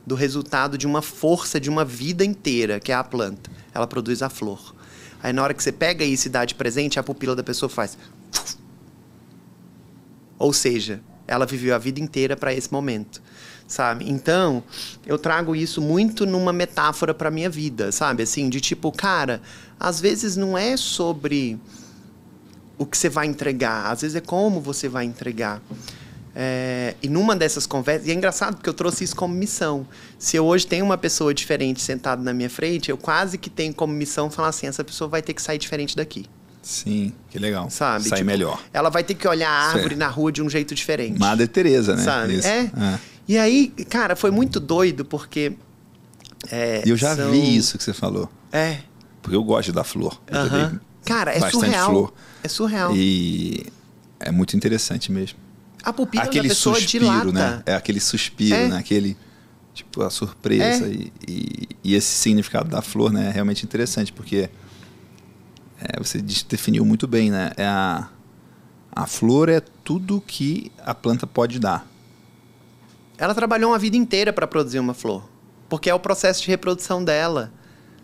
do resultado de uma força de uma vida inteira, que é a planta. Ela produz a flor. Aí na hora que você pega isso e dá de presente, a pupila da pessoa faz. Ou seja, ela viveu a vida inteira para esse momento, sabe? Então, eu trago isso muito numa metáfora para minha vida, sabe? Assim, de tipo, cara, às vezes não é sobre o que você vai entregar, às vezes é como você vai entregar. É, e numa dessas conversas, e é engraçado porque eu trouxe isso como missão. Se eu hoje tenho uma pessoa diferente sentada na minha frente, eu quase que tenho como missão falar assim: essa pessoa vai ter que sair diferente daqui. Sim, que legal. Sabe? Sai tipo, melhor. Ela vai ter que olhar a árvore Sim. na rua de um jeito diferente. Madre Teresa, né? Sabe? Isso. É. é. E aí, cara, foi muito doido porque. É, eu já são... vi isso que você falou. É. Porque eu gosto da flor. Uh -huh. Cara, é surreal. Flor. É surreal. E é muito interessante mesmo a pupila aquele da pessoa suspiro, né? dilata. Né? É aquele suspiro, é. né? Aquele tipo a surpresa é. e, e, e, esse significado da flor, né? É realmente interessante porque é, você definiu muito bem, né? É a a flor é tudo que a planta pode dar. Ela trabalhou uma vida inteira para produzir uma flor, porque é o processo de reprodução dela.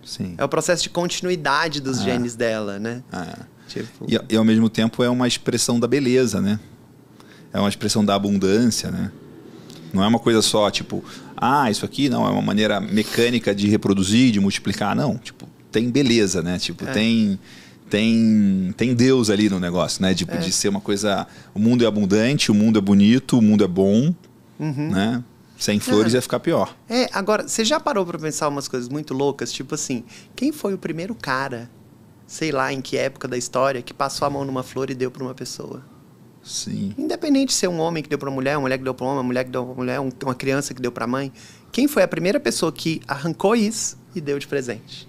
Sim. É o processo de continuidade dos é. genes dela, né? É. Tipo... E, e ao mesmo tempo é uma expressão da beleza, né? é uma expressão da abundância, né? Não é uma coisa só, tipo, ah, isso aqui não é uma maneira mecânica de reproduzir, de multiplicar, não. Tipo, tem beleza, né? Tipo, é. tem tem tem Deus ali no negócio, né? Tipo, é. de ser uma coisa, o mundo é abundante, o mundo é bonito, o mundo é bom, uhum. né? Sem flores é. ia ficar pior. É, agora, você já parou para pensar umas coisas muito loucas? Tipo assim, quem foi o primeiro cara, sei lá em que época da história, que passou a mão numa flor e deu para uma pessoa? Sim. Independente de ser é um homem que deu para mulher, uma mulher que deu para homem, uma mulher que deu para mulher, uma criança que deu para mãe, quem foi a primeira pessoa que arrancou isso e deu de presente?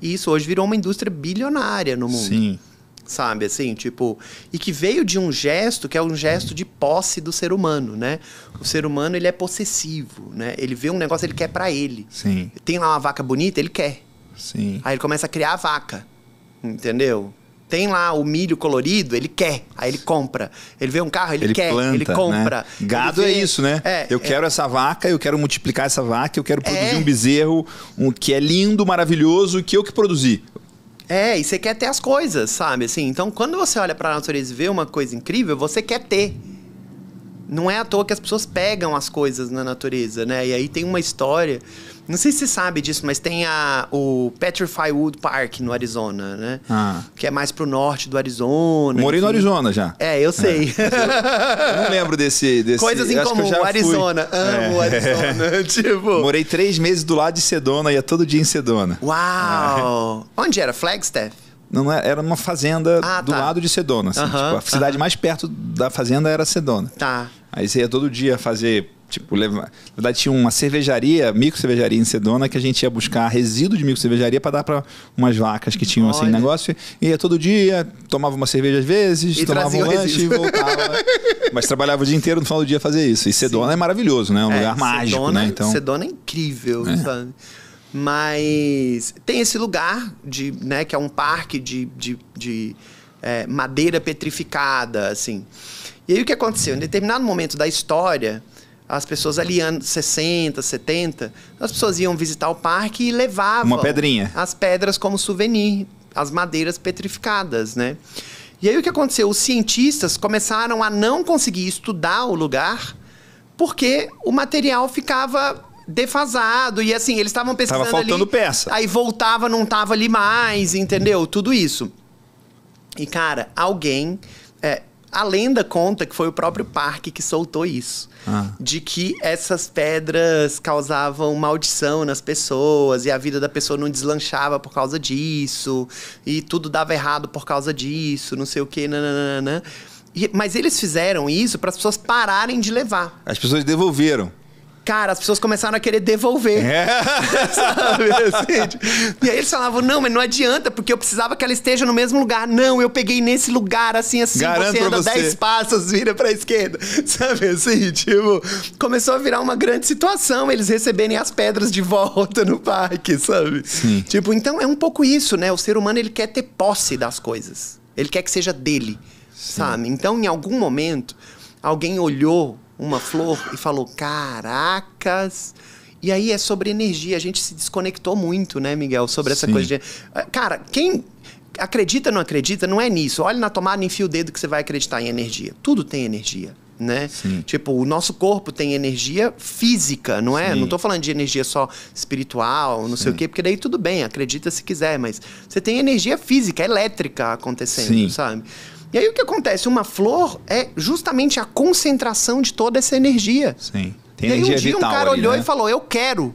E isso hoje virou uma indústria bilionária no mundo. Sim. Sabe, assim, tipo, e que veio de um gesto que é um gesto de posse do ser humano, né? O ser humano, ele é possessivo, né? Ele vê um negócio, ele quer para ele. Sim. Tem lá uma vaca bonita, ele quer. Sim. Aí ele começa a criar a vaca. Entendeu? tem lá o milho colorido, ele quer, aí ele compra. Ele vê um carro, ele, ele quer, planta, ele né? compra. Né? Gado ele é vê... é isso, né? É, eu é... quero essa vaca, eu quero multiplicar essa vaca, eu quero é. produzir é... um bezerro um, que é lindo, maravilhoso, que eu que produzi. É, e você quer ter as coisas, sabe? Assim, então, quando você olha para a natureza e vê uma coisa incrível, você quer ter. Não é à toa que as pessoas pegam as coisas na natureza, né? E aí tem uma história. Não sei se você sabe disso, mas tem a, o Petrify Wood Park no Arizona, né? Ah. Que é mais pro norte do Arizona. Morei enfim. no Arizona já. É, eu é. sei. É. (laughs) Eu não lembro desse. desse Coisas em comum, Arizona. Amo é. Arizona. (laughs) tipo. Morei três meses do lado de Sedona, ia todo dia em Sedona. Uau! É. Onde era? Flagstaff? Não é, era uma fazenda ah, do tá. lado de Sedona. Assim, uh -huh, tipo, a cidade uh -huh. mais perto da fazenda era Sedona. Tá. Aí você ia todo dia fazer, tipo, levar... na verdade tinha uma cervejaria, micro cervejaria em Sedona, que a gente ia buscar resíduo de micro cervejaria para dar para umas vacas que tinham assim, Olha. assim negócio. E ia todo dia, tomava uma cerveja às vezes, e tomava um lanche e voltava. (laughs) Mas trabalhava o dia inteiro no final do dia fazer isso. E Sedona Sim. é maravilhoso, né? É um é, lugar Sedona, mágico, né? Então... Sedona é incrível, é. sabe? Mas tem esse lugar de, né, que é um parque de, de, de é, madeira petrificada, assim. E aí o que aconteceu? Em determinado momento da história, as pessoas ali, anos 60, 70, as pessoas iam visitar o parque e levavam... Uma pedrinha. As pedras como souvenir, as madeiras petrificadas, né? E aí o que aconteceu? Os cientistas começaram a não conseguir estudar o lugar porque o material ficava defasado e assim, eles estavam pesquisando Tava faltando ali, peça. Aí voltava, não tava ali mais, entendeu? Tudo isso. E cara, alguém é, a lenda conta que foi o próprio parque que soltou isso. Ah. De que essas pedras causavam maldição nas pessoas e a vida da pessoa não deslanchava por causa disso, e tudo dava errado por causa disso, não sei o que, nananana. E, mas eles fizeram isso para as pessoas pararem de levar. As pessoas devolveram cara, as pessoas começaram a querer devolver. É. (laughs) Sabe? Assim, e aí eles falavam, não, mas não adianta, porque eu precisava que ela esteja no mesmo lugar. Não, eu peguei nesse lugar, assim, assim, Garanto você anda dez passos, vira pra esquerda. (laughs) Sabe assim, tipo, começou a virar uma grande situação eles receberem as pedras de volta no parque, sabe? Sim. Tipo, então é um pouco isso, né? O ser humano, ele quer ter posse das coisas. Ele quer que seja dele, Sim. sabe? Então, em algum momento, alguém olhou uma flor e falou: Caracas! E aí é sobre energia. A gente se desconectou muito, né, Miguel? Sobre essa Sim. coisa de. Eh, cara, quem acredita ou não acredita, não é nisso. Olha na tomada e enfia o dedo que você vai acreditar em energia. Tudo tem energia. Né? Sim. Tipo, o nosso corpo tem energia física, não é? Sim. Não estou falando de energia só espiritual, não Sim. sei o quê, porque daí tudo bem, acredita se quiser, mas você tem energia física, elétrica acontecendo, sabe? E aí o que acontece? Uma flor é justamente a concentração de toda essa energia. Sim. Tem e aí um dia um cara ali, olhou né? e falou: Eu quero.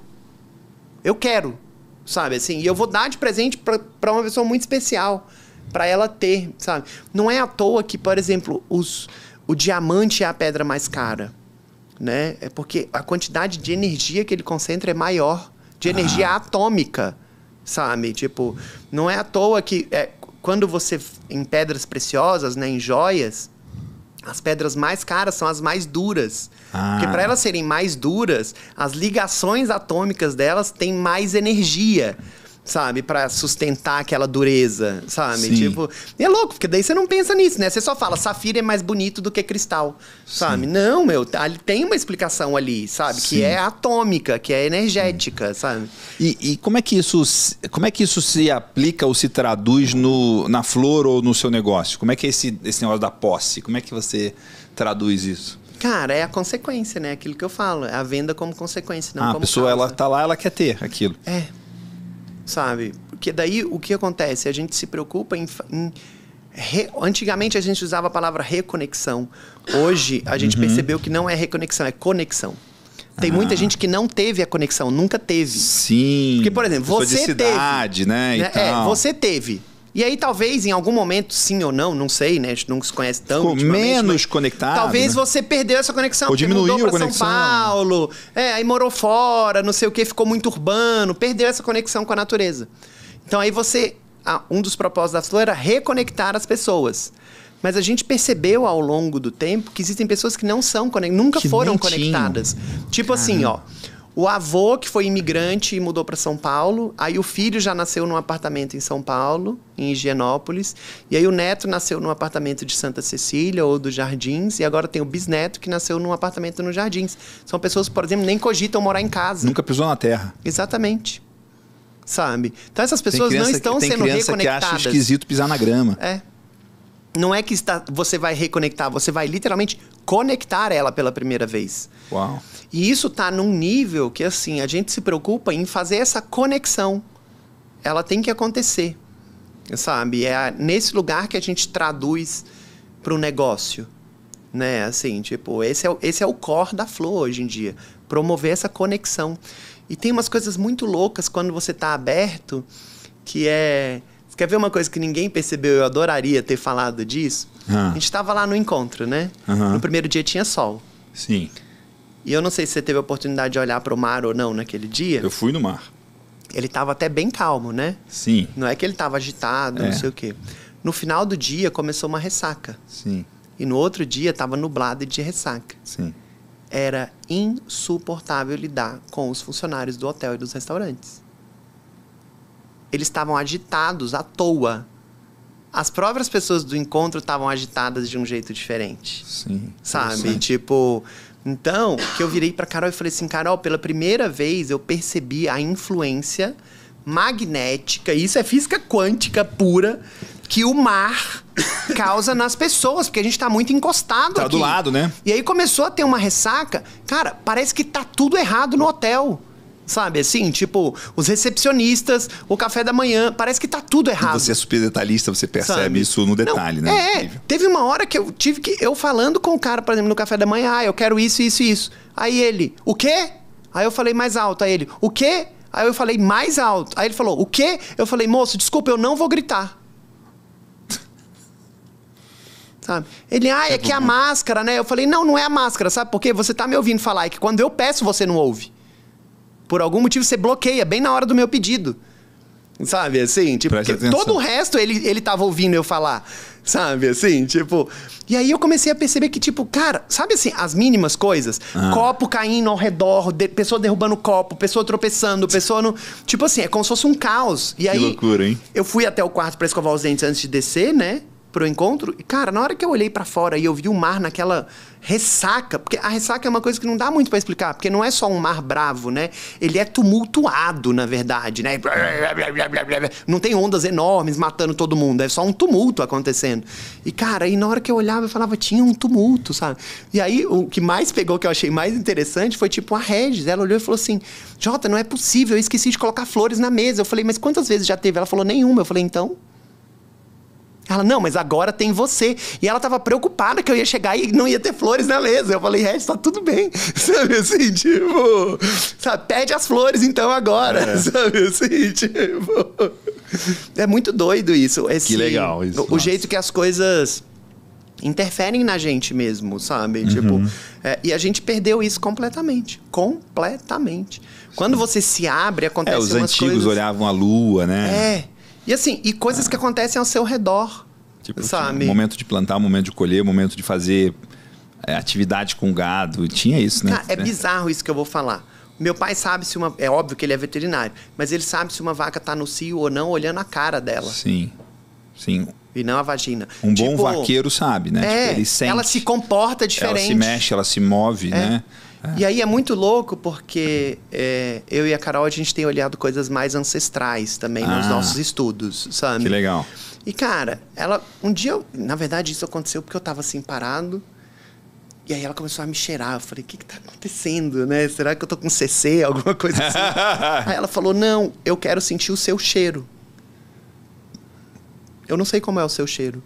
Eu quero. Sabe assim? E eu vou dar de presente para uma pessoa muito especial. para ela ter, sabe? Não é à toa que, por exemplo, os, o diamante é a pedra mais cara. Né? É porque a quantidade de energia que ele concentra é maior. De ah. energia ah. atômica. Sabe? Tipo, não é à toa que. É, quando você em pedras preciosas, né, em joias, as pedras mais caras são as mais duras. Ah. Porque para elas serem mais duras, as ligações atômicas delas têm mais energia sabe? para sustentar aquela dureza, sabe? Sim. Tipo, é louco, porque daí você não pensa nisso, né? Você só fala, safira é mais bonito do que cristal, sabe? Sim. Não, meu, tá, tem uma explicação ali, sabe? Sim. Que é atômica, que é energética, hum. sabe? E, e, como, é que isso, como é que isso se aplica ou se traduz no, na flor ou no seu negócio? Como é que é esse, esse negócio da posse? Como é que você traduz isso? Cara, é a consequência, né? Aquilo que eu falo. É a venda como consequência, não ah, como A pessoa, causa. ela tá lá, ela quer ter aquilo. É, sabe? Porque daí o que acontece? A gente se preocupa em. em re... Antigamente a gente usava a palavra reconexão. Hoje a gente uhum. percebeu que não é reconexão, é conexão. Tem muita ah. gente que não teve a conexão, nunca teve. Sim. Porque, por exemplo, você de cidade, teve. Né? né? É, você teve. E aí, talvez, em algum momento, sim ou não, não sei, né? A gente não se conhece tanto. Ficou menos conectado. Talvez né? você perdeu essa conexão. Ou diminuiu mudou pra a conexão. São Paulo, é, aí morou fora, não sei o que, ficou muito urbano, perdeu essa conexão com a natureza. Então aí você. Ah, um dos propósitos da flor era reconectar as pessoas. Mas a gente percebeu ao longo do tempo que existem pessoas que não são conectadas, nunca que foram conectadas. Tipo Caramba. assim, ó. O avô, que foi imigrante e mudou para São Paulo. Aí o filho já nasceu num apartamento em São Paulo, em Higienópolis. E aí o neto nasceu num apartamento de Santa Cecília ou dos Jardins. E agora tem o bisneto que nasceu num apartamento nos Jardins. São pessoas que, por exemplo, nem cogitam morar em casa. Nunca pisou na terra. Exatamente. Sabe? Então essas pessoas não estão sendo reconectadas. Tem criança que acha esquisito pisar na grama. É não é que está, você vai reconectar, você vai literalmente conectar ela pela primeira vez. Uau. E isso está num nível que, assim, a gente se preocupa em fazer essa conexão. Ela tem que acontecer, sabe? É nesse lugar que a gente traduz para o negócio, né? Assim, tipo, esse é, esse é o core da flor hoje em dia. Promover essa conexão. E tem umas coisas muito loucas quando você está aberto, que é... Quer ver uma coisa que ninguém percebeu? Eu adoraria ter falado disso. Ah. A gente estava lá no encontro, né? No primeiro dia tinha sol. Sim. E eu não sei se você teve a oportunidade de olhar para o mar ou não naquele dia. Eu fui no mar. Ele estava até bem calmo, né? Sim. Não é que ele estava agitado, é. não sei o quê. No final do dia começou uma ressaca. Sim. E no outro dia estava nublado e de ressaca. Sim. Era insuportável lidar com os funcionários do hotel e dos restaurantes. Eles estavam agitados à toa. As próprias pessoas do encontro estavam agitadas de um jeito diferente. Sim. Sabe? Tipo, então, que eu virei para Carol e falei assim: Carol, pela primeira vez eu percebi a influência magnética, isso é física quântica pura, que o mar causa nas pessoas, porque a gente tá muito encostado tá aqui. Tá do lado, né? E aí começou a ter uma ressaca. Cara, parece que tá tudo errado no hotel sabe? Assim, tipo, os recepcionistas, o café da manhã, parece que tá tudo errado. você é super detalhista, você percebe sabe? isso no detalhe, Não, né? É, teve uma hora que eu tive que. Eu falando com o cara, por exemplo, no café da manhã, ah, eu quero isso, isso e isso. Aí ele, o quê? Aí eu falei mais alto. Aí ele, o quê? Aí eu falei mais alto. Aí ele falou, o quê? Eu falei, moço, desculpa, eu não vou gritar. (laughs) Sabe? Ele, ah, é, é que a máscara, né? Eu falei, não, não é a máscara, sabe por quê? Você tá me ouvindo falar, é que quando eu peço, você não ouve. Por algum motivo você bloqueia bem na hora do meu pedido. Sabe assim? Tipo, todo o resto ele, ele tava ouvindo eu falar. Sabe assim? Tipo. E aí eu comecei a perceber que, tipo, cara, sabe assim, as mínimas coisas? Ah. Copo caindo ao redor, de, pessoa derrubando copo, pessoa tropeçando, pessoa no. Tipo assim, é como se fosse um caos. E que aí, loucura, hein? Eu fui até o quarto para escovar os dentes antes de descer, né? pro encontro. E, cara, na hora que eu olhei para fora e eu vi o mar naquela ressaca, porque a ressaca é uma coisa que não dá muito para explicar, porque não é só um mar bravo, né? Ele é tumultuado, na verdade, né? Não tem ondas enormes matando todo mundo, é só um tumulto acontecendo. E, cara, e na hora que eu olhava, eu falava, tinha um tumulto, sabe? E aí o que mais pegou, que eu achei mais interessante, foi tipo a Regis. Ela olhou e falou assim: Jota, não é possível, eu esqueci de colocar flores na mesa. Eu falei, mas quantas vezes já teve? Ela falou, nenhuma. Eu falei, então ela, não, mas agora tem você. E ela tava preocupada que eu ia chegar e não ia ter flores na mesa. Eu falei, Regis, tá tudo bem. (laughs) Sabe assim, tipo. Sabe, pede as flores então agora. É. (laughs) Sabe assim, tipo. É muito doido isso. Esse, que legal isso. O, jeito que as coisas interferem na gente mesmo, sabe? Tipo, uhum. Tipo, é, e a gente perdeu isso completamente. Completamente. Quando você se abre, é, acontece é, os antigos olhavam a lua, né? É. E assim, e coisas ah. que acontecem ao seu redor. Tipo, sabe? momento de plantar, momento de colher, momento de fazer é, atividade com gado. Tinha isso, né? Cara, é bizarro isso que eu vou falar. Meu pai sabe se uma. É óbvio que ele é veterinário, mas ele sabe se uma vaca está no cio ou não, olhando a cara dela. Sim. Sim. E não a vagina. Um tipo, bom vaqueiro sabe, né? Tipo, é, tipo, ele sente. Ela se comporta diferente. Ela se mexe, ela se move, é. né? É. E aí é muito louco porque é, eu e a Carol a gente tem olhado coisas mais ancestrais também ah, nos nossos estudos, sabe? Que legal. E cara, ela um dia, na verdade isso aconteceu porque eu tava assim parado. E aí ela começou a me cheirar. Eu falei, o que que tá acontecendo, né? Será que eu tô com CC, alguma coisa assim? (laughs) aí ela falou, não, eu quero sentir o seu cheiro. Eu não sei como é o seu cheiro.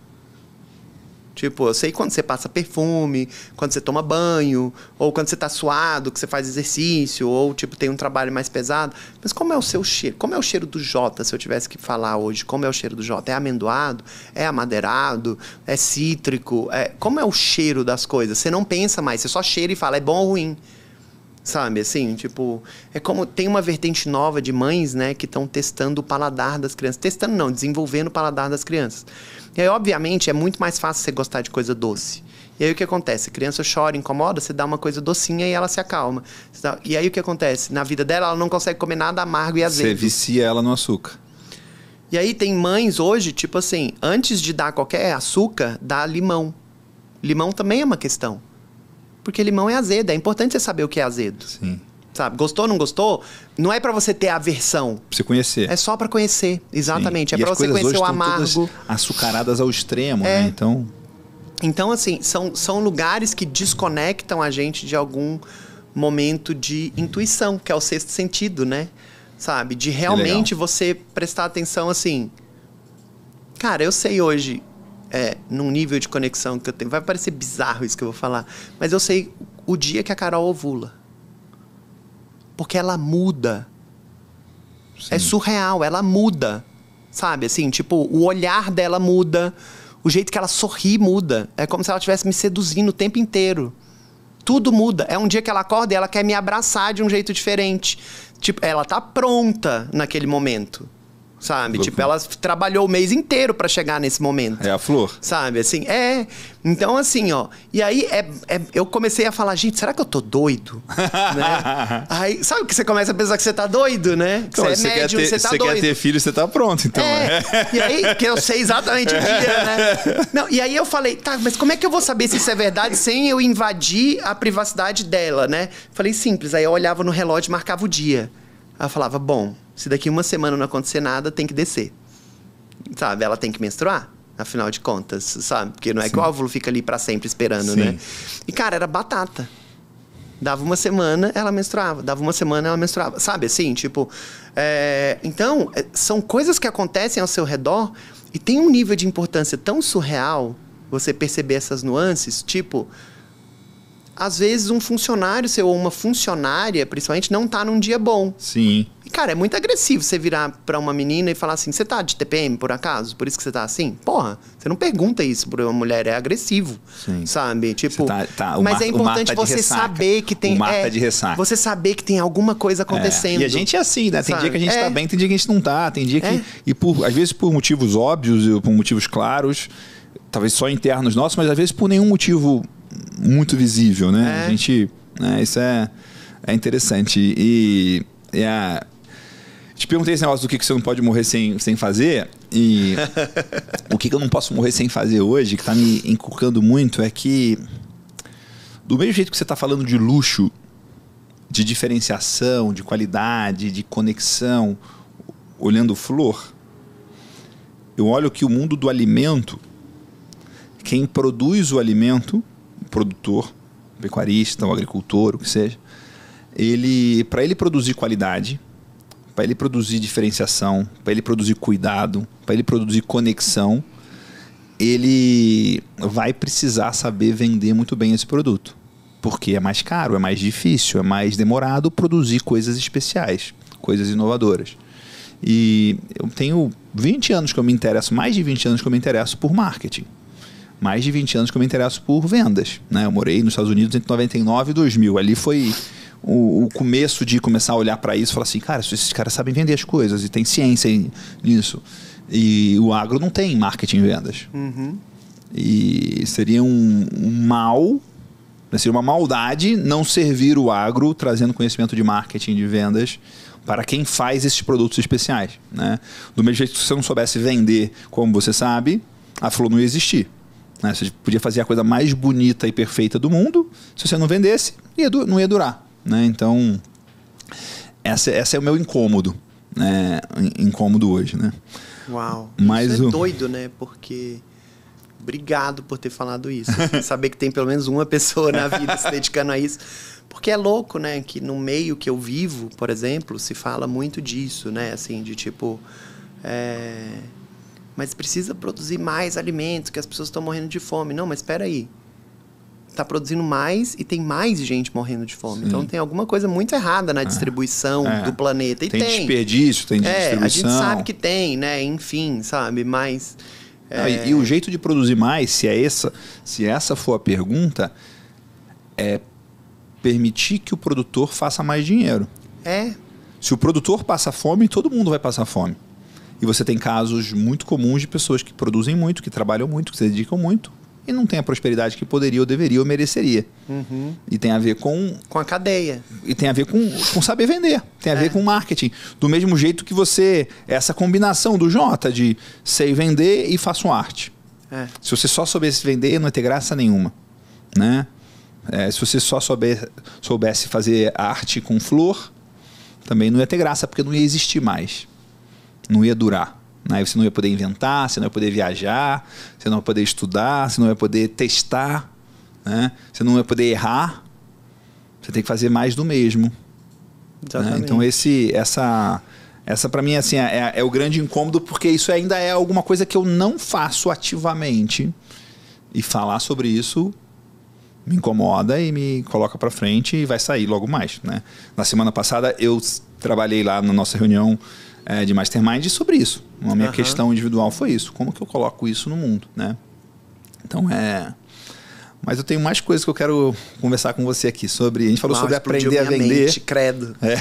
Tipo, eu sei quando você passa perfume, quando você toma banho, ou quando você tá suado, que você faz exercício, ou tipo, tem um trabalho mais pesado. Mas como é o seu cheiro? Como é o cheiro do Jota, se eu tivesse que falar hoje? Como é o cheiro do Jota? É amendoado? É amadeirado? É cítrico? É... Como é o cheiro das coisas? Você não pensa mais, você só cheira e fala, é bom ou ruim. Sabe, assim, tipo, é como tem uma vertente nova de mães, né, que estão testando o paladar das crianças. Testando não, desenvolvendo o paladar das crianças. E aí, obviamente, é muito mais fácil você gostar de coisa doce. E aí o que acontece? A criança chora, incomoda, você dá uma coisa docinha e ela se acalma. E aí o que acontece? Na vida dela, ela não consegue comer nada amargo e azedo. Você vicia ela no açúcar. E aí tem mães hoje, tipo assim, antes de dar qualquer açúcar, dá limão. Limão também é uma questão. Porque limão é azedo, é importante você saber o que é azedo. Sim. Sabe, gostou, não gostou? Não é para você ter aversão. Pra você conhecer. É só para conhecer, exatamente. Sim. É para você conhecer o amargo. açucaradas ao extremo, é. né? Então. Então, assim, são, são lugares que desconectam a gente de algum momento de intuição, que é o sexto sentido, né? Sabe? De realmente você prestar atenção assim. Cara, eu sei hoje é, num nível de conexão que eu tenho. Vai parecer bizarro isso que eu vou falar, mas eu sei o dia que a Carol ovula. Porque ela muda. É Sim. É surreal, ela muda. Sabe, assim, tipo, o olhar dela muda, o jeito que ela sorri muda. É como se ela estivesse me seduzindo o tempo inteiro. Tudo muda. É um dia que ela acorda e ela quer me abraçar de um jeito diferente. Tipo, ela tá pronta naquele momento sabe? Tipo, ela trabalhou o mês inteiro para chegar nesse momento. É a flor. Sabe, assim, é. Então, assim, ó. E aí é, é, eu comecei a falar, gente, será que eu tô doido? (laughs) né? Aí, sabe que você começa a pensar que você tá doido, né? Que então, você, é médium, você tá doido. Você quer ter filho, você tá pronto, então. é. Né? E aí, que eu sei exatamente o dia, né? (laughs) Não, e aí eu falei, tá, mas como é que eu vou saber se isso é verdade sem eu invadir a privacidade dela, né? Falei, simples. Aí eu olhava no relógio e marcava o dia. Ela falava: bom, se daqui uma semana não acontecer nada, tem que descer. Sabe? Ela tem que menstruar afinal de contas, sabe? Porque não é Sim. que o óvulo fica ali para sempre esperando, né? Sim. né? E, cara, era batata. Dava uma semana, ela menstruava. Dava uma semana, ela menstruava. Sabe assim? Tipo. É... Então, eh, são coisas que acontecem ao seu redor e tem um nível de importância tão surreal você perceber essas nuances. Tipo, às vezes um funcionário seu ou uma funcionária, principalmente, não tá num dia bom. Sim. E, cara, é muito agressivo você virar pra uma menina e falar assim: você tá de TPM por acaso? Por isso que você tá assim? Porra, você não pergunta isso pra uma mulher, é agressivo. Sim. Sabe? Tipo. Tá, tá, mas é importante você saber que tem. O é, de ressaca. Você saber que tem alguma coisa é. acontecendo. É. E a gente é assim, né? Tem dia que a gente tá é. tá bem, tem dia que a gente não tá, tem dia que. É. E por, às vezes por motivos óbvios, por motivos claros talvez só internos nossos, mas às vezes por nenhum motivo muito visível, né? É. A gente. Né, isso é, é interessante. E, e a, te perguntei esse negócio do que, que você não pode morrer sem, sem fazer. E (laughs) o que, que eu não posso morrer sem fazer hoje, que tá me inculcando muito, é que. Do mesmo jeito que você tá falando de luxo, de diferenciação, de qualidade, de conexão, olhando flor, eu olho que o mundo do alimento, quem produz o alimento, produtor, pecuarista, ou agricultor, o que seja, ele para ele produzir qualidade, para ele produzir diferenciação, para ele produzir cuidado, para ele produzir conexão, ele vai precisar saber vender muito bem esse produto. Porque é mais caro, é mais difícil, é mais demorado produzir coisas especiais, coisas inovadoras. E eu tenho 20 anos que eu me interesso, mais de 20 anos que eu me interesso por marketing mais de 20 anos que eu me interesso por vendas. Né? Eu morei nos Estados Unidos entre 99 e 2000. Ali foi o, o começo de começar a olhar para isso e falar assim, cara, esses caras sabem vender as coisas e tem ciência nisso. E o agro não tem marketing e vendas. Uhum. E seria um, um mal né, Seria uma maldade não servir o agro trazendo conhecimento de marketing, de vendas, para quem faz esses produtos especiais. Né? Do mesmo jeito que se você não soubesse vender como você sabe, a flor não ia existir. Né? Você podia fazer a coisa mais bonita e perfeita do mundo, se você não vendesse, ia não ia durar. Né? Então, essa, essa é o meu incômodo, né? incômodo hoje. Né? Uau, Mas isso é o... doido, né? Porque... Obrigado por ter falado isso. (laughs) saber que tem pelo menos uma pessoa na vida se dedicando a isso. Porque é louco, né? Que no meio que eu vivo, por exemplo, se fala muito disso, né? Assim, de tipo. É mas precisa produzir mais alimentos, que as pessoas estão morrendo de fome. Não, mas espera aí. Está produzindo mais e tem mais gente morrendo de fome. Então Sim. Então tem alguma coisa muito errada na é. distribuição é, do planeta. E tem, tem desperdício, tem é, distribuição. A gente sabe que tem, né? Enfim, sabe? Mas. Não, é e, e, o jeito de produzir mais, se é essa, se essa for a pergunta, é permitir que o produtor faça mais dinheiro. É. Se o produtor passa fome, todo mundo vai passar fome. E você tem casos muito comuns de pessoas que produzem muito, que trabalham muito, que se dedicam muito e não tem a prosperidade que poderia ou deveria ou mereceria. Uhum. E tem a ver com. Com a cadeia. E tem a ver com, com saber vender. Tem a é. ver com marketing. Do mesmo jeito que você. Essa combinação do Jota de sei vender e faço arte. É. Se você só soubesse vender, não ia ter graça nenhuma. Né? É, se você só souber, soubesse fazer arte com flor, também não ia ter graça, porque não ia existir mais não ia durar. Né? Você não ia poder inventar, você não ia poder viajar, você não ia poder estudar, você não ia poder testar, né? você não ia poder errar. Você tem que fazer mais do mesmo. Né? Então esse, essa, essa para mim assim, é, é o grande incômodo porque isso ainda é alguma coisa que eu não faço ativamente e falar sobre isso me incomoda e me coloca para frente e vai sair logo mais, né? Na semana passada eu trabalhei lá na nossa reunião é, de mastermind sobre isso. A minha uhum. questão individual foi isso. Como que eu coloco isso no mundo, né? Então é... Mas eu tenho mais coisas que eu quero conversar com você aqui sobre. A gente falou sobre aprender a vender. Mente, credo. É.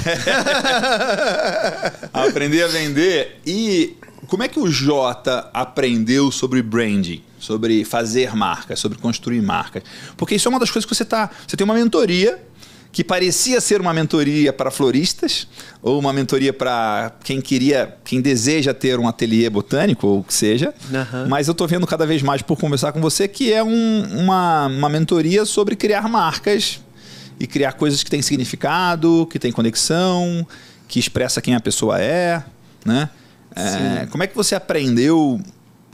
(laughs) aprender a vender. E como é que o Jota aprendeu sobre branding? Sobre fazer marca sobre construir marca Porque isso é uma das coisas que você tá. Você tem uma mentoria que parecia ser uma mentoria para floristas ou uma mentoria para quem queria, quem deseja ter um ateliê botânico ou o que seja. Uhum. Mas eu estou vendo cada vez mais por conversar com você que é um, uma, uma mentoria sobre criar marcas e criar coisas que têm significado, que têm conexão, que expressa quem a pessoa é, né? É, como é que você aprendeu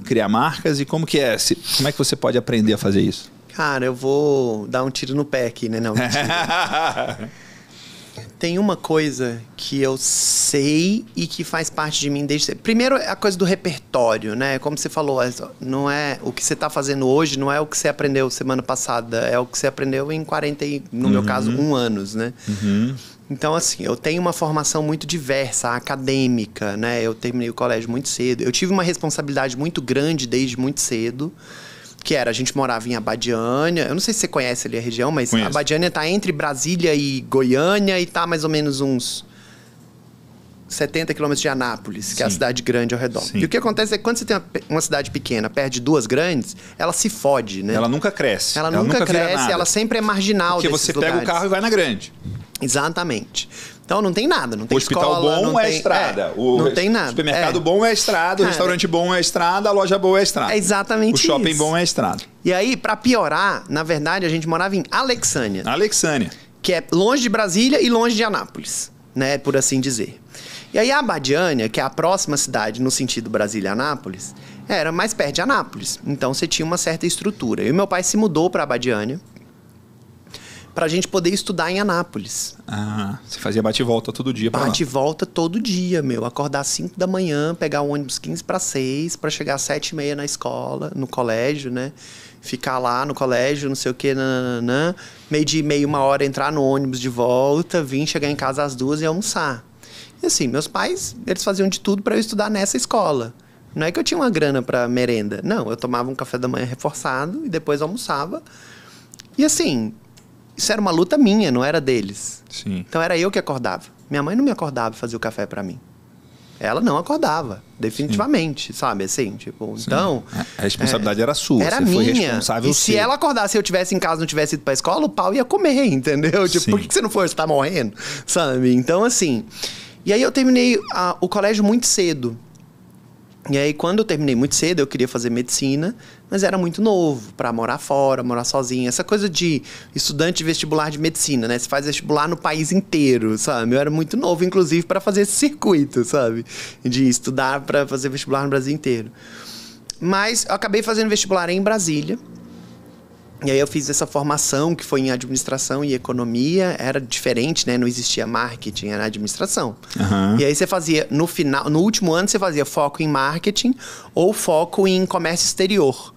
criar marcas e como que é, como é que você pode aprender a fazer isso? cara, eu vou dar um tiro no pé aqui, né? Não, (laughs) Tem uma coisa que eu sei e que faz parte de mim desde. Primeiro, é a coisa do repertório, né? Como você falou, é não é o que você está fazendo hoje, não é o que você aprendeu semana passada, é o que você aprendeu em 40, no uhum. meu caso, um anos, né? Uhum. Então, assim, eu tenho uma formação muito diversa, acadêmica, né? Eu terminei o colégio muito cedo. Eu tive uma responsabilidade muito grande desde muito cedo que era, a gente morava em Abadiânia, eu não sei se você conhece ali a região, mas Conheço. Abadiânia tá entre Brasília e Goiânia e tá mais ou menos uns 70 quilômetros de Anápolis, que Sim. é a cidade grande ao redor. Sim. E o que acontece é que quando você tem uma, uma, cidade pequena, perde duas grandes, ela se fode, né? Ela nunca cresce. Ela, ela nunca, nunca, cresce, ela sempre é marginal Porque você pega lugares. o carro e vai na grande. Exatamente. Então não tem nada, não tem o hospital bom é tem, estrada, é, o não tem nada. Supermercado é. bom é estrada, Cara, o restaurante bom é estrada, a loja boa é estrada. É exatamente. O shopping isso. bom é estrada. E aí, para piorar, na verdade, a gente morava em Alexânia. Alexânia. Que é longe de Brasília e longe de Anápolis, né, por assim dizer. E aí a Abadiânia, que é a próxima cidade no sentido Brasília-Anápolis, era mais perto de Anápolis. Então você tinha uma certa estrutura. e meu pai se mudou para Abadiânia para a gente poder estudar em Anápolis. Ah, você fazia bate e volta todo dia para Bate e volta todo dia, meu. Acordar às 5 da manhã, pegar o ônibus 15 para 6, para chegar às 7 e meia na escola, no colégio, né? Ficar lá no colégio, não sei o quê, nananã. Meio de meia, uma hora, entrar no ônibus de volta, vir chegar em casa às duas e almoçar. E assim, meus pais, eles faziam de tudo para eu estudar nessa escola. Não é que eu tinha uma grana para merenda. Não, eu tomava um café da manhã reforçado e depois almoçava. E assim, isso era uma luta minha, não era deles. Sim. Então era eu que acordava. Minha mãe não me acordava fazia o café para mim. Ela não acordava, definitivamente, Sim. sabe? Assim, tipo, Sim. então. É, a responsabilidade é, era sua, era você minha. foi responsável. E se ela acordasse eu tivesse em casa não tivesse ido pra escola, o pau ia comer, (laughs) entendeu? Tipo, Sim. por que você não foi? Você tá morrendo, sabe? Então, assim. E aí eu terminei a, ah, o colégio muito cedo. E aí, quando eu terminei muito cedo, eu queria fazer medicina, mas era muito novo para morar fora, morar sozinho. Essa coisa de estudante vestibular de medicina, né? Você faz vestibular no país inteiro, sabe? Eu era muito novo, inclusive, para fazer esse circuito, sabe? De estudar para fazer vestibular no Brasil inteiro. Mas eu acabei fazendo vestibular em Brasília. E aí eu fiz essa formação que foi em administração e economia, era diferente, né? Não existia marketing, era administração. Uhum. E aí você fazia, no final, no último ano você fazia foco em marketing ou foco em comércio exterior,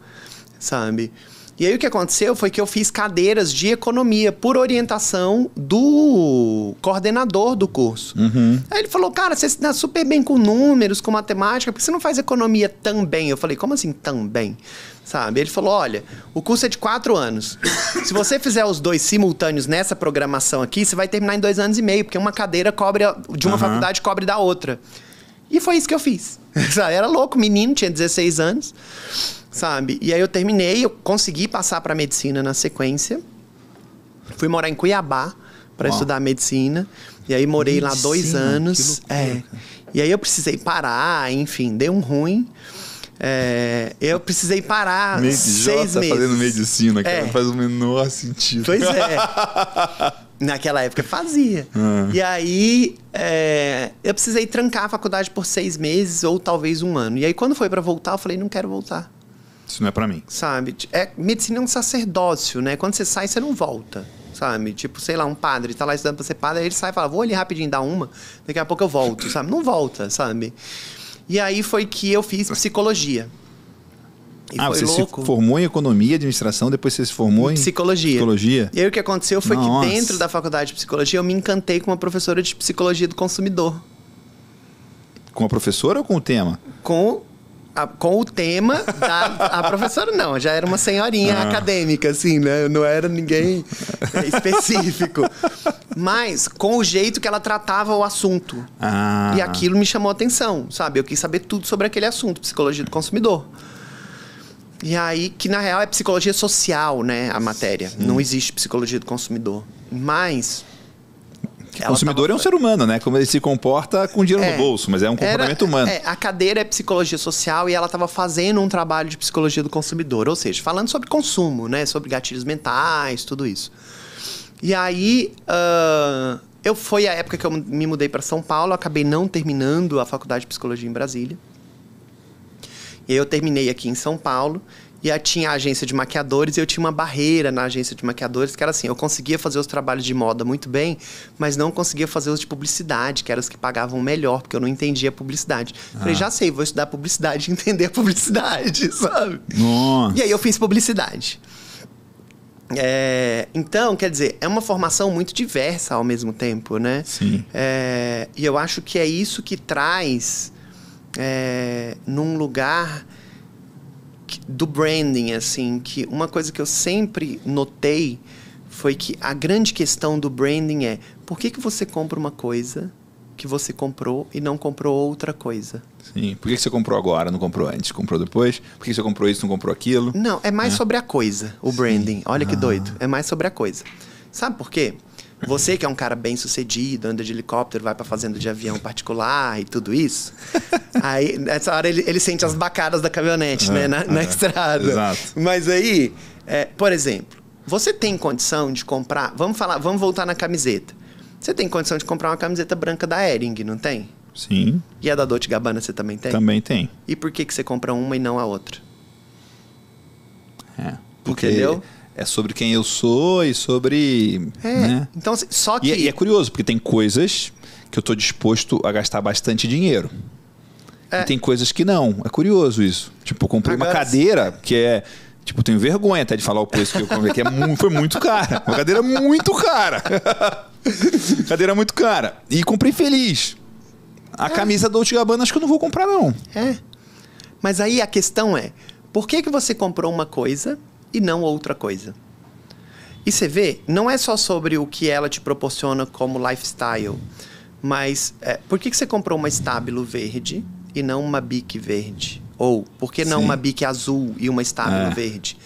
sabe? E aí o que aconteceu foi que eu fiz cadeiras de economia por orientação do coordenador do curso. Uhum. Aí ele falou, cara, você se dá super bem com números, com matemática, por que você não faz economia também? Eu falei, como assim também? sabe? Ele falou: olha, o curso é de quatro anos. (coughs) Se você fizer os dois simultâneos nessa programação aqui, você vai terminar em dois anos e meio, porque uma cadeira cobre de uma uhum. faculdade cobre da outra. E foi isso que eu fiz. (laughs) Era louco, menino, tinha 16 anos, sabe? E aí eu terminei, eu consegui passar para medicina na sequência. Fui morar em Cuiabá para estudar medicina. E aí morei medicina, lá dois anos. Loucura, é. E aí eu precisei parar, enfim, deu um ruim. É, eu precisei parar Medi seis tá meses. fazendo medicina, cara, é. não faz o menor sentido. Pois é. (laughs) Naquela época fazia. Ah. E aí é, eu precisei trancar a faculdade por seis meses ou talvez um ano. E aí quando foi para voltar, eu falei, não quero voltar. Isso não é para mim. Sabe? É, medicina é um sacerdócio, né? Quando você sai, você não volta sabe? Tipo, sei lá, um padre tá lá estudando pra ser padre, aí ele sai e fala, vou ali rapidinho dar uma, daqui a pouco eu volto, sabe? Não volta, sabe? E aí foi que eu fiz psicologia. E ah, você louco. se formou em economia, administração, depois você se formou em, em psicologia. psicologia. E aí o que aconteceu foi Nossa. que dentro da faculdade de psicologia eu me encantei com uma professora de psicologia do consumidor. Com a professora ou com o tema? Com a, com o tema da a professora, não. Já era uma senhorinha ah. acadêmica, assim, né? Não era ninguém é, específico. Mas com o jeito que ela tratava o assunto. Ah. E aquilo me chamou a atenção, sabe? Eu quis saber tudo sobre aquele assunto, psicologia do consumidor. E aí, que na real é psicologia social, né? A matéria. Sim. Não existe psicologia do consumidor. Mas o consumidor tava... é um ser humano, né? Como ele se comporta com dinheiro é, no bolso, mas é um comportamento era, humano. É, a cadeira é psicologia social e ela estava fazendo um trabalho de psicologia do consumidor, ou seja, falando sobre consumo, né? Sobre gatilhos mentais, tudo isso. E aí. Uh, eu foi a época que eu me mudei para São Paulo, acabei não terminando a faculdade de psicologia em Brasília. E aí eu terminei aqui em São Paulo e aí tinha a agência de maquiadores e eu tinha uma barreira na agência de maquiadores, que era assim, eu conseguia fazer os trabalhos de moda muito bem, mas não conseguia fazer os de publicidade, que eram os que pagavam melhor, porque eu não entendia publicidade. Ah. Falei, já sei, vou estudar publicidade e entender a publicidade, (laughs) sabe? Nossa. E aí eu fiz publicidade. É, então, quer dizer, é uma formação muito diversa ao mesmo tempo, né? Sim. É, e eu acho que é isso que traz é, num lugar do branding, assim, que uma coisa que eu sempre notei foi que a grande questão do branding é por que, que você compra uma coisa que você comprou e não comprou outra coisa? Sim. Por que, que você comprou agora, não comprou antes? Comprou depois? Por que, que você comprou isso, não comprou aquilo? Não, é mais é. sobre a coisa, o Sim. branding. Olha ah. que doido. É mais sobre a coisa. Sabe por quê? Você que é um cara bem sucedido, anda de helicóptero, vai pra fazenda de avião particular e tudo isso. (laughs) aí, nessa hora, ele, ele sente as bacadas da caminhonete, uhum, né? É, na, uhum, na é, estrada. Exato. Mas aí, é, por exemplo, você tem condição de comprar. Vamos falar, vamos voltar na camiseta. Você tem condição de comprar uma camiseta branca da Ering, não tem? Sim. E a da Dolce Gabbana você também tem? Também tem. E por que, que você compra uma e não a outra? É. Porque... Entendeu? é sobre quem eu sou e sobre. É, né? então, assim, só é, que. E, e, é curioso, porque tem coisas que eu estou disposto a gastar bastante dinheiro. É. E tem coisas que não. É curioso isso. Tipo, eu comprei Agora, uma cadeira que é. Tipo, tenho vergonha até de falar o preço que eu comprei, que é foi muito cara. Uma cadeira muito cara. (laughs) cadeira muito cara. E comprei feliz. A é. camisa do Dolce Gabbana acho que eu não vou comprar, não. É. Mas aí a questão é, por que, que você comprou uma coisa e não outra coisa. E você vê, não é só sobre o que ela te proporciona como lifestyle, mas é, por que, que você comprou uma estábilo verde e não uma bique verde? Ou por que não Sim. uma bique azul e uma estábilo é. verde?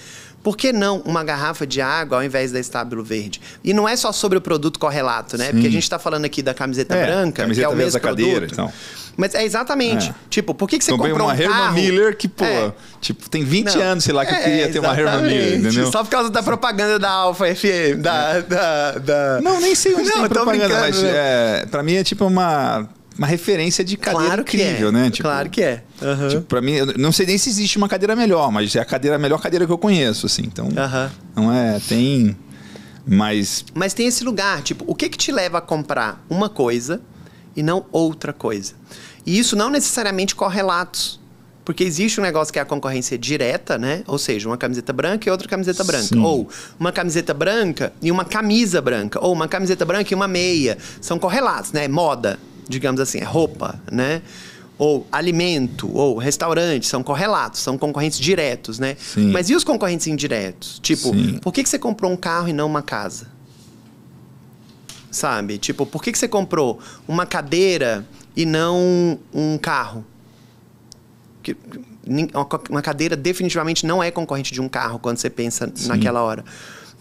Por que não uma garrafa de água ao invés da estábilo verde? E não é só sobre o produto correlato, né? Sim. Porque a gente está falando aqui da camiseta é, branca, camiseta que é o mesmo produto. Cadeira, então. Mas é exatamente. É. Tipo, por que, que você Comprei comprou uma um Herman Miller que, pô, é. tipo, tem 20 Não. anos, sei lá, que eu é, queria ter uma Herman Miller, entendeu? Só por causa da propaganda da Alfa FM, da, da, da, Não, nem sei onde Não, tem propaganda, mas é, pra mim é tipo uma uma referência de cadeira claro incrível, é. né? Tipo, claro que é. Uhum. Tipo, pra mim, eu não sei nem se existe uma cadeira melhor, mas é a cadeira a melhor cadeira que eu conheço, assim. Então, uhum. não é, tem, mas... Mas tem esse lugar, tipo, o que que te leva a comprar uma coisa e não outra coisa. E isso não necessariamente correlatos. Porque existe um negócio que é a concorrência direta, né? Ou seja, uma camiseta branca e outra camiseta branca. Sim. Ou uma camiseta branca e uma camisa branca. Ou uma camiseta branca e uma meia. São correlatos, né? É moda, digamos assim, é roupa, né? Ou alimento, ou restaurante, são correlatos, são concorrentes diretos, né? Sim. Mas e os concorrentes indiretos? Tipo, Sim. por que, que você comprou um carro e não uma casa? sabe? Tipo, por que, que você comprou uma cadeira e não um carro? Que, uma cadeira definitivamente não é concorrente de um carro quando você pensa Sim. naquela hora.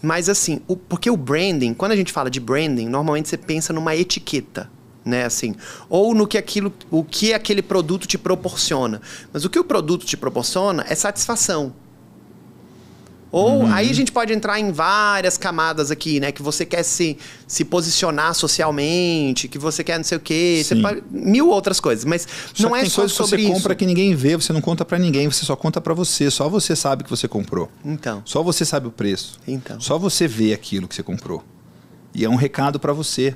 Mas assim, o, porque o branding, quando a gente fala de branding, normalmente você pensa numa etiqueta, né, assim, ou no que aquilo, o que aquele produto te proporciona. Mas o que o produto te proporciona é satisfação. Ou uhum. aí a gente pode entrar em várias camadas aqui, né? Que você quer se, se posicionar socialmente, que você quer não sei o quê, pode, mil outras coisas. Mas só não é tem só coisas sobre que você isso. compra que ninguém vê, você não conta para ninguém, você só conta para você. Só você sabe que você comprou. Então. Só você sabe o preço. Então. Só você vê aquilo que você comprou. E é um recado para você.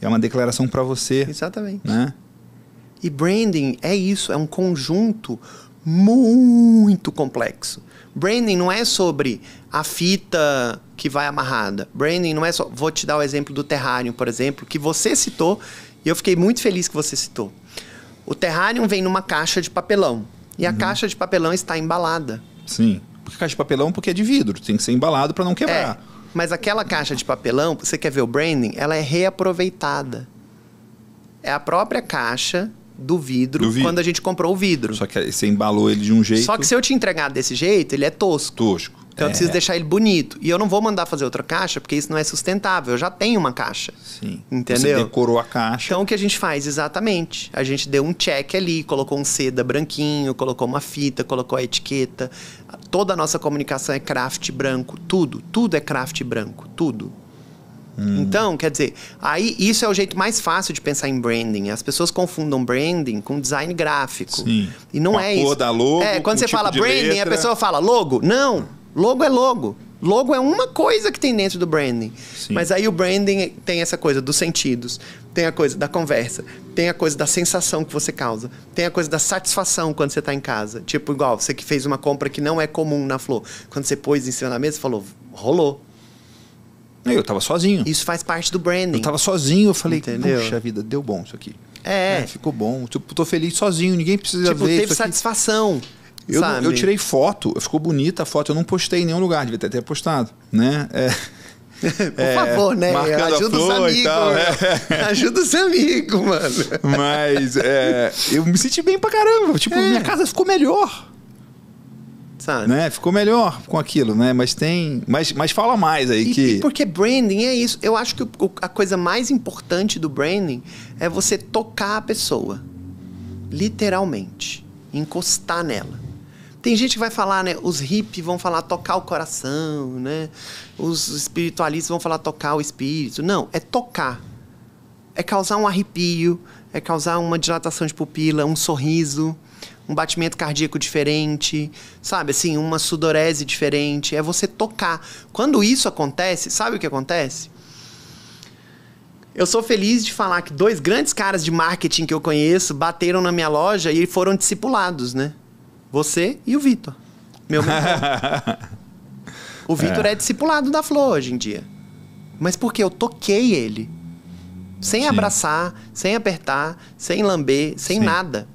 É uma declaração para você. Exatamente. Né? E branding é isso, é um conjunto muito complexo Branding não é sobre a fita que vai amarrada. Branding não é só. Vou te dar o exemplo do Terrarium, por exemplo, que você citou e eu fiquei muito feliz que você citou. O Terrarium vem numa caixa de papelão e a uhum. caixa de papelão está embalada. Sim. Porque caixa de papelão porque é de vidro, tem que ser embalado para não quebrar. É, mas aquela caixa de papelão, você quer ver o branding? Ela é reaproveitada. É a própria caixa do vidro, do vidro quando a gente comprou o vidro. Só que você embalou ele de um jeito. Só que se eu te entregar desse jeito, ele é tosco. Tosco. Então é. eu preciso deixar ele bonito. E eu não vou mandar fazer outra caixa, porque isso não é sustentável. Eu já tenho uma caixa. Sim. Entendeu? Você decorou a caixa. Então o que a gente faz? Exatamente. A gente deu um check ali, colocou um seda branquinho, colocou uma fita, colocou a etiqueta. Toda a nossa comunicação é craft branco. Tudo, tudo é craft branco. Tudo. Hum. Então, quer dizer, aí isso é o jeito mais fácil de pensar em branding. As pessoas confundam branding com design gráfico. Sim. E não com é a isso. Cor da logo, é, quando você tipo fala branding, letra. a pessoa fala logo. Não, logo é logo. Logo é uma coisa que tem dentro do branding. Sim. Mas aí o branding tem essa coisa dos sentidos, tem a coisa da conversa, tem a coisa da sensação que você causa, tem a coisa da satisfação quando você está em casa. Tipo, igual, você que fez uma compra que não é comum na flor. Quando você pôs em cima da mesa, você falou, rolou. Eu estava sozinho. Isso faz parte do branding. Eu estava sozinho, eu falei, Entendeu? puxa vida, deu bom isso aqui. É. é ficou bom. Tipo, tô feliz sozinho, ninguém precisa tipo, ver. Teve satisfação. Eu, não, eu tirei foto, ficou bonita a foto, eu não postei em nenhum lugar, devia ter postado, né? É. (laughs) Por é, favor, né? Ajuda os amigos. né? (laughs) Ajuda os amigos, mano. Mas é, eu me senti bem pra caramba. Tipo, é. minha casa ficou melhor sabe? Né? Ficou melhor com aquilo, né? Mas tem. Mas, mas fala mais aí e, que. Porque branding é isso. Eu acho que o, a coisa mais importante do branding é você tocar a pessoa. Literalmente. Encostar nela. Tem gente que vai falar, né? Os hippies vão falar tocar o coração, né? Os espiritualistas vão falar tocar o espírito. Não, é tocar. É causar um arrepio, é causar uma dilatação de pupila, um sorriso um batimento cardíaco diferente, sabe? Assim, uma sudorese diferente. É você tocar. Quando isso acontece, sabe o que acontece? Eu sou feliz de falar que dois grandes caras de marketing que eu conheço bateram na minha loja e foram discipulados, né? Você e o Vitor. Meu (laughs) o Vitor é. é discipulado da Flor hoje em dia. Mas porque eu toquei ele. Sem Sim. abraçar, sem apertar, sem lamber, sem Sim. nada.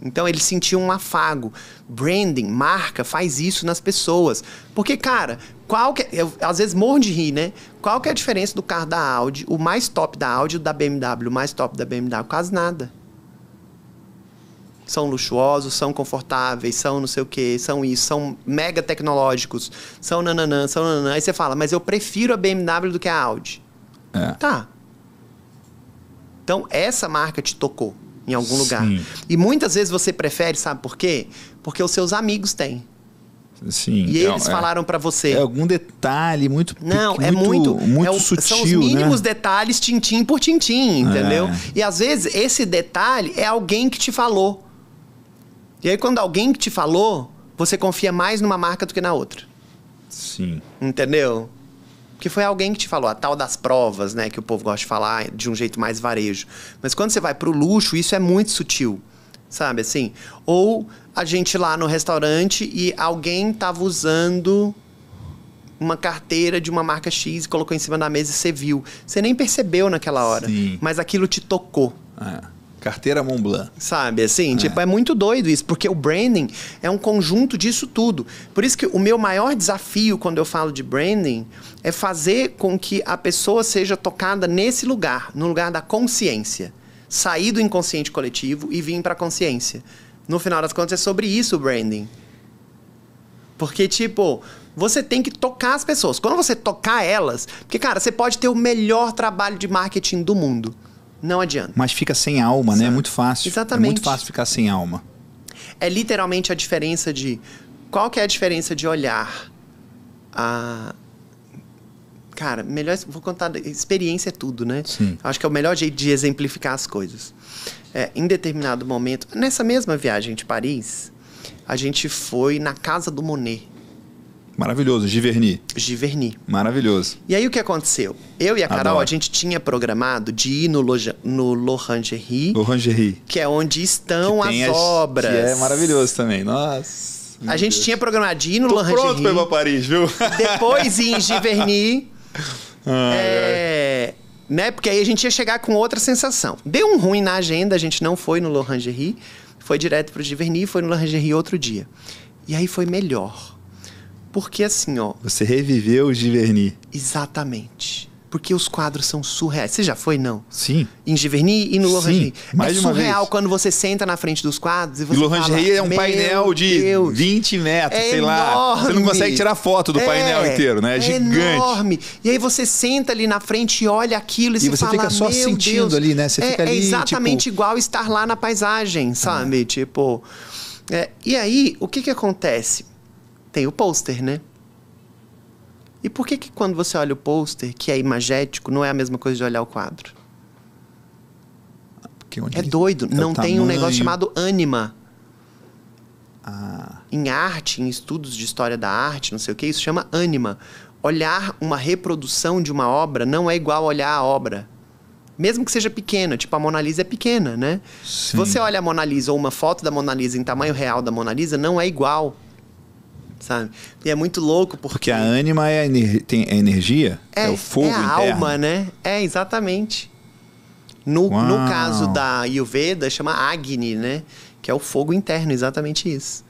Então ele sentiu um afago. Branding, marca, faz isso nas pessoas. Porque, cara, qual que. É, eu, às vezes morro de rir, né? Qual que é a diferença do carro da Audi, o mais top da Audi, o da BMW, o mais top da BMW? Quase nada. São luxuosos, são confortáveis, são não sei o que, são isso, são mega tecnológicos, são nananã, são nananã. Aí você fala, mas eu prefiro a BMW do que a Audi. É. Tá. Então, essa marca te tocou em algum Sim. lugar. E muitas vezes você prefere, sabe por quê? Porque os seus amigos têm. Sim, e eles é, é. falaram para você. É algum detalhe muito Não, é muito, é muito, muito é o, sutil, São os né? mínimos né? detalhes, tintim por tintim, é. entendeu? É. E às vezes esse detalhe é alguém que te falou. E aí quando alguém que te falou, você confia mais numa marca do que na outra. Sim. Entendeu? Porque foi alguém que te falou, a tal das provas, né? Que o povo gosta de falar de um jeito mais varejo. Mas quando você vai pro luxo, isso é muito sutil. Sabe assim? Ou a gente lá no restaurante e alguém tava usando uma carteira de uma marca X e colocou em cima da mesa e você viu. Você nem percebeu naquela hora. Sim. Mas aquilo te tocou. É. Carteira Montblanc. Sabe, assim, é. tipo, é muito doido isso, porque o branding é um conjunto disso tudo. Por isso que o meu maior desafio quando eu falo de branding é fazer com que a pessoa seja tocada nesse lugar, no lugar da consciência. Sair do inconsciente coletivo e vir para a consciência. No final das contas, é sobre isso o branding. Porque, tipo, você tem que tocar as pessoas. Quando você tocar elas, porque, cara, você pode ter o melhor trabalho de marketing do mundo. Não adianta. Mas fica sem alma, Exato. né? É muito fácil. Exatamente. É muito fácil ficar sem alma. É literalmente a diferença de. Qual que é a diferença de olhar a. Cara, melhor. Vou contar. Experiência é tudo, né? Sim. Acho que é o melhor jeito de exemplificar as coisas. É, em determinado momento, nessa mesma viagem de Paris, a gente foi na casa do Monet. Maravilhoso, Giverny. Giverny. Maravilhoso. E aí o que aconteceu? Eu e a Adoro. Carol, a gente tinha programado de ir no, loja, no Lorangerie. Lorangerie. Que é onde estão as, as obras. Que é maravilhoso também. Nossa. a gente tinha programado de ir no Lorangerie. pronto pra ir pra Paris, viu? Depois ir em Giverny. (laughs) é... Né? Porque aí a gente ia chegar com outra sensação. Deu um ruim na agenda, a gente não foi no Lorangerie. Foi direto pro Giverny, foi no Lorangerie outro dia. E aí foi melhor porque assim, ó. Você reviveu o Giverny. Exatamente. Porque os quadros são surreais. Você já foi, não? Sim. Em Giverny e no Lorangerie. É mais é surreal quando você senta na frente dos quadros e você. E Lorangerie é um painel de Deus, 20 metros, é sei lá. Enorme. Você não consegue tirar foto do é, painel inteiro, né? É, é gigante. enorme. E aí você senta ali na frente e olha aquilo e, e você, você fica só sentindo Deus, ali, né? Você é, fica é ali. É exatamente tipo... igual estar lá na paisagem, tá. sabe? Ah. Tipo. É, e aí, o que que acontece? tem o pôster, né? E por que que quando você olha o pôster, que é imagético, não é a mesma coisa de olhar o quadro? é doido. É não tem tamanho. um negócio chamado ânima. Ah. Em arte, em estudos de história da arte, não sei o que, isso chama ânima. Olhar uma reprodução de uma obra não é igual olhar a obra. Mesmo que seja pequena, tipo a Mona Lisa é pequena, né? Sim. Se você olha a Mona Lisa ou uma foto da Mona Lisa em tamanho real da Mona Lisa, não é igual sabe? E é muito louco porque... Porque a ânima é a, ener... tem, a é energia, é, é, o fogo É a interno. alma, né? É, exatamente. No, no caso da Ayurveda, chama Agni, né? Que é o fogo interno, exatamente isso.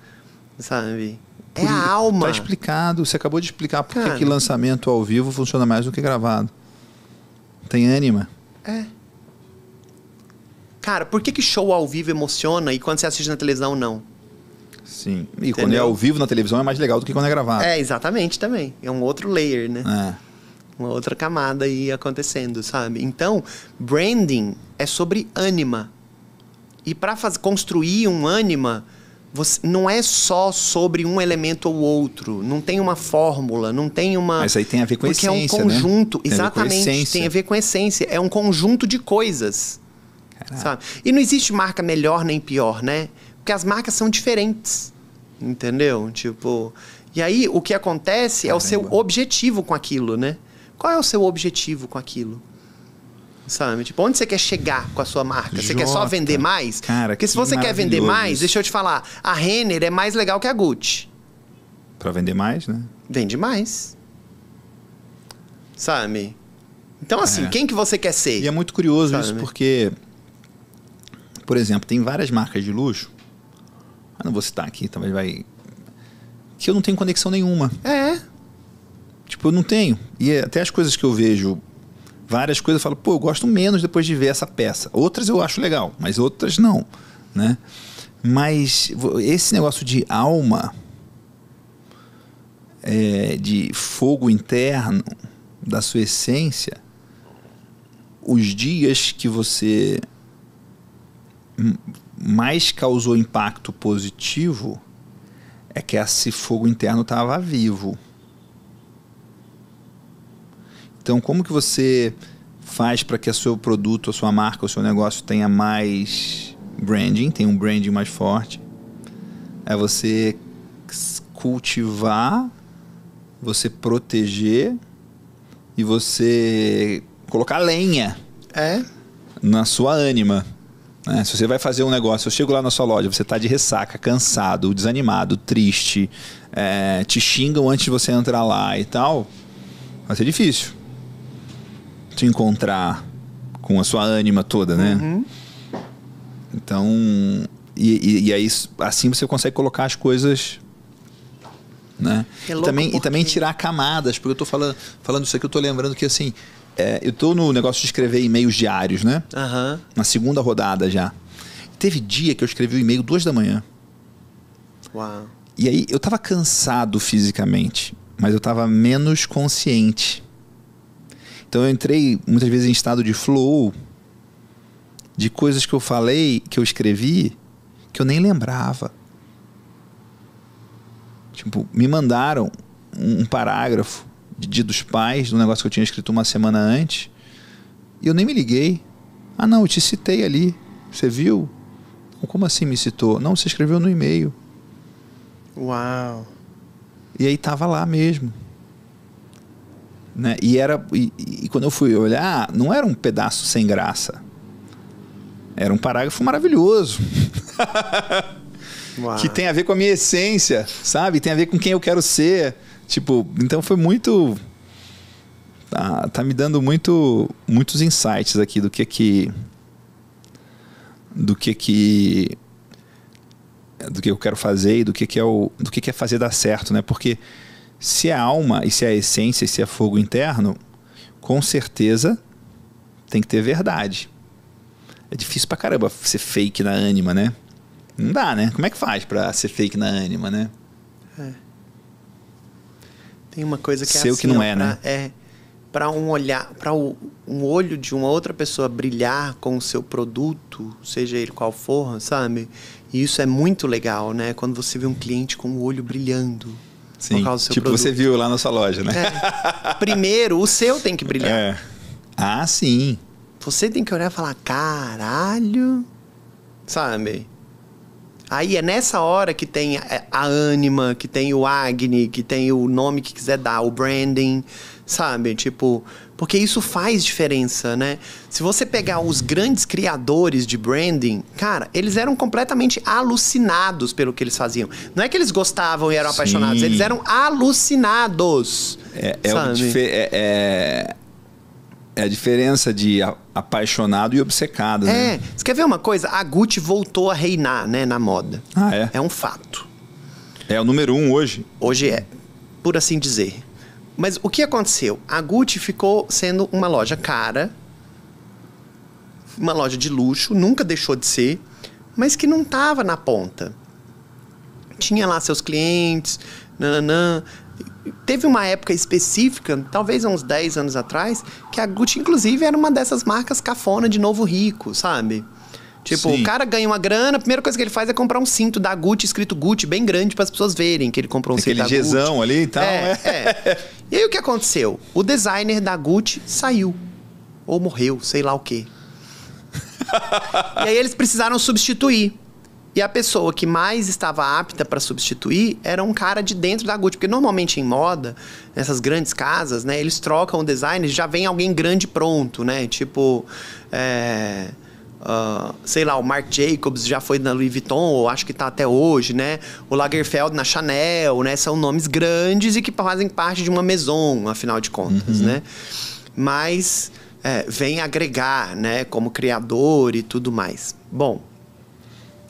Sabe? é a alma. Tá explicado, você acabou de explicar por que lançamento ao vivo funciona mais do que gravado. Tem ânima. É. Cara, por que, que show ao vivo emociona e quando você assiste na televisão não? Sim. E Entendeu? quando é ao vivo na televisão é mais legal do que quando é gravado. É, exatamente também. É um outro layer, né? É. Uma outra camada aí acontecendo, sabe? Então, branding é sobre ânima. E para construir um ânima, você, não é só sobre um elemento ou outro. Não tem uma fórmula, não tem uma. Mas aí tem a ver com porque essência. Porque é um conjunto, né? tem exatamente. A tem a ver com essência. É um conjunto de coisas. Sabe? E não existe marca melhor nem pior, né? Porque as marcas são diferentes. Entendeu? Tipo. E aí o que acontece Caramba. é o seu objetivo com aquilo, né? Qual é o seu objetivo com aquilo? Sabe? Tipo, onde você quer chegar com a sua marca? Você quer só vender mais? Cara, Porque se você quer vender mais, deixa eu te falar, a Renner é mais legal que a Gucci. Pra vender mais, né? Vende mais. Sabe? Então, assim, é. quem que você quer ser? E é muito curioso sabe? isso, porque, por exemplo, tem várias marcas de luxo ah, não vou citar aqui, talvez vai. Que eu não tenho conexão nenhuma. É. Tipo, eu não tenho. E é, até as coisas que eu vejo, várias coisas eu falo, pô, eu gosto menos depois de ver essa peça. Outras eu acho legal, mas outras não, né? Mas esse negócio de alma, é, de fogo interno, da sua essência, os dias que você mais causou impacto positivo é que esse fogo interno estava vivo. Então, como que você faz para que o seu produto, a sua marca, o seu negócio tenha mais branding, tenha um branding mais forte? É você cultivar, você proteger e você colocar lenha é. na sua ânima. Né? Se você vai fazer um negócio, eu chego lá na sua loja, você está de ressaca, cansado, desanimado, triste, é, te xingam antes de você entrar lá e tal, vai ser difícil te encontrar com a sua ânima toda, né? Uhum. Então, e, e, e, aí assim você consegue colocar as coisas né? É e também, porque... e também tirar camadas, porque eu estou falando, falando isso aqui, eu estou lembrando que assim, é, eu tô no negócio de escrever e-mails diários, né? Uhum. Na segunda rodada já. Teve dia que eu escrevi o e-mail duas da manhã. Uau. E aí eu tava cansado fisicamente, mas eu tava menos consciente. Então eu entrei muitas vezes em estado de flow de coisas que eu falei, que eu escrevi, que eu nem lembrava. Tipo, me mandaram um parágrafo de Dia dos Pais, do negócio que eu tinha escrito uma semana antes. E eu nem me liguei. Ah, não, eu te citei ali. Você viu? Como assim me citou? Não, você escreveu no e-mail. Uau. E aí tava lá mesmo. Né? E era e, e, quando eu fui olhar, ah, não era um pedaço sem graça. Era um parágrafo maravilhoso. (laughs) que tem a ver com a minha essência, sabe? Tem a ver com quem eu quero ser. Tipo, então foi muito. Tá, tá me dando muito, muitos insights aqui do que que. Do que que. Do que eu quero fazer e do que, que é o. Do que, que é fazer dar certo, né? Porque se é alma e se é essência e se é fogo interno, com certeza tem que ter verdade. É difícil pra caramba ser fake na ânima, né? Não dá, né? Como é que faz pra ser fake na ânima, né? É. Tem uma coisa que Seu é assim, que não ó, é, pra, né? É para um olhar, para um olho de uma outra pessoa brilhar com o seu produto, seja ele qual for, sabe? E isso é muito legal, né? Quando você vê um cliente com o olho brilhando. Sim. tipo produto. você viu lá na sua loja, né? É. Primeiro, o seu tem que brilhar. É. Ah, sim. Você tem que olhar e falar, caralho, sabe? Aí é nessa hora que tem a ânima, que tem o Agni, que tem o nome que quiser dar, o branding, sabe? Tipo, porque isso faz diferença, né? Se você pegar os grandes criadores de branding, cara, eles eram completamente alucinados pelo que eles faziam. Não é que eles gostavam e eram Sim. apaixonados, eles eram alucinados. É, é, sabe? É, é, é a diferença de apaixonado e obcecado, é. né? É. Você quer ver uma coisa? A Gucci voltou a reinar, né, na moda. Ah, é? É um fato. É o número um hoje? Hoje é, por assim dizer. Mas o que aconteceu? A Gucci ficou sendo uma loja cara, uma loja de luxo, nunca deixou de ser, mas que não estava na ponta. Tinha lá seus clientes, nananã teve uma época específica, talvez uns 10 anos atrás, que a Gucci, inclusive, era uma dessas marcas cafona de novo rico, sabe? Tipo, Sim. o cara ganha uma grana, a primeira coisa que ele faz é comprar um cinto da Gucci, escrito Gucci, bem grande para as pessoas verem que ele comprou um Aquele cinto da Gzão Gucci. ali e tal. É, né? é. E aí o que aconteceu? O designer da Gucci saiu. Ou morreu, sei lá o quê. (laughs) e aí eles precisaram substituir. E a pessoa que mais estava apta para substituir era um cara de dentro da Gucci, porque normalmente em moda, nessas grandes casas, né, eles trocam o design, já vem alguém grande pronto, né? Tipo, é, uh, sei lá, o Marc Jacobs já foi na Louis Vuitton, ou acho que está até hoje, né? O Lagerfeld na Chanel, né? São nomes grandes e que fazem parte de uma maison, afinal de contas, uhum. né? Mas é, vem agregar, né? Como criador e tudo mais. Bom,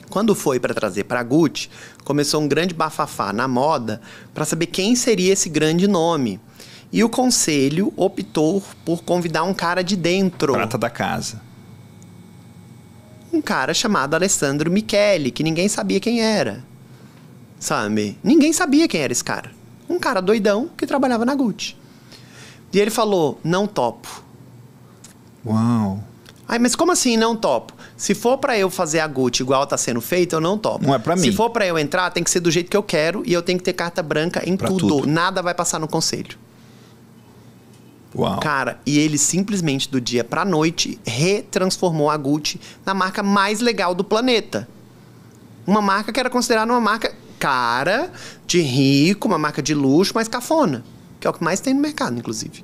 quando foi para trazer para a Gucci, começou um grande bafafá na moda para saber quem seria esse grande nome. E o conselho optou por convidar um cara de dentro. Prata da casa. Um cara chamado Alessandro Michele, que ninguém sabia quem era. Sabe? Ninguém sabia quem era esse cara. Um cara doidão que trabalhava na Gucci. E ele falou: não topo. Uau. Ai, mas como assim não topo? Se for para eu fazer a Gucci, igual tá sendo feita, eu não topo. Não é para mim. Se for para eu entrar, tem que ser do jeito que eu quero e eu tenho que ter carta branca em tudo. tudo. Nada vai passar no conselho. Uau. Cara, e ele simplesmente do dia pra noite retransformou a Gucci na marca mais legal do planeta. Uma marca que era considerada uma marca cara, de rico, uma marca de luxo, mas cafona. Que é o que mais tem no mercado, inclusive.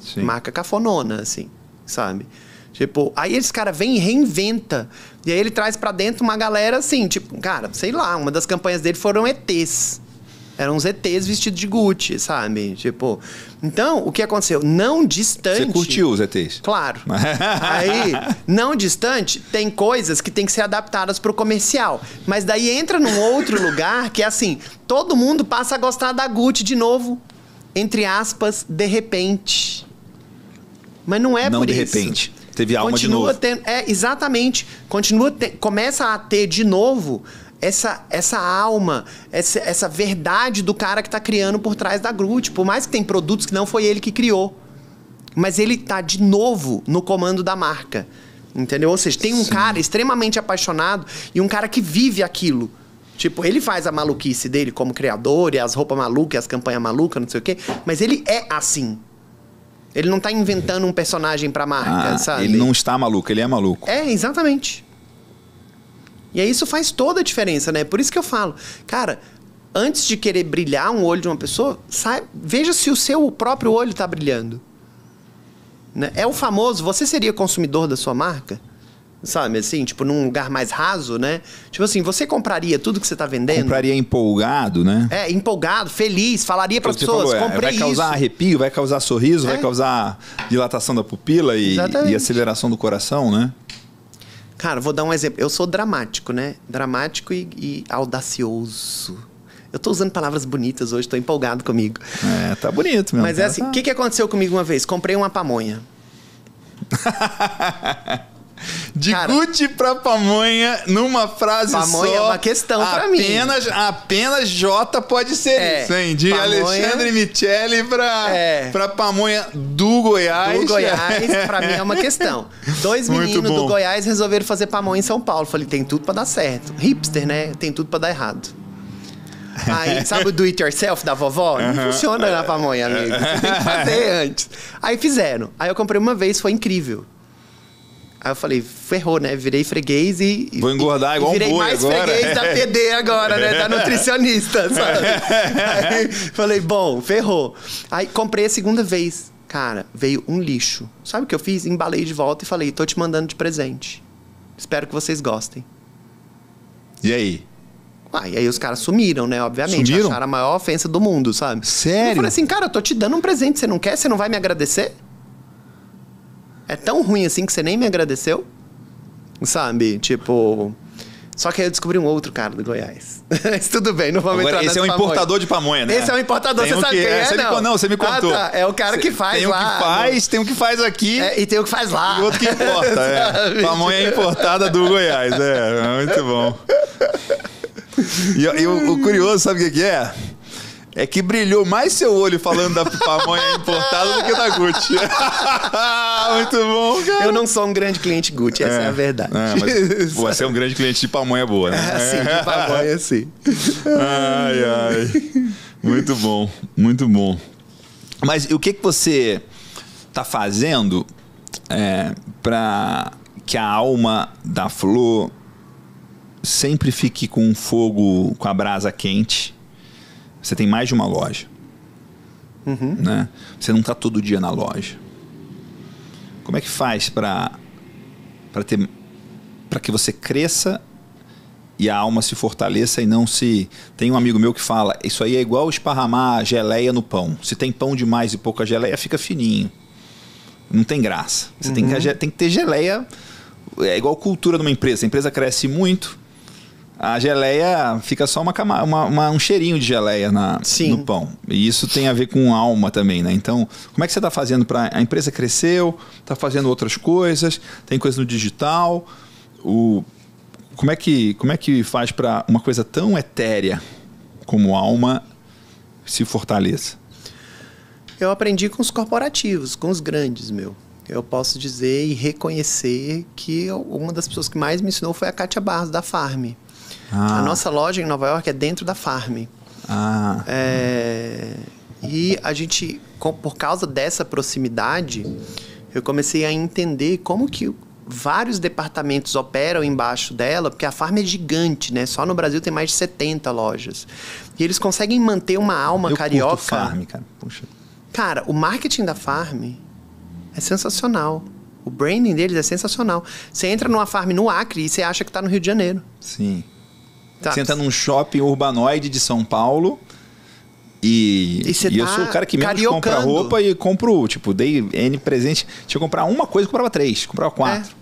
Sim. Marca cafonona, assim, sabe? Tipo, aí esse cara vem e reinventa. E aí ele traz para dentro uma galera assim, tipo, cara, sei lá, uma das campanhas dele foram ETs. Eram os ETs vestidos de Gucci, sabe? Tipo. Então, o que aconteceu? Não distante. Você curtiu os ETs? Claro. (laughs) aí, não distante, tem coisas que tem que ser adaptadas pro comercial. Mas daí entra num outro (laughs) lugar que é assim: todo mundo passa a gostar da Gucci de novo. Entre aspas, de repente. Mas não é não por de repente. Teve alma continua de novo. Tendo, é, exatamente. Continua te, começa a ter de novo essa, essa alma, essa, essa verdade do cara que está criando por trás da grute. Por mais que tem produtos que não foi ele que criou. Mas ele está de novo no comando da marca. Entendeu? Ou seja, tem um Sim. cara extremamente apaixonado e um cara que vive aquilo. Tipo, ele faz a maluquice dele como criador, e as roupas malucas, as campanhas malucas, não sei o quê, mas ele é assim. Ele não tá inventando um personagem pra marca, ah, sabe? Ele não está maluco, ele é maluco. É, exatamente. E aí isso faz toda a diferença, né? Por isso que eu falo, cara, antes de querer brilhar um olho de uma pessoa, sai, veja se o seu próprio olho tá brilhando. Né? É o famoso, você seria consumidor da sua marca? sabe assim, tipo num lugar mais raso, né? Tipo assim, você compraria tudo que você tá vendendo? Compraria empolgado, né? É, empolgado, feliz, falaria para as pessoas, falou, é, comprei vai isso. Vai causar arrepio, vai causar sorriso, é? vai causar dilatação da pupila e, e, aceleração do coração, né? Cara, vou dar um exemplo. Eu sou dramático, né? Dramático e, e audacioso. Eu tô usando palavras bonitas hoje, tô empolgado comigo. É, tá bonito mesmo. Mas é assim, tá. o tá... que, que aconteceu comigo uma vez? Comprei uma pamonha. (laughs) De Gucci pra pamonha numa frase pamonha é só. Pamonha é uma questão pra mim. Apenas, apenas J pode ser é, isso, hein? De pamonha, Alexandre Michele pra, é, pra pamonha do Goiás. Do Goiás, pra mim é uma questão. Dois meninos do Goiás resolveram fazer pamonha em São Paulo. Falei, tem tudo pra dar certo. Hipster, né? Tem tudo pra dar errado. Aí, (laughs) sabe o do it yourself da vovó? Não uhum. funciona na pamonha, amigo. Você tem que (laughs) fazer antes. Aí fizeram. Aí eu comprei uma vez, foi incrível. Aí eu falei, ferrou, né? Virei freguês e. Vou engordar e, igual e virei um boi mais agora. freguês da PD agora, né? Da nutricionista, (laughs) sabe? Aí, falei, bom, ferrou. Aí comprei a segunda vez. Cara, veio um lixo. Sabe o que eu fiz? Embalei de volta e falei, tô te mandando de presente. Espero que vocês gostem. E aí? Ah, e aí os caras sumiram, né? Obviamente. Sumiram? Acharam a maior ofensa do mundo, sabe? Sério? Eu falei assim, cara, eu tô te dando um presente. Você não quer? Você não vai me agradecer? é tão ruim assim que você nem me agradeceu? Sabe? Tipo. Só que aí eu descobri um outro cara do Goiás. (laughs) Mas tudo bem, não vamos Agora, entrar Esse é um pamonha. importador de pamonha, né? Esse é um importador, tem você sabe que, quem é? é? Você não. Me, não, você me ah, contou. Ah, tá. É o cara você, que faz tem lá. Né? Tem um que faz, tem o que faz aqui. É, e tem o um que faz lá. E outro que importa, (laughs) é. Pamonha importada do Goiás, é. Muito bom. E, e o, o curioso, sabe o que é? é que brilhou mais seu olho falando da pamonha importada do que da Gucci. (laughs) Muito bom, cara. Eu não sou um grande cliente Gucci, essa é, é a verdade. É, mas, (laughs) pô, você é um grande cliente de pamonha boa, né? É, sim, de pamonha, (laughs) sim. ai, ai. Muito bom, muito bom. Mas o que, que você está fazendo é, para que a alma da flor sempre fique com um fogo, com a brasa quente? Você tem mais de uma loja. Uhum. Né? Você não está todo dia na loja. Como é que faz para ter para que você cresça e a alma se fortaleça e não se. Tem um amigo meu que fala: isso aí é igual esparramar geleia no pão. Se tem pão demais e pouca geleia, fica fininho. Não tem graça. Você uhum. tem, que, uhum. tem que ter geleia. É igual cultura numa empresa. A empresa cresce muito, a geleia fica só uma, cama, uma, uma um cheirinho de geleia na, Sim. no pão. E isso tem a ver com alma também, né? Então, como é que você está fazendo para a empresa cresceu? Está fazendo outras coisas? Tem coisa no digital? O como é que como é que faz para uma coisa tão etérea como alma se fortaleça? Eu aprendi com os corporativos, com os grandes, meu. Eu posso dizer e reconhecer que uma das pessoas que mais me ensinou foi a Kátia Barros da Farm ah. A nossa loja em Nova York é dentro da farm. Ah. É, e a gente, com, por causa dessa proximidade, eu comecei a entender como que vários departamentos operam embaixo dela, porque a farm é gigante, né? Só no Brasil tem mais de 70 lojas. E eles conseguem manter uma alma eu carioca. Curto farm, cara. Puxa. Cara, o marketing da farm é sensacional. O branding deles é sensacional. Você entra numa farm no Acre e você acha que está no Rio de Janeiro. Sim. Tá. Você entra num shopping urbanoide de São Paulo. E, e, e tá eu sou o cara que menos cariocando. compra roupa e compro, tipo, dei N presente. Tinha que comprar uma coisa, comprava três, comprava quatro. É.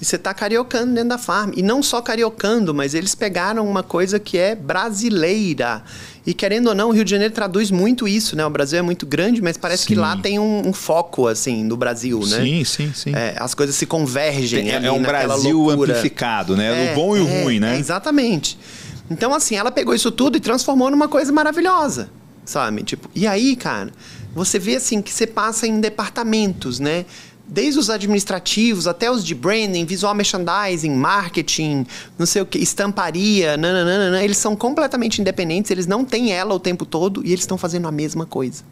E você está cariocando dentro da farm. E não só cariocando, mas eles pegaram uma coisa que é brasileira. E querendo ou não, o Rio de Janeiro traduz muito isso, né? O Brasil é muito grande, mas parece sim. que lá tem um, um, foco, assim, do Brasil, né? Sim, sim, sim. É, as coisas se convergem. Tem, é, é um Brasil loucura. amplificado, né? É, o bom e o é, ruim, né? exatamente. Então, assim, ela pegou isso tudo e transformou numa coisa maravilhosa, sabe? Tipo, e aí, cara, você vê, assim, que você passa em departamentos, né? desde os administrativos até os de branding, visual merchandising, marketing, não sei o que, estamparia, nananana, eles são completamente independentes, eles não têm ela o tempo todo e eles estão fazendo a mesma coisa.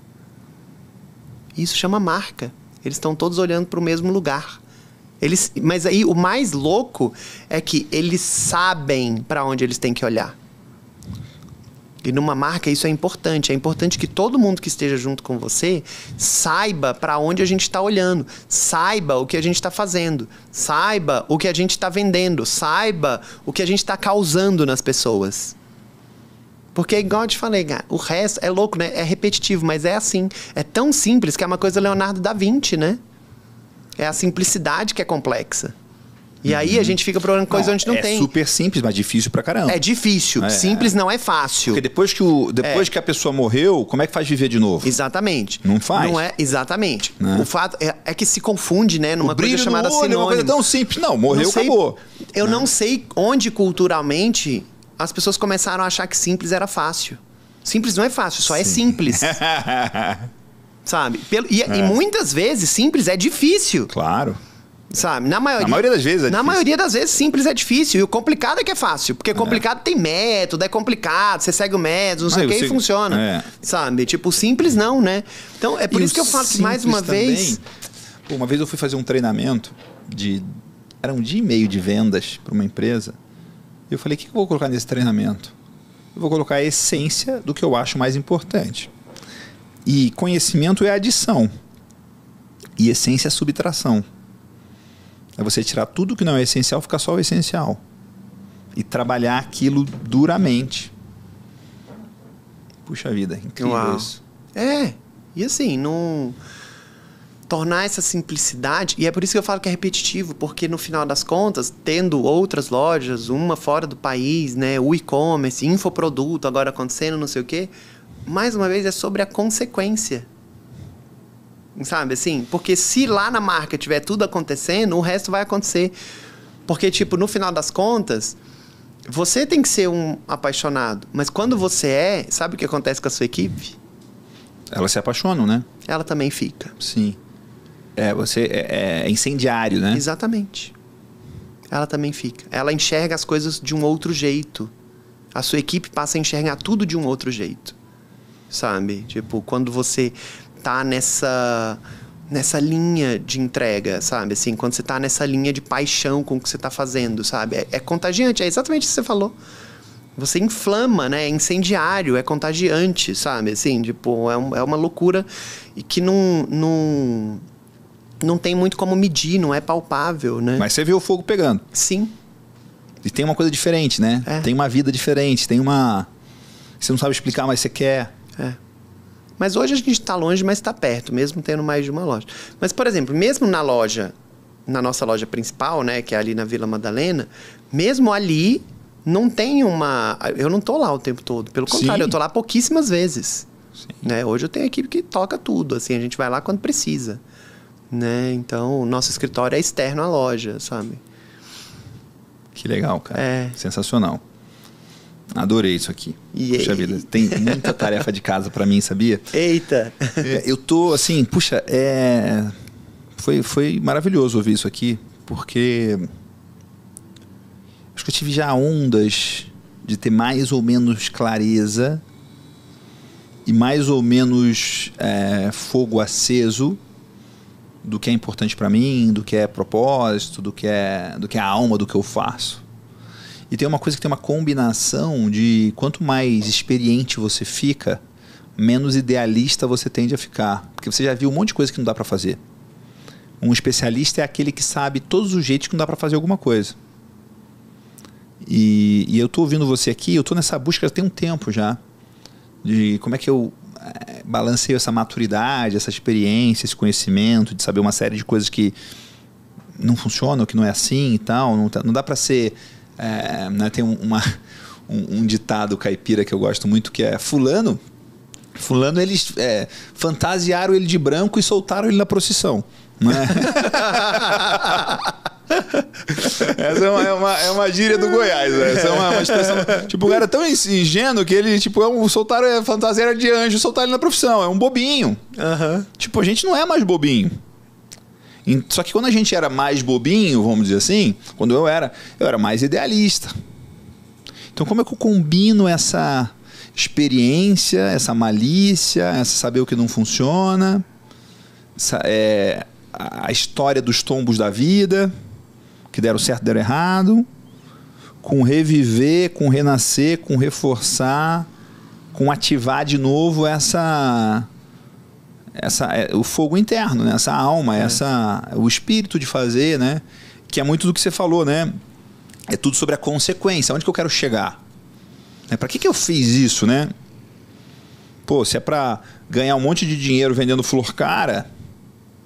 Isso chama marca. Eles estão todos olhando para o mesmo lugar. Eles, mas aí o mais louco é que eles sabem para onde eles têm que olhar. E numa marca isso é importante. É importante que todo mundo que esteja junto com você saiba para onde a gente está olhando, saiba o que a gente está fazendo, saiba o que a gente está vendendo, saiba o que a gente está causando nas pessoas. Porque, igual eu te falei, o resto é louco, né? É repetitivo, mas é assim. É tão simples que é uma coisa Leonardo da Vinci, né? É a simplicidade que é complexa. E aí a uhum. gente fica procurando coisas onde não é tem. É super simples, mas difícil pra caramba. É difícil. É. Simples não é fácil. Porque depois, que, o, depois é. que a pessoa morreu, como é que faz viver de novo? Exatamente. Não faz? Não é, exatamente. Né? O fato é, é, que se confunde, né? Numa coisa chamada olho, sinônimo. É uma coisa tão simples. Não, morreu, não sei, acabou. Eu né? não sei onde culturalmente as pessoas começaram a achar que simples era fácil. Simples não é fácil, só é Sim. é simples. (laughs) Sabe? E, e muitas vezes simples é difícil. Claro sabe? Na maioria, na maioria das vezes é Na difícil. maioria das vezes, simples é difícil. E o complicado é que é fácil. Porque complicado é. tem método, é complicado, você segue o método, não sei ah, o que, e funciona. É. Sabe? Tipo, simples não, né? Então, é por e isso que eu falo que, mais uma também, vez... Pô, uma vez eu fui fazer um treinamento de... Era um dia e meio de vendas para uma empresa. E eu falei, o que eu vou colocar nesse treinamento? Eu vou colocar a essência do que eu acho mais importante. E conhecimento é adição. E essência é subtração. É você tirar tudo que não é essencial, ficar só o essencial. E trabalhar aquilo duramente. Puxa vida, incrível Uau. isso. É, e assim, não. Tornar essa simplicidade, e é por isso que eu falo que é repetitivo, porque no final das contas, tendo outras lojas, uma fora do país, né, o e-commerce, infoproduto agora acontecendo, não sei o quê, mais uma vez é sobre a consequência Sabe assim? Porque se lá na marca tiver tudo acontecendo, o resto vai acontecer. Porque, tipo, no final das contas, você tem que ser um apaixonado. Mas quando você é, sabe o que acontece com a sua equipe? Elas se apaixonam, né? Ela também fica. Sim. É, você é, é incendiário, né? Exatamente. Ela também fica. Ela enxerga as coisas de um outro jeito. A sua equipe passa a enxergar tudo de um outro jeito. Sabe? Tipo, quando você tá nessa nessa linha de entrega, sabe? Assim, quando você tá nessa linha de paixão com o que você tá fazendo, sabe? É, é contagiante, é exatamente o que você falou. Você inflama, né? É incendiário, é contagiante, sabe? Assim, tipo, é, um, é uma loucura e que não, não, não tem muito como medir, não é palpável, né? Mas você viu o fogo pegando. Sim. E tem uma coisa diferente, né? É. Tem uma vida diferente, tem uma... Você não sabe explicar, mas você quer. É. Mas hoje a gente está longe, mas está perto, mesmo tendo mais de uma loja. Mas, por exemplo, mesmo na loja, na nossa loja principal, né, que é ali na Vila Madalena, mesmo ali não tem uma. Eu não tô lá o tempo todo. Pelo contrário, Sim. eu tô lá pouquíssimas vezes. Né? Hoje eu tenho equipe que toca tudo, assim, a gente vai lá quando precisa. Né? Então, o nosso escritório é externo à loja, sabe? Que legal, cara. É. Sensacional. Adorei isso aqui. Yeah. Puxa vida, tem muita tarefa de casa para mim, sabia? Eita! É, eu tô assim, puxa, é... foi, foi maravilhoso ouvir isso aqui, porque acho que eu tive já ondas de ter mais ou menos clareza e mais ou menos é, fogo aceso do que é importante para mim, do que é propósito, do que é, do que é a alma do que eu faço. E tem uma coisa que tem uma combinação de quanto mais experiente você fica, menos idealista você tende a ficar. Porque você já viu um monte de coisa que não dá para fazer. Um especialista é aquele que sabe todos os jeitos que não dá para fazer alguma coisa. E, e eu estou ouvindo você aqui, eu estou nessa busca tem um tempo já. De como é que eu eh, balanceio essa maturidade, essa experiência, esse conhecimento, de saber uma série de coisas que não funcionam, que não é assim e tal. Não, tá, não dá para ser é, né, tem uma, um, um, ditado caipira que eu gosto muito que é fulano. Fulano, eles é, fantasiaram ele de branco e soltaram ele na procissão. Né? (laughs) Essa é uma, é, uma, é uma gíria do Goiás, né? Essa é uma, uma expressão. Tipo, o cara é tão ingênuo que ele, tipo, é um soltar é fantasia de anjo, soltar ele na profissão. É um bobinho. Uhum. Tipo, a gente não é mais bobinho. Só que quando a gente era mais bobinho, vamos dizer assim, quando eu era, eu era mais idealista. Então, como é que eu combino essa experiência, essa malícia, essa saber o que não funciona, essa, é, a história dos tombos da vida, que deram certo, deram errado, com reviver, com renascer, com reforçar, com ativar de novo essa essa, é, o fogo interno, né? essa alma, é. essa, o espírito de fazer, né? que é muito do que você falou, né? É tudo sobre a consequência, onde que eu quero chegar. Né? Para que, que eu fiz isso, né? Pô, se é para ganhar um monte de dinheiro vendendo flor cara,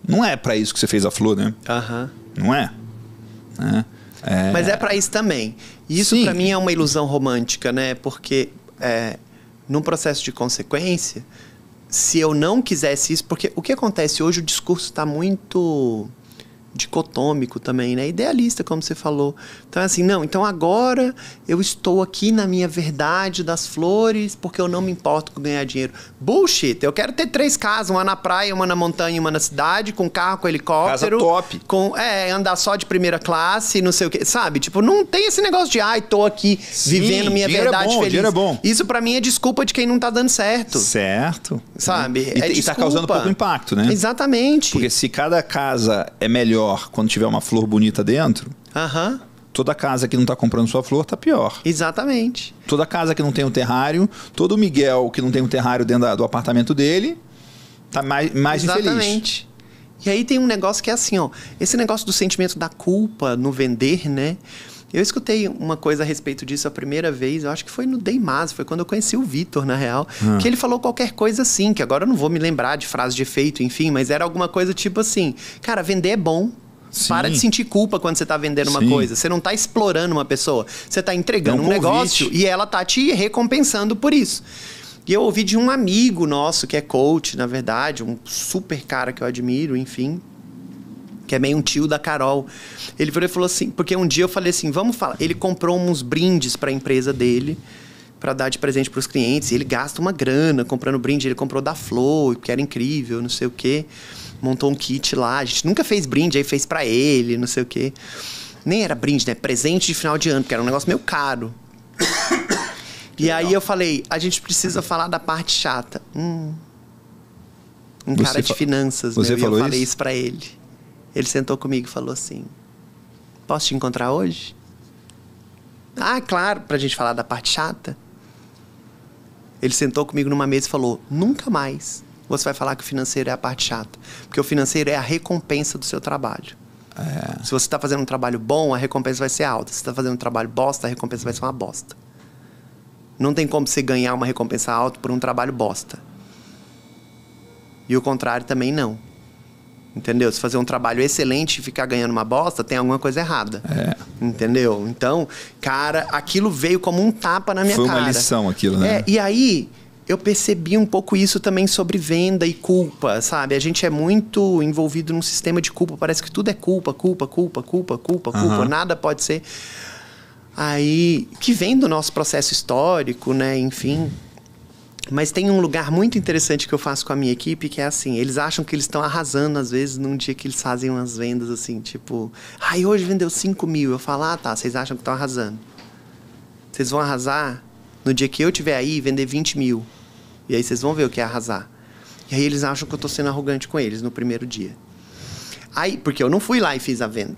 não é para isso que você fez a flor, né? Uhum. Não é? Né? é? Mas é para isso também. Isso para mim é uma ilusão romântica, né? Porque é, num processo de consequência, se eu não quisesse isso, porque o que acontece hoje, o discurso está muito dicotômico também, né? Idealista, como você falou. Então, é assim, não, então agora eu estou aqui na minha verdade das flores porque eu não me importo com ganhar dinheiro. Bullshit! Eu quero ter três casas, uma na praia, uma na montanha, uma na cidade, com carro, com helicóptero. Casa top! Com, é, andar só de primeira classe, não sei o quê. Sabe? Tipo, não tem esse negócio de, ai, tô aqui Sim, vivendo minha é verdade é bom, feliz. É bom. Isso para mim é desculpa de quem não tá dando certo. Certo. Sabe? E, é e tá causando pouco impacto, né? Exatamente. Porque se cada casa é melhor quando tiver uma flor bonita dentro. Aham. Uhum. Toda casa que não está comprando sua flor está pior. Exatamente. Toda casa que não tem um terrário, todo Miguel que não tem um terrário dentro da, do apartamento dele, está mais, mais Exatamente. infeliz. Exatamente. E aí tem um negócio que é assim, ó. Esse negócio do sentimento da culpa no vender, né? Eu escutei uma coisa a respeito disso a primeira vez, eu acho que foi no Deimas, foi quando eu conheci o Vitor, na real, ah. que ele falou qualquer coisa assim, que agora eu não vou me lembrar de frase de efeito, enfim, mas era alguma coisa tipo assim, cara, vender é bom, Sim. Para de sentir culpa quando você está vendendo uma coisa. Você não está explorando uma pessoa. Você está entregando é um, um negócio e ela tá te recompensando por isso. E eu ouvi de um amigo nosso que é coach, na verdade, um super cara que eu admiro, enfim, que é meio um tio da Carol. Ele virou e falou assim, porque um dia eu falei assim, vamos falar. Ele comprou uns brindes para a empresa dele para dar de presente para os clientes. Ele gasta uma grana comprando brinde. Ele comprou da Flor, que era incrível, não sei o quê. Montou um kit lá. A gente nunca fez brinde, aí fez para ele, não sei o quê. Nem era brinde, né? Presente de final de ano, porque era um negócio meio caro. (coughs) e Legal. aí eu falei, a gente precisa falar da parte chata. Hum. Um você cara de finanças, Você meu, falou e eu falei isso, isso para ele. Ele sentou comigo e falou assim: Posso te encontrar hoje? Ah, claro, pra gente falar da parte chata. Ele sentou comigo numa mesa e falou: Nunca mais você vai falar que o financeiro é a parte chata. Porque o financeiro é a recompensa do seu trabalho. É. Se você está fazendo um trabalho bom, a recompensa vai ser alta. Se você está fazendo um trabalho bosta, a recompensa vai ser uma bosta. Não tem como você ganhar uma recompensa alta por um trabalho bosta. E o contrário também não. Entendeu? Se fazer um trabalho excelente e ficar ganhando uma bosta, tem alguma coisa errada. É. Entendeu? Então, cara, aquilo veio como um tapa na minha cara. Foi uma lição aquilo, né? É, e aí eu percebi um pouco isso também sobre venda e culpa, sabe? A gente é muito envolvido num sistema de culpa, parece que tudo é culpa, culpa, culpa, culpa, culpa, uhum. culpa, nada pode ser. Aí, que vem do nosso processo histórico, né? Enfim. Mas tem um lugar muito interessante que eu faço com a minha equipe, que é assim, eles acham que eles estão arrasando, às vezes, num dia que eles fazem umas vendas assim, tipo, ai, ah, hoje vendeu 5 mil. Eu falo, ah, tá, vocês acham que estão arrasando. Vocês vão arrasar no dia que eu tiver aí vender 20 mil. E aí vocês vão ver o que é arrasar. E aí eles acham que eu estou sendo arrogante com eles no primeiro dia. Aí, porque eu não fui lá e fiz a venda.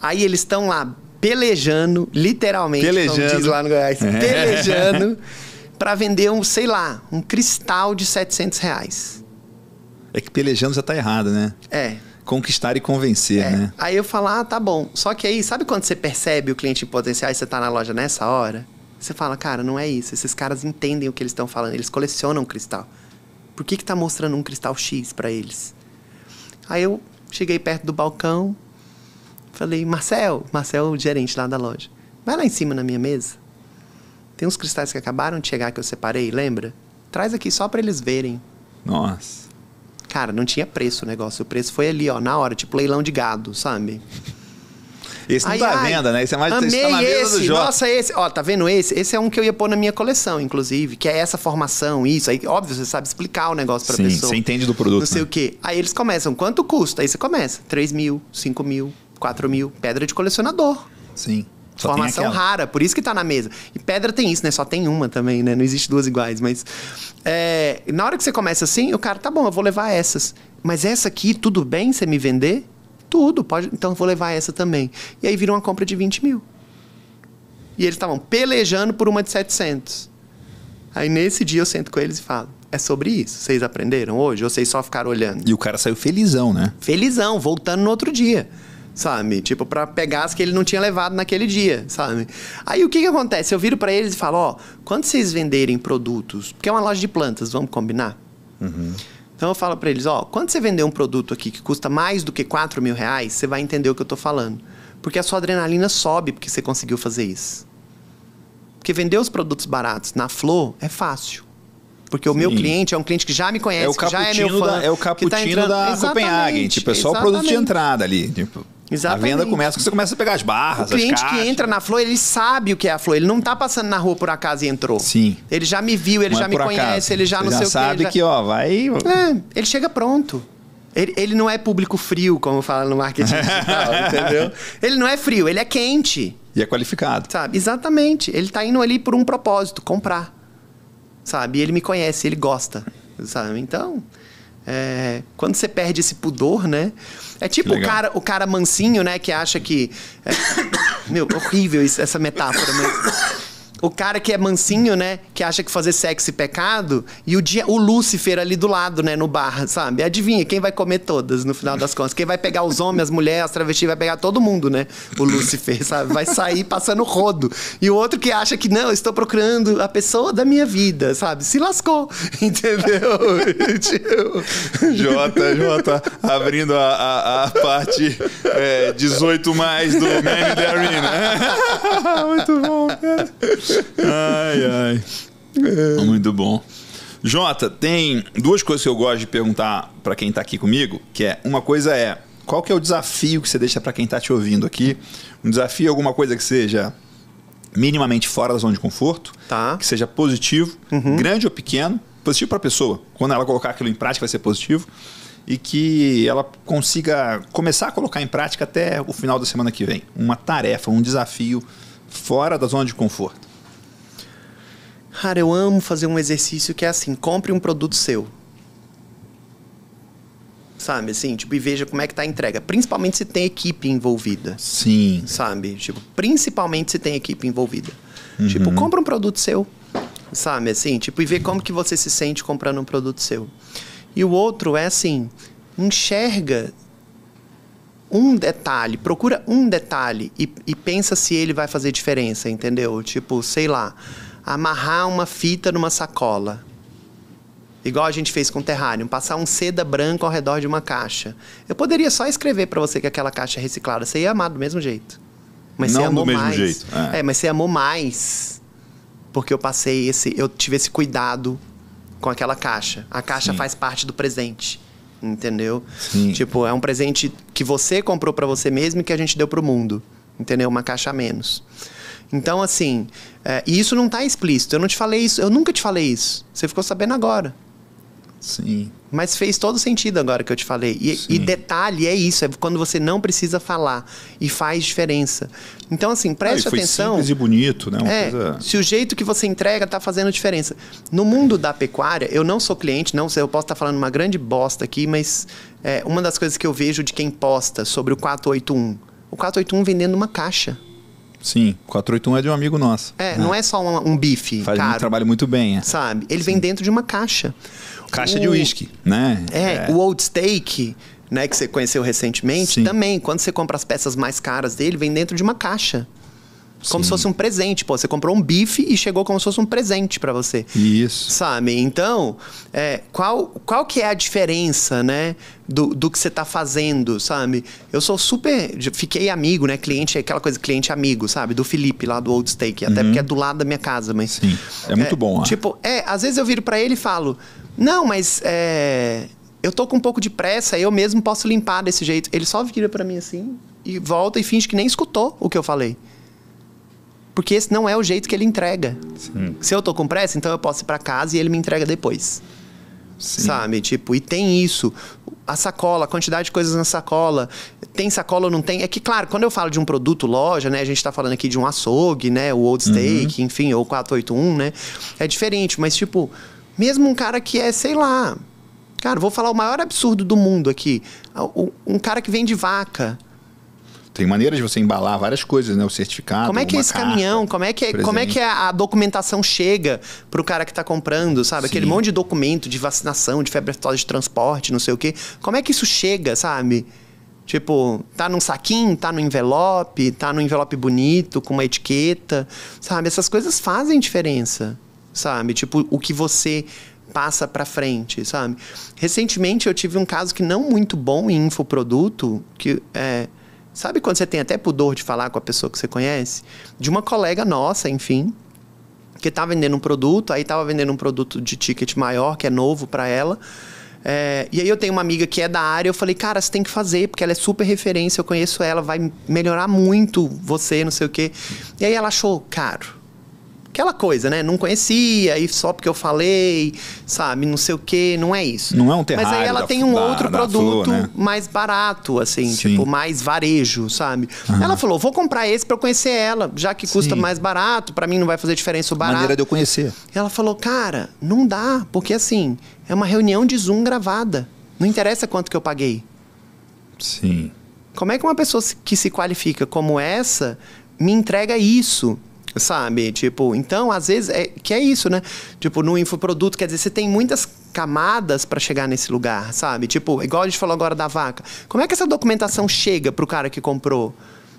Aí eles estão lá pelejando, literalmente, pelejando. como diz lá no Goiás, pelejando. (laughs) para vender um, sei lá, um cristal de 700 reais. É que pelejando já tá errado, né? É. Conquistar e convencer, é. né? Aí eu falo, ah, tá bom. Só que aí, sabe quando você percebe o cliente potencial e você tá na loja nessa hora? Você fala, cara, não é isso. Esses caras entendem o que eles estão falando. Eles colecionam cristal. Por que que tá mostrando um cristal X para eles? Aí eu cheguei perto do balcão, falei, Marcel, Marcel, é o gerente lá da loja, vai lá em cima na minha mesa tem uns cristais que acabaram de chegar que eu separei, lembra? Traz aqui só para eles verem. Nossa. Cara, não tinha preço o negócio. O preço foi ali, ó, na hora, tipo leilão de gado, sabe? Esse não ai, tá à venda, né? Esse é mais amei esse tá na mesa esse, do jogo. Nossa, esse. Ó, tá vendo esse? Esse é um que eu ia pôr na minha coleção, inclusive, que é essa formação, isso. Aí, óbvio, você sabe explicar o negócio pra Sim, pessoa. Você entende do produto. Não né? sei o quê. Aí eles começam, quanto custa? Aí você começa. 3 mil, 5 mil, 4 mil, pedra de colecionador. Sim. Só Formação rara, por isso que está na mesa. E pedra tem isso, né? Só tem uma também, né? Não existe duas iguais, mas. É, na hora que você começa assim, o cara, tá bom, eu vou levar essas. Mas essa aqui, tudo bem você me vender? Tudo, pode. Então eu vou levar essa também. E aí vira uma compra de 20 mil. E eles estavam pelejando por uma de 700. Aí nesse dia eu sento com eles e falo: é sobre isso. Vocês aprenderam hoje ou vocês só ficaram olhando? E o cara saiu felizão, né? Felizão, voltando no outro dia sabe? Tipo, para pegar as que ele não tinha levado naquele dia, sabe? Aí o que que acontece? Eu viro para eles e falo, ó, quando vocês venderem produtos, porque é uma loja de plantas, vamos combinar? Uhum. Então eu falo para eles, ó, quando você vender um produto aqui que custa mais do que 4 mil reais, você vai entender o que eu tô falando. Porque a sua adrenalina sobe porque você conseguiu fazer isso. Porque vender os produtos baratos na Flor é fácil. Porque o meu cliente é um cliente que já me é conhece, é que já é meu fã. Da, é o tá cappuccino tá da Copenhagen. Tipo, é só o produto de entrada ali. Tipo... Exatamente. A venda começa, você começa a pegar as barras, O cliente que entra na Flor, ele sabe o que é a Flor. Ele não tá passando na rua por acaso e entrou. Sim. Ele já me viu, ele não é já é me conhece, acaso. ele já ele não já sei sabe o que. Ele sabe já... que, ó, vai... É, ele chega pronto. Ele, ele não é público frio, como fala no marketing (laughs) digital, entendeu? Ele não é frio, ele é quente. E é qualificado. Sabe? Exatamente. Ele tá indo ali por um propósito, comprar. Sabe? E ele me conhece, ele gosta. Sabe? Então... É, quando você perde esse pudor, né? É tipo o cara, o cara mansinho, né? Que acha que. É, (coughs) meu, horrível isso, essa metáfora, mas o cara que é mansinho, né? Que acha que fazer sexo é pecado. E o, dia, o Lúcifer ali do lado, né? No bar, sabe? Adivinha quem vai comer todas no final das contas? Quem vai pegar os homens, as mulheres, as travestis, vai pegar todo mundo, né? O Lúcifer, sabe? Vai sair passando rodo. E o outro que acha que não, estou procurando a pessoa da minha vida, sabe? Se lascou, (laughs) entendeu? (laughs) Jota, Jota, abrindo a, a, a parte é, 18 mais do Man in the Arena. (laughs) Muito bom, cara. Ai, ai. É. Muito bom. Jota, tem duas coisas que eu gosto de perguntar para quem está aqui comigo, que é, uma coisa é, qual que é o desafio que você deixa para quem está te ouvindo aqui? Um desafio, alguma coisa que seja minimamente fora da zona de conforto, tá. que seja positivo, uhum. grande ou pequeno, positivo para a pessoa. Quando ela colocar aquilo em prática vai ser positivo e que ela consiga começar a colocar em prática até o final da semana que vem. Uma tarefa, um desafio fora da zona de conforto. Cara, eu amo fazer um exercício que é assim: compre um produto seu. Sabe, assim, tipo, e veja como é que tá a entrega. Principalmente se tem equipe envolvida. Sim. Sabe? Tipo, principalmente se tem equipe envolvida. Uhum. Tipo, compra um produto seu. Sabe, assim, tipo, e vê como que você se sente comprando um produto seu. E o outro é assim, enxerga um detalhe, procura um detalhe e, e pensa se ele vai fazer diferença, entendeu? Tipo, sei lá amarrar uma fita numa sacola. Igual a gente fez com o terrário, passar um seda branco ao redor de uma caixa. Eu poderia só escrever para você que aquela caixa é reciclada, você ia amar do mesmo jeito. Mas Não você amou do mesmo mais. jeito. É. é, mas você amou mais. Porque eu passei esse, eu tive esse cuidado com aquela caixa. A caixa Sim. faz parte do presente entendeu? Sim. Tipo, é um presente que você comprou para você mesmo e que a gente deu pro mundo, entendeu? Uma caixa a menos. Então, assim, é, e isso não está explícito. Eu não te falei isso, eu nunca te falei isso. Você ficou sabendo agora. Sim. Mas fez todo sentido agora que eu te falei. E, e, detalhe é isso, é quando você não precisa falar e faz diferença. Então, assim, preste ah, foi atenção. Simples e bonito, né? Uma é, coisa... Se o jeito que você entrega está fazendo diferença. No mundo da pecuária, eu não sou cliente, não sei, eu posso estar tá falando uma grande bosta aqui, mas é, uma das coisas que eu vejo de quem posta sobre o 481. O 481 vendendo uma caixa. Sim, 481 é de um amigo nosso. É, é, não é só um, um bife. Faz caro, um trabalho muito bem. É. Sabe? Ele Sim. vem dentro de uma caixa. Caixa o, de uísque, né? É, é, o Old Steak, né, que você conheceu recentemente, Sim. também. Quando você compra as peças mais caras dele, vem dentro de uma caixa. Como se fosse um presente. Pô, você comprou um bife e chegou como se fosse um presente para você. Isso. Sabe? Então, é, qual, qual que é a diferença, né? Do, do que você tá fazendo, sabe? Eu sou super. Fiquei amigo, né? Cliente, é aquela coisa, cliente amigo, sabe? Do Felipe lá do Old Steak. Até uhum. porque é do lado da minha casa, mas. Sim. É muito é, bom, ó. Tipo, é, às vezes eu viro para ele e falo: Não, mas. É, eu tô com um pouco de pressa, eu mesmo posso limpar desse jeito. Ele só vira para mim assim e volta e finge que nem escutou o que eu falei. Porque esse não é o jeito que ele entrega. Sim. Se eu tô com pressa, então eu posso ir para casa e ele me entrega depois. Sim. Sabe? Tipo, e tem isso. A sacola, a quantidade de coisas na sacola. Tem sacola ou não tem? É que, claro, quando eu falo de um produto loja, né? A gente tá falando aqui de um açougue, né? O Old Steak, uhum. enfim, ou 481, né? É diferente, mas, tipo, mesmo um cara que é, sei lá. Cara, vou falar o maior absurdo do mundo aqui. Um cara que vende vaca tem maneiras de você embalar várias coisas, né? O certificado. Como é que é esse carta, caminhão? Como é que, é- como é que a, é a documentação chega para o cara que está comprando, sabe? Sim. Aquele monte de documento de vacinação, de febre aftosa de transporte, não sei o quê. Como é que isso chega, sabe? Tipo, tá num saquinho, tá no envelope, tá num envelope bonito, com uma etiqueta, sabe? Essas coisas fazem diferença, sabe? Tipo, o que você passa para frente, sabe? Recentemente eu tive um caso que não muito bom em infoproduto, que é, Sabe quando você tem até pudor de falar com a pessoa que você conhece? De uma colega nossa, enfim, que tá vendendo um produto, aí tava vendendo um produto de ticket maior, que é novo para ela. É, e aí eu tenho uma amiga que é da área, eu falei, cara, você tem que fazer, porque ela é super referência, eu conheço ela, vai melhorar muito você, não sei o quê. E aí ela achou caro aquela coisa, né? Não conhecia, e só porque eu falei, sabe, não sei o quê, não é isso. Não é um terrário. Mas aí ela da, tem um da, outro da produto flor, né? mais barato, assim, Sim. tipo, mais varejo, sabe? Uhum. Ela falou: vou comprar esse para eu conhecer ela, já que custa Sim. mais barato, para mim não vai fazer diferença o barato. Maneira de eu conhecer. Ela falou: cara, não dá, porque assim, é uma reunião de Zoom gravada. Não interessa quanto que eu paguei. Sim. Como é que uma pessoa que se qualifica como essa me entrega isso? Sabe? Tipo, então, às vezes, é, que é isso, né? Tipo, no infoproduto, quer dizer, você tem muitas camadas para chegar nesse lugar, sabe? Tipo, igual a gente falou agora da vaca. Como é que essa documentação chega pro cara que comprou?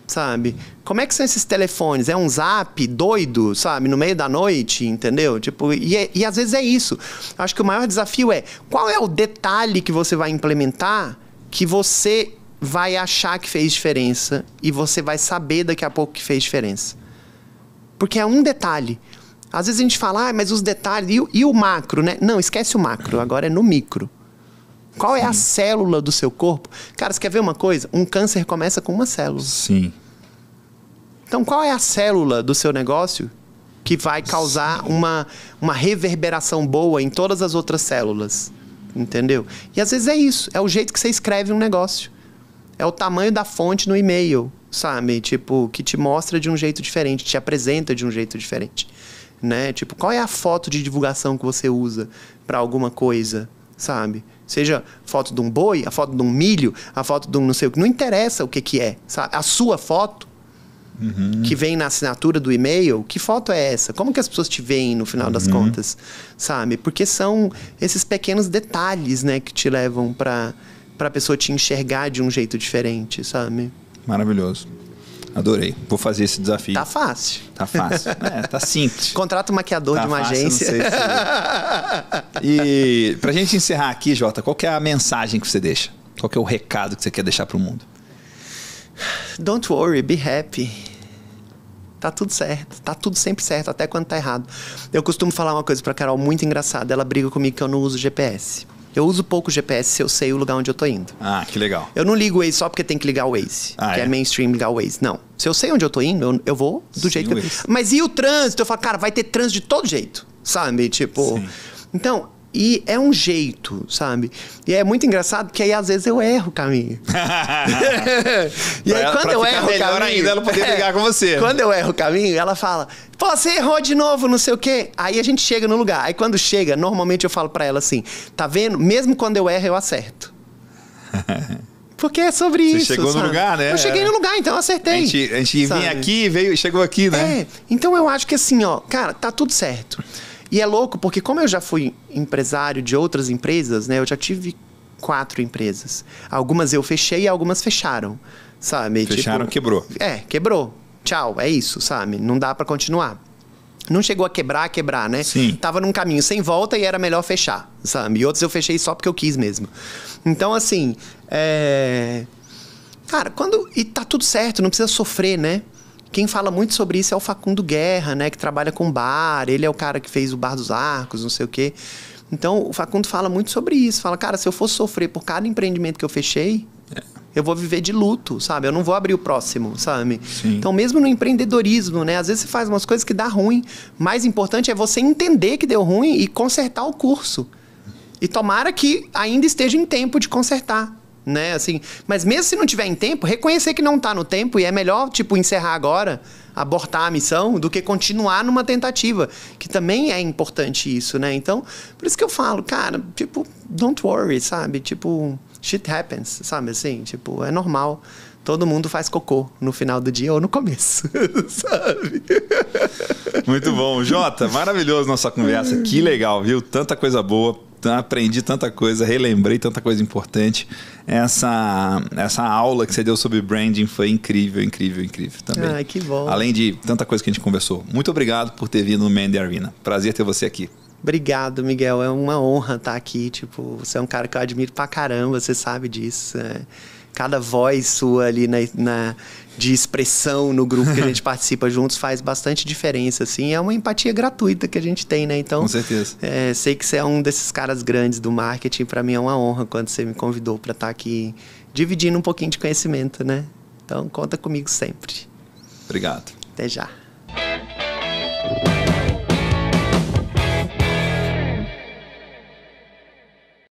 sabe? Como é que são esses telefones? É um zap doido, sabe? No meio da noite, entendeu? Tipo, e, é, e às vezes é isso. Acho que o maior desafio é qual é o detalhe que você vai implementar que você vai achar que fez diferença e você vai saber daqui a pouco que fez diferença. Porque é um detalhe. Às vezes a gente fala, ah, mas os detalhes. E o, e o macro, né? Não, esquece o macro, agora é no micro. Qual Sim. é a célula do seu corpo? Cara, você quer ver uma coisa? Um câncer começa com uma célula. Sim. Então, qual é a célula do seu negócio que vai causar uma, uma reverberação boa em todas as outras células? Entendeu? E às vezes é isso. É o jeito que você escreve um negócio. É o tamanho da fonte no e-mail sabe? Tipo, que te mostra de um jeito diferente, te apresenta de um jeito diferente, né? Tipo, qual é a foto de divulgação que você usa para alguma coisa, sabe? Seja foto de um boi, a foto de um milho, a foto de um não sei o que, não interessa o que que é, sabe? A sua foto uhum. que vem na assinatura do e-mail, que foto é essa? Como que as pessoas te veem no final uhum. das contas, sabe? Porque são esses pequenos detalhes, né, que te levam para para a pessoa te enxergar de um jeito diferente, sabe? Maravilhoso. Adorei. Vou fazer esse desafio. Tá fácil. Tá fácil. (laughs) é, tá simples. Contrata o maquiador tá de uma fácil, agência. Não sei se... (laughs) e pra gente encerrar aqui, Jota, qual é a mensagem que você deixa? Qual é o recado que você quer deixar pro mundo? Don't worry, be happy. Tá tudo certo. Tá tudo sempre certo, até quando tá errado. Eu costumo falar uma coisa pra Carol muito engraçada. Ela briga comigo que eu não uso GPS. Eu uso pouco GPS se eu sei o lugar onde eu tô indo. Ah, que legal. Eu não ligo o Waze só porque tem que ligar o Waze. Ah, que é? é mainstream ligar o Waze. Não. Se eu sei onde eu tô indo, eu, eu vou do Sim, jeito que eu... Mas e o trânsito? Eu falo, cara, vai ter trânsito de todo jeito. Sabe? Tipo. Sim. Então, e é um jeito, sabe? E é muito engraçado que aí às vezes eu erro o caminho. (laughs) e aí quando pra eu erro o caminho. ainda ela poder é, brigar com você. Quando eu erro o caminho, ela fala: Pô, você errou de novo, não sei o quê. Aí a gente chega no lugar. Aí quando chega, normalmente eu falo para ela assim: Tá vendo? Mesmo quando eu erro, eu acerto. (laughs) Porque é sobre Você isso. Você chegou sabe? no lugar, né? Eu cheguei no lugar, então eu acertei. A gente, a gente vinha aqui, veio, chegou aqui, né? É. Então eu acho que assim, ó, cara, tá tudo certo. E é louco, porque como eu já fui empresário de outras empresas, né? Eu já tive quatro empresas. Algumas eu fechei e algumas fecharam, sabe? Tipo, fecharam, tipo, quebrou. É, quebrou. Tchau, é isso, sabe? Não dá para continuar. Não chegou a quebrar, quebrar, né? Sim. Tava num caminho sem volta e era melhor fechar, sabe? E outros eu fechei só porque eu quis mesmo. Então, assim, é... Cara, quando. E tá tudo certo, não precisa sofrer, né? Quem fala muito sobre isso é o Facundo Guerra, né? Que trabalha com bar, ele é o cara que fez o Bar dos Arcos, não sei o quê. Então, o Facundo fala muito sobre isso. Fala, cara, se eu for sofrer por cada empreendimento que eu fechei, é. eu vou viver de luto, sabe? Eu não vou abrir o próximo, sabe? Sim. Então, mesmo no empreendedorismo, né? Às vezes você faz umas coisas que dá ruim. Mais importante é você entender que deu ruim e consertar o curso. E tomara que ainda esteja em tempo de consertar né? Assim, mas mesmo se não tiver em tempo, reconhecer que não está no tempo e é melhor, tipo, encerrar agora, abortar a missão, do que continuar numa tentativa, que também é importante isso, né? Então, por isso que eu falo, cara, tipo, don't worry, sabe? Tipo, shit happens, sabe assim? Tipo, é normal. Todo mundo faz cocô no final do dia ou no começo, (laughs) sabe? Muito bom. Jota, maravilhoso nossa conversa. Que legal, viu? Tanta coisa boa. Então, aprendi tanta coisa, relembrei tanta coisa importante. Essa, essa aula que você deu sobre branding foi incrível, incrível, incrível também. Ah, que bom. Além de tanta coisa que a gente conversou. Muito obrigado por ter vindo no Mandy Arena. Prazer ter você aqui. Obrigado, Miguel. É uma honra estar aqui. Tipo, você é um cara que eu admiro pra caramba, você sabe disso. É cada voz sua ali na, na de expressão no grupo que a gente (laughs) participa juntos faz bastante diferença, assim. É uma empatia gratuita que a gente tem, né? Então, Com certeza. É, sei que você é um desses caras grandes do marketing. Para mim é uma honra quando você me convidou para estar tá aqui dividindo um pouquinho de conhecimento, né? Então, conta comigo sempre. Obrigado. Até já.